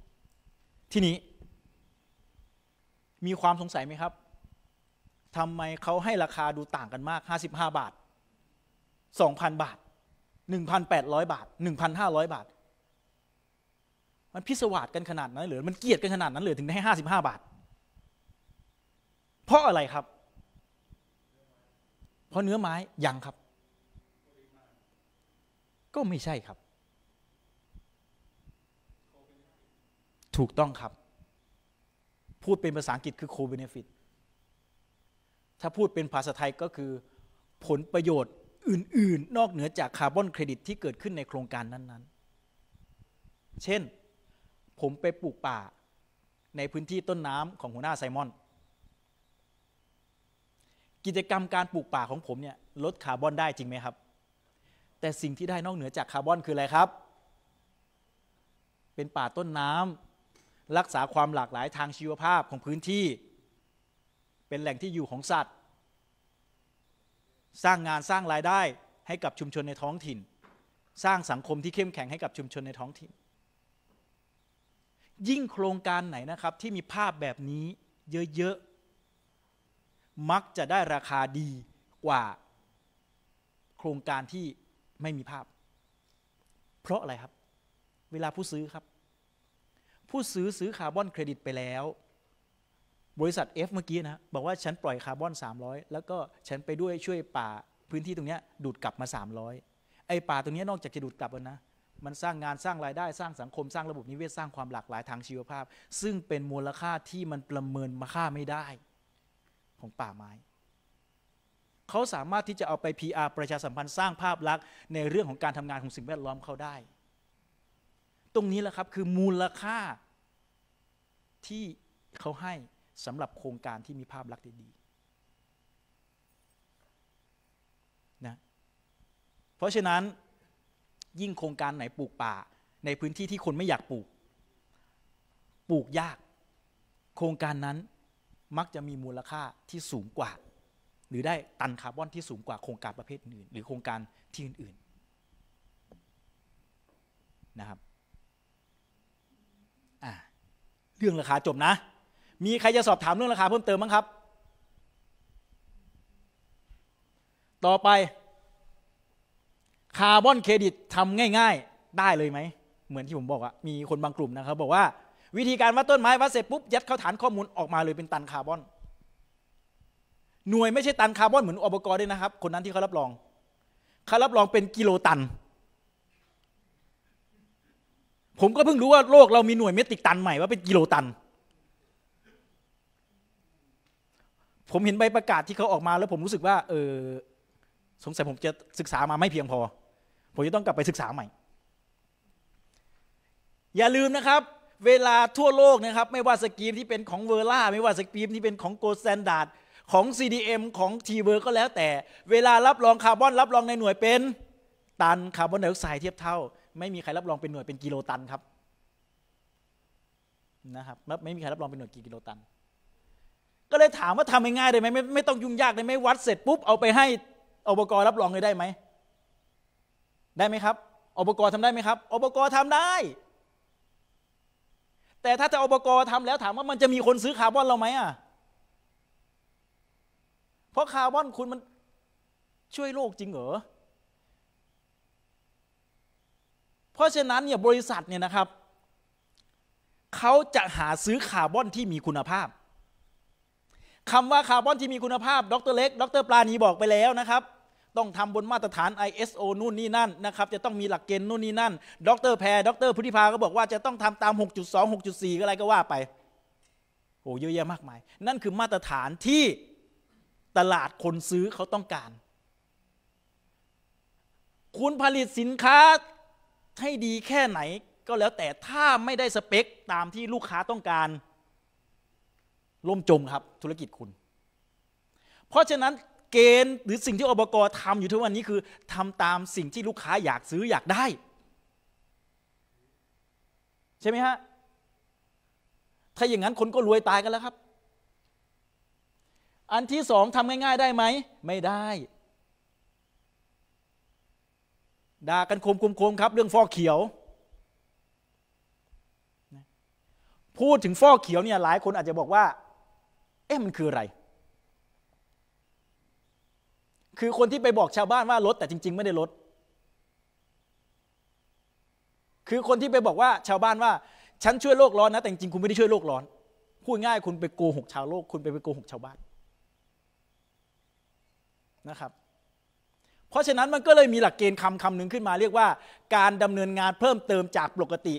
Speaker 2: ทีนี้ มีความสงสัยไหมครับทำไมเขาให้ราคาดูต่างกันมาก 55 บาท 2,000 บาท 1,800 บาท 1,500 บาท มันพิศวาสกันขนาดนั้นหรือ มันเกียดกันขนาดนั้นหรือถึงได้ให้55 บาท เพราะอะไรครับ เพราะเนื้อไม้ยังครับ ก็ไม่ใช่ครับถูกต้องครับ พูดเป็นภาษาอังกฤษคือ co-benefit ถ้าพูดเป็นภาษาไทยก็คือผลประโยชน์อื่นๆ นอกเหนือจากคาร์บอนเครดิตที่เกิดขึ้นในโครงการนั้นๆ เช่นผมไปปลูกป่าในพื้นที่ต้นน้ำของหัวหน้าไซมอน กิจกรรมการปลูกป่าของผมเนี่ย ลดคาร์บอนได้จริงไหมครับ แต่สิ่งที่ได้นอกเหนือจากคาร์บอนคืออะไรครับ เป็นป่าต้นน้ำรักษาความหลากหลายทางชีวภาพของพื้นที่ เป็นแหล่งที่อยู่ของสัตว์ สร้างงานสร้างรายได้ให้กับชุมชนในท้องถิ่น สร้างสังคมที่เข้มแข็งให้กับชุมชนในท้องถิ่น ยิ่งโครงการไหนนะครับ ที่มีภาพแบบนี้เยอะๆมักจะได้ราคาดีกว่าโครงการที่ไม่มีภาพ เพราะอะไรครับ เวลาผู้ซื้อครับผู้ซื้อซื้อคาร์บอนเครดิตไปแล้ว บริษัท F เมื่อกี้นะ บอกว่าฉันปล่อยคาร์บอน 300 แล้วก็ฉันไปด้วยช่วยป่าพื้นที่ตรงนี้ดูดกลับมา 300 ไอ้ป่าตรงนี้นอกจากจะดูดกลับแล้วนะมันสร้างงานสร้างรายได้สร้างสังคมสร้างระบบนิเวศสร้างความหลากหลายทางชีวภาพ ซึ่งเป็นมูลค่าที่มันประเมินมาค่าไม่ได้ ของป่าไม้เขาสามารถที่จะเอาไป PR ประชาสัมพันธ์สร้างภาพลักษณ์ ในเรื่องของการทำงานของสิ่งแวดล้อมเขาได้รงนี้แหละ ครับ คือมูลค่าที่เขาให้สำหรับโครงการที่มีภาพลักษณ์ดีๆนะเพราะฉะนั้นยิ่งโครงการไหนปลูกป่า ในพื้นที่ ที่คนไม่อยากปลูกปลูกยาก โครงการนั้นมักจะมีมูลค่าที่สูงกว่า หรือได้ตันคาร์บอนที่สูงกว่าโครงการประเภทอื่น หรือโครงการที่อื่น ๆนะครับเรื่องราคาจบนะ มีใครจะสอบถามเรื่องราคาเพิ่มเติมบ้างครับ ต่อไปคาร์บอนเครดิตทำง่ายๆ ได้เลยไหม เหมือนที่ผมบอกอะมีคนบางกลุ่มนะครับ บอกว่าวิธีการวัดต้นไม้วัดเสร็จปุ๊บยัดเข้าฐานข้อมูลออกมาเลยเป็นตันคาร์บอน หน่วยไม่ใช่ตันคาร์บอนเหมือนอุปกรณ์ด้วยนะครับ คนนั้นที่เขารับรอง เขารับรองเป็นกิโลตันผมก็เพิ่งรู้ว่าโลกเรามีหน่วยเมตริกตันใหม่ว่าเป็นกิโลตัน ผมเห็นใบประกาศที่เขาออกมาแล้วผมรู้สึกว่าเออสงสัยผมจะศึกษามาไม่เพียงพอ ผมจะต้องกลับไปศึกษาใหม่ อย่าลืมนะครับ เวลาทั่วโลกนะครับ ไม่ว่าสกีมที่เป็นของเวอร่าไม่ว่าสกีมที่เป็นของโกลแซนดาร์ดของ CDM ของ t ีเวอร์ก็แล้วแต่ เวลารับรองคาร์บอนรับรองในหน่วยเป็นตันคาร์บอนไดออกไซด์เทียบเท่าไม่มีใครรับรองเป็นหน่วยเป็นกิโลตันครับนะครับ ไม่มีใครรับรองเป็นหน่วยกี่กิโลตันก็เลยถามว่าทำง่ายๆได้ไหมไม่ไม่ต้องยุ่งยากเลยไหมวัดเสร็จปุ๊บเอาไปให้อบกรรับรองเลยได้ไหมได้ไหมครับ อบกรทำได้ไหมครับอบกรทำได้ แต่ถ้าจะอบกรทำ แล้วถามว่ามันจะมีคนซื้อคาร์บอนเราไหมอ่ะเพราะคาร์บอนคุณมันช่วยโลกจริงเหรอเพราะฉะนั้นเนี่ยบริษัทเนี่ยนะครับเขาจะหาซื้อ คาร์บอนที่มีคุณภาพคำว่า คาร์บอนที่มีคุณภาพ ดรเล็ก ดรปลานีบอกไปแล้วนะครับ ต้องทำบนมาตรฐาน ISO นู่นนี่นั่นนะครับจะต้องมีหลักเกณฑ์นู่นนี่นั่น ดรแพรดรพุทธิภาก็บอกว่า จะต้องทำตาม 6.2 6.4ก็อะไรก็ว่าไปโอ้เยอะแยะมากมายนั่นคือมาตรฐานที่ตลาดคนซื้อเขาต้องการ คุณผลิตสินค้าให้ดีแค่ไหนก็แล้วแต่ถ้าไม่ได้สเปค ตามที่ลูกค้าต้องการล่มจมครับธุรกิจคุณ เพราะฉะนั้นเกณฑ์หรือสิ่งที่อบกทำอยู่ทุกวันนี้คือทำตามสิ่งที่ลูกค้าอยากซื้อ อยากได้ ใช่ไหมฮะถ้าอย่างนั้นคนก็รวยตายกัน แล้ว ครับ อันที่สองทำง่าย ๆ ได้ไหมไม่ได้ด่ากันโคมโคมคมครับ เรื่องฟอกเขียว พูดถึงฟอกเขียวเนี่ย หลายคนอาจจะบอกว่า เอ๊ะมันคืออะไร คือคนที่ไปบอกชาวบ้านว่าลดแต่จริง ๆ ไม่ได้ลด คือคนที่ไปบอกว่าชาวบ้าน ว่าฉันช่วยโลก ร้อนนะแต่ จริงๆคุณไม่ ได้ ช่วยโลกร้อน พูด ง่ายคุณไปโกหกชาวโลกคุณไปไปโกหกชาวบ้านนะครับเพราะฉะนั้นมันก็เลยมีหลักเกณฑ์คำคำหนึ่งขึ้นมาเรียกว่าการดำเนินงานเพิ่มเติมจากปกติ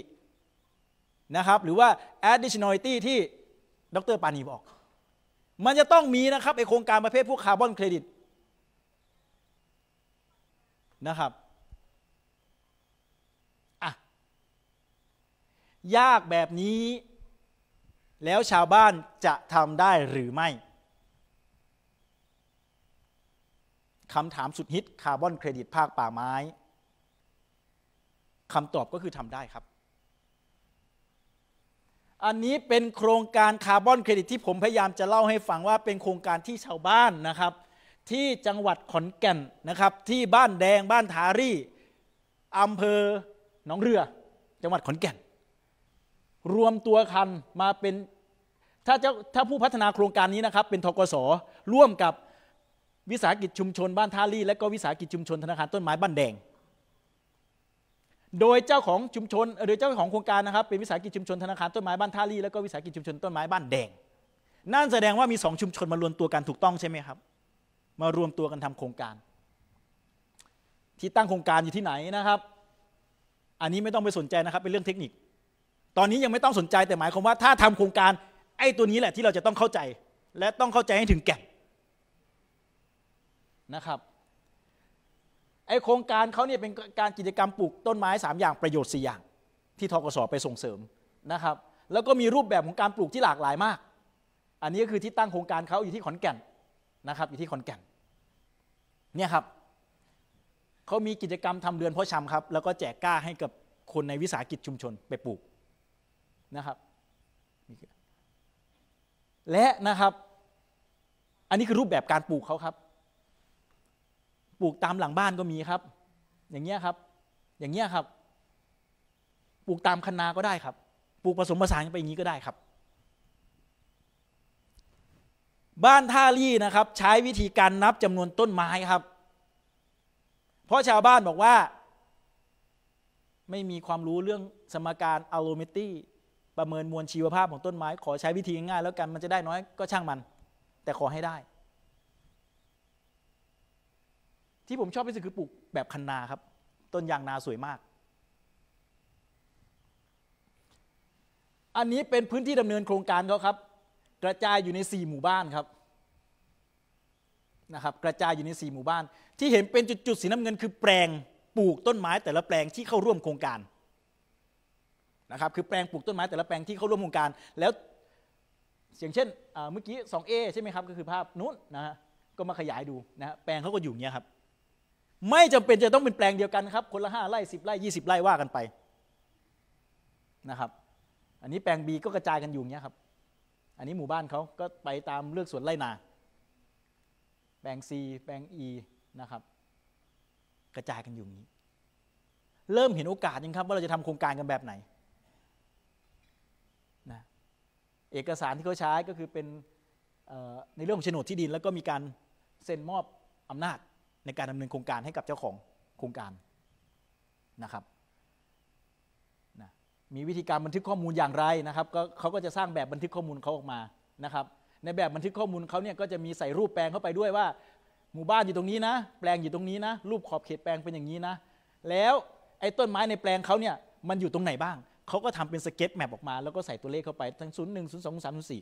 Speaker 2: นะครับ หรือว่า additionality ที่ดรปานีบอก มันจะต้องมีนะครับ ไอโครงการประเภทพวกคาร์บอนเครดิตนะครับอะยากแบบนี้ แล้วชาวบ้านจะทำได้หรือไม่คำถามสุดฮิตคาร์บอนเครดิตภาคป่าไม้คำตอบก็คือทำได้ครับ อันนี้เป็นโครงการคาร์บอนเครดิตที่ผมพยายามจะเล่าให้ฟังว่าเป็นโครงการที่ชาวบ้านนะครับ ที่จังหวัดขอนแก่นนะครับที่บ้านแดงบ้านทารี่อำเภอหนองเรือ จังหวัดขอนแก่น รวมตัวคันมาเป็นถ้าจาถ้าผู้พัฒนาโครงการนี้นะครับ เป็นทกศร่วมกับวิสาหกิจชุมชนบ้านท่าลี่และก็วิสาหกิจชุมชนธนาคารต้นไม้บ้านแดง โดยเจ้าของชุมชนโดยเจ้าของโครงการนะครับเป็นวิสาหกิจชุมชนธนาคารต้นไม้บ้านท่าลี่และก็วิสาหกิจชุมชนต้นไม้บ้านแดง นั่นแสดงว่ามีสองชุมชนมารวมตัวกันถูกต้องใช่ไหมครับ มารวมตัวกันทำโครงการ ที่ตั้งโครงการอยู่ที่ไหนนะครับ อันนี้ไม่ต้องไปสนใจนะครับเป็นเรื่องเทคนิค ตอนนี้ยังไม่ต้องสนใจแต่หมายความว่าถ้าทำโครงการไอ้ตัวนี้แหละที่เราจะต้องเข้าใจและต้องเข้าใจให้ถึงแก่นนะครับไอโครงการเขาเนี่ยเป็นการกิจกรรมปลูกต้นไม้ 3 อย่างประโยชน์4อย่าง ที่ทกศไปส่งเสริมนะครับ แล้วก็มีรูปแบบของการปลูกที่หลากหลายมาก อันนี้ก็คือที่ตั้งโครงการเขาอยู่ที่ขอนแก่นนะครับ อยู่ที่ขอนแก่นเนี่ยครับเขามีกิจกรรมทำเรือนเพาะชำครับแล้วก็แจกกล้าให้กับคนในวิสาหกิจชุมชนไปปลูกนะครับ และนะครับอันนี้คือรูปแบบการปลูกเขาครับปลูกตามหลังบ้านก็มีครับ อย่างเงี้ยครับ อย่างเงี้ยครับ ปลูกตามคันนาก็ได้ครับ ปลูกผสมผสานไปอย่างนี้ก็ได้ครับ บ้านท่ารี่นะครับ ใช้วิธีการนับจำนวนต้นไม้ครับ เพราะชาวบ้านบอกว่า ไม่มีความรู้เรื่องสมการอะโลเมตีีประเมินมวลชีวภาพของต้นไม้ ขอใช้วิธีง่ายๆแล้วกันมันจะได้น้อยก็ช่างมัน แต่ขอให้ได้ที่ผมชอบที่สุดคือปลูกแบบคันนาครับต้นยางนาสวยมาก อันนี้เป็นพื้นที่ดำเนินโครงการเขาครับ กระจายอยู่ใน 4 หมู่บ้านครับนะครับกระจายอยู่ใน 4 หมู่บ้าน ที่เห็นเป็นจุดๆสีน้ำเงินคือแปลงปลูกต้นไม้แต่ละแปลงที่เข้าร่วมโครงการนะครับคือแปลงปลูกต้นไม้แต่ละแปลงที่เข้าร่วมโครงการ แล้วอย่างเช่นเมื่อกี้ 2A ใช่ไหมครับก็คือภาพนู้นนะฮะก็มาขยายดูนะฮะแปลงเขาก็อยู่เงี้ยครับไม่จำเป็นจะต้องเป็นแปลงเดียวกันครับ คนละห้าไร่สิบไร่ยี่สิบไร่ว่ากันไปนะครับ อันนี้แปลง B ก็กระจายกันอยู่เนี้ยครับ อันนี้หมู่บ้านเขาก็ไปตามเลือกสวนไร่นา แปลง C แปลง E นะครับกระจายกันอยู่นี้ เริ่มเห็นโอกาสยังครับว่าเราจะทำโครงการกันแบบไหนนะเอกสารที่เขาใช้ก็คือเป็นในเรื่องของโฉนดที่ดิน แล้วก็มีการเซ็นมอบอำนาจในการดำเนินโครงการให้กับเจ้าของโครงการนะครับนะมีวิธีการบันทึกข้อมูลอย่างไรนะครับก็เขาก็จะสร้างแบบบันทึกข้อมูลเขาออกมานะครับในแบบบันทึกข้อมูลเขาเนี่ยก็จะมีใส่รูปแปลงเข้าไปด้วยว่า หมู่บ้านอยู่ตรงนี้นะแปลงอยู่ตรงนี้นะรูปขอบเขตแปลงเป็นอย่างนี้นะแล้วไอ้ต้นไม้ในแปลงเขาเนี่ยมันอยู่ตรงไหนบ้างเขาก็ทำเป็นสเก็ตแมปออกมา แล้วก็ใส่ตัวเลขเข้าไปทั้ง0หนึ่งศู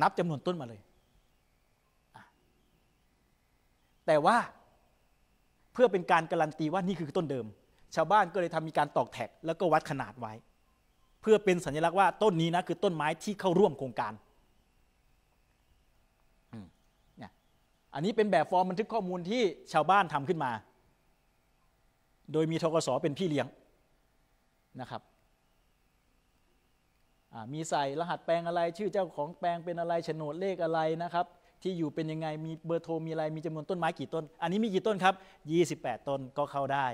Speaker 2: นับจำนวนต้นมาเลยแต่ว่าเพื่อเป็นการการันตีว่านี่คือต้นเดิม ชาวบ้านก็เลยทำมีการตอกแท็ก แล้วก็วัดขนาดไว้ เพื่อเป็นสัญลักษณ์ว่าต้นนี้นะคือต้นไม้ที่เข้าร่วมโครงการอันนี้เป็นแบบฟอร์มบันทึกข้อมูลที่ชาวบ้านทำขึ้นมา โดยมีทกศเป็นพี่เลี้ยงนะครับมีใส่รหัสแปลงอะไร ชื่อเจ้าของแปลงเป็นอะไรโฉนดเลขอะไรนะครับที่อยู่เป็นยังไง มีเบอร์โทรมีอะไร มีจำนวนต้นไม้กี่ต้น อันนี้มีกี่ต้นครับ28 ต้นก็เข้าได้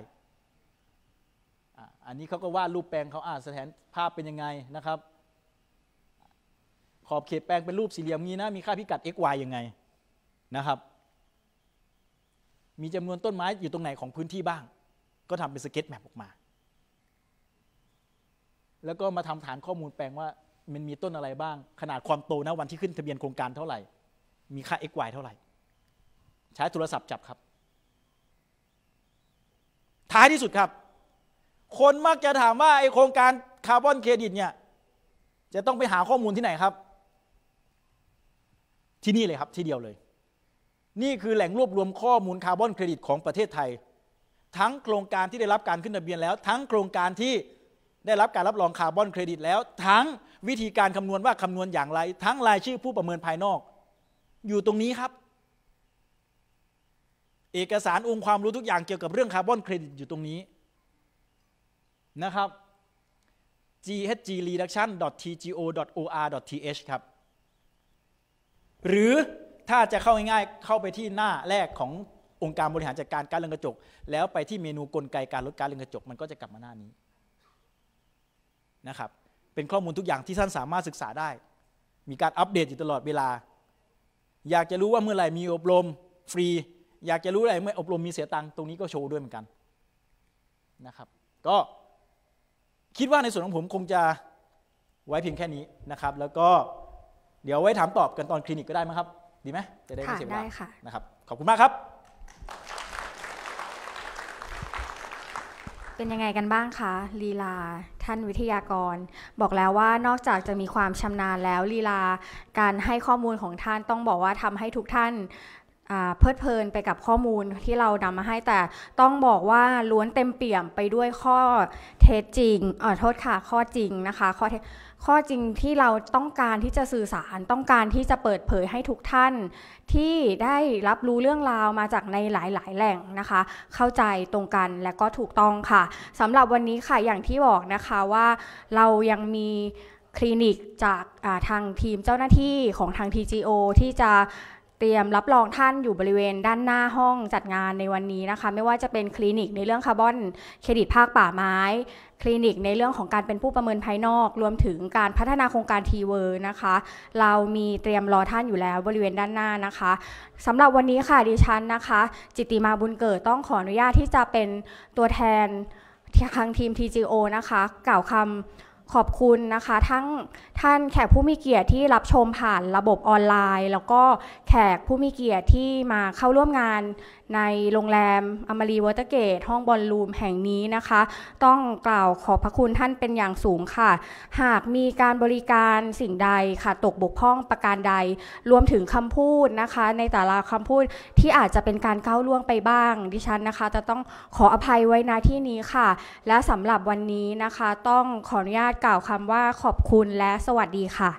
Speaker 2: อันนี้เขาก็วาดรูปแปลงเขาอ่านสถานภาพเป็นยังไงนะครับ ขอบเขตแปลงเป็นรูปสี่เหลี่ยมงี้นะ มีค่าพิกัด x y ยังไงนะครับ มีจำนวนต้นไม้อยู่ตรงไหนของพื้นที่บ้าง ก็ทำเป็นสเก็ตแมปออกมา แล้วก็มาทำฐานข้อมูลแปลงว่ามันมีต้นอะไรบ้าง ขนาดความโตนะวันที่ขึ้นทะเบียนโครงการเท่าไหร่มีค่า x y เท่า ไหร่ ใช้โทรศัพท์จับครับ ท้ายที่สุดครับ คนมักจะถามว่า ไอโครงการคาร์บอนเครดิตเนี่ย จะต้องไปหาข้อมูลที่ไหนครับ ที่นี่เลยครับที่เดียวเลย นี่คือแหล่งรวบรวมข้อมูลคาร์บอนเครดิตของประเทศไทย ทั้งโครงการที่ได้รับการขึ้นทะเบียนแล้ว ทั้งโครงการที่ได้รับการรับรองคาร์บอนเครดิตแล้ว ทั้งวิธีการคำนวณว่าคำนวณอย่างไร ทั้งรายชื่อผู้ประเมินภายนอกอยู่ตรงนี้ครับ เอกสารองค์ความรู้ทุกอย่างเกี่ยวกับเรื่องคาร์บอนเครดิตอยู่ตรงนี้นะครับ ghgreduction.tgo.or.th ครับหรือถ้าจะเข้าง่าย ๆ เข้าไปที่หน้าแรกขององค์การบริหารจัดการการเรือนกระจก แล้วไปที่เมนูกลไกการลดการเรือนกระจก มันก็จะกลับมาหน้านี้นะครับ เป็นข้อมูลทุกอย่างที่ท่านสามารถศึกษาได้ มีการอัปเดตอยู่ตลอดเวลาอยากจะรู้ว่าเมื่อไหร่มีอบรมฟรี อยากจะรู้อะไรเมื่ออบรมมีเสียตังค์ตรงนี้ก็โชว์ด้วยเหมือนกันนะครับ ก็คิดว่าในส่วนของผมคงจะไว้เพียงแค่นี้นะครับ แล้วก็เดี๋ยวไว้ถามตอบกันตอนคลินิกก็ได้ไหมครับ ดีไหมจะได้ไม่เสียเวลานะครับ ขอบคุณมากครับ
Speaker 1: เป็นยังไงกันบ้างคะลีลาท่านวิทยากรบอกแล้วว่านอกจากจะมีความชำนาญแล้วลีลาการให้ข้อมูลของท่านต้องบอกว่าทำให้ทุกท่านเพลิดเพลินไปกับข้อมูลที่เรานำมาให้แต่ต้องบอกว่าล้วนเต็มเปี่ยมไปด้วยข้อเท็จจริงอ่อโทษค่ะข้อจริงนะคะข้อข้อจริงที่เราต้องการที่จะสื่อสารต้องการที่จะเปิดเผยให้ทุกท่านที่ได้รับรู้เรื่องราวมาจากในหลายๆแหล่งนะคะ เข้าใจตรงกันและก็ถูกต้องค่ะสำหรับวันนี้ค่ะอย่างที่บอกนะคะว่าเรายังมีคลินิกจากาทางทีมเจ้าหน้าที่ของทาง TGO ที่จะเตรียมรับรองท่านอยู่บริเวณด้านหน้าห้องจัดงานในวันนี้นะคะ ไม่ว่าจะเป็นคลินิกในเรื่องคาร์บอนเครดิตภาคป่าไม้ คลินิกในเรื่องของการเป็นผู้ประเมินภายนอก รวมถึงการพัฒนาโครงการทีเวอร์นะคะเรามีเตรียมรอท่านอยู่แล้วบริเวณด้านหน้านะคะสำหรับวันนี้ค่ะดิฉันนะคะ จิตติมาบุญเกิดต้องขออนุญาตที่จะเป็นตัวแทนทางทีม TGO นะคะกล่าวคำขอบคุณนะคะทั้งท่านแขกผู้มีเกียรติที่รับชมผ่านระบบออนไลน์ แล้วก็แขกผู้มีเกียรติที่มาเข้าร่วมงานในโรงแรมอมรีวอเตอร์เกต ห้องบอลลูมแห่งนี้นะคะ ต้องกล่าวขอบพระคุณท่านเป็นอย่างสูงค่ะ หากมีการบริการสิ่งใดค่ะตกบกพร่องประการใดรวมถึงคำพูดนะคะ ในแต่ละคำพูดที่อาจจะเป็นการก้าวล่วงไปบ้าง ดิฉันนะคะ จะต้องขออภัยไว้ณที่นี้ค่ะ และสำหรับวันนี้นะคะ ต้องขออนุญาตกล่าวคำว่าขอบคุณและสวัสดีค่ะ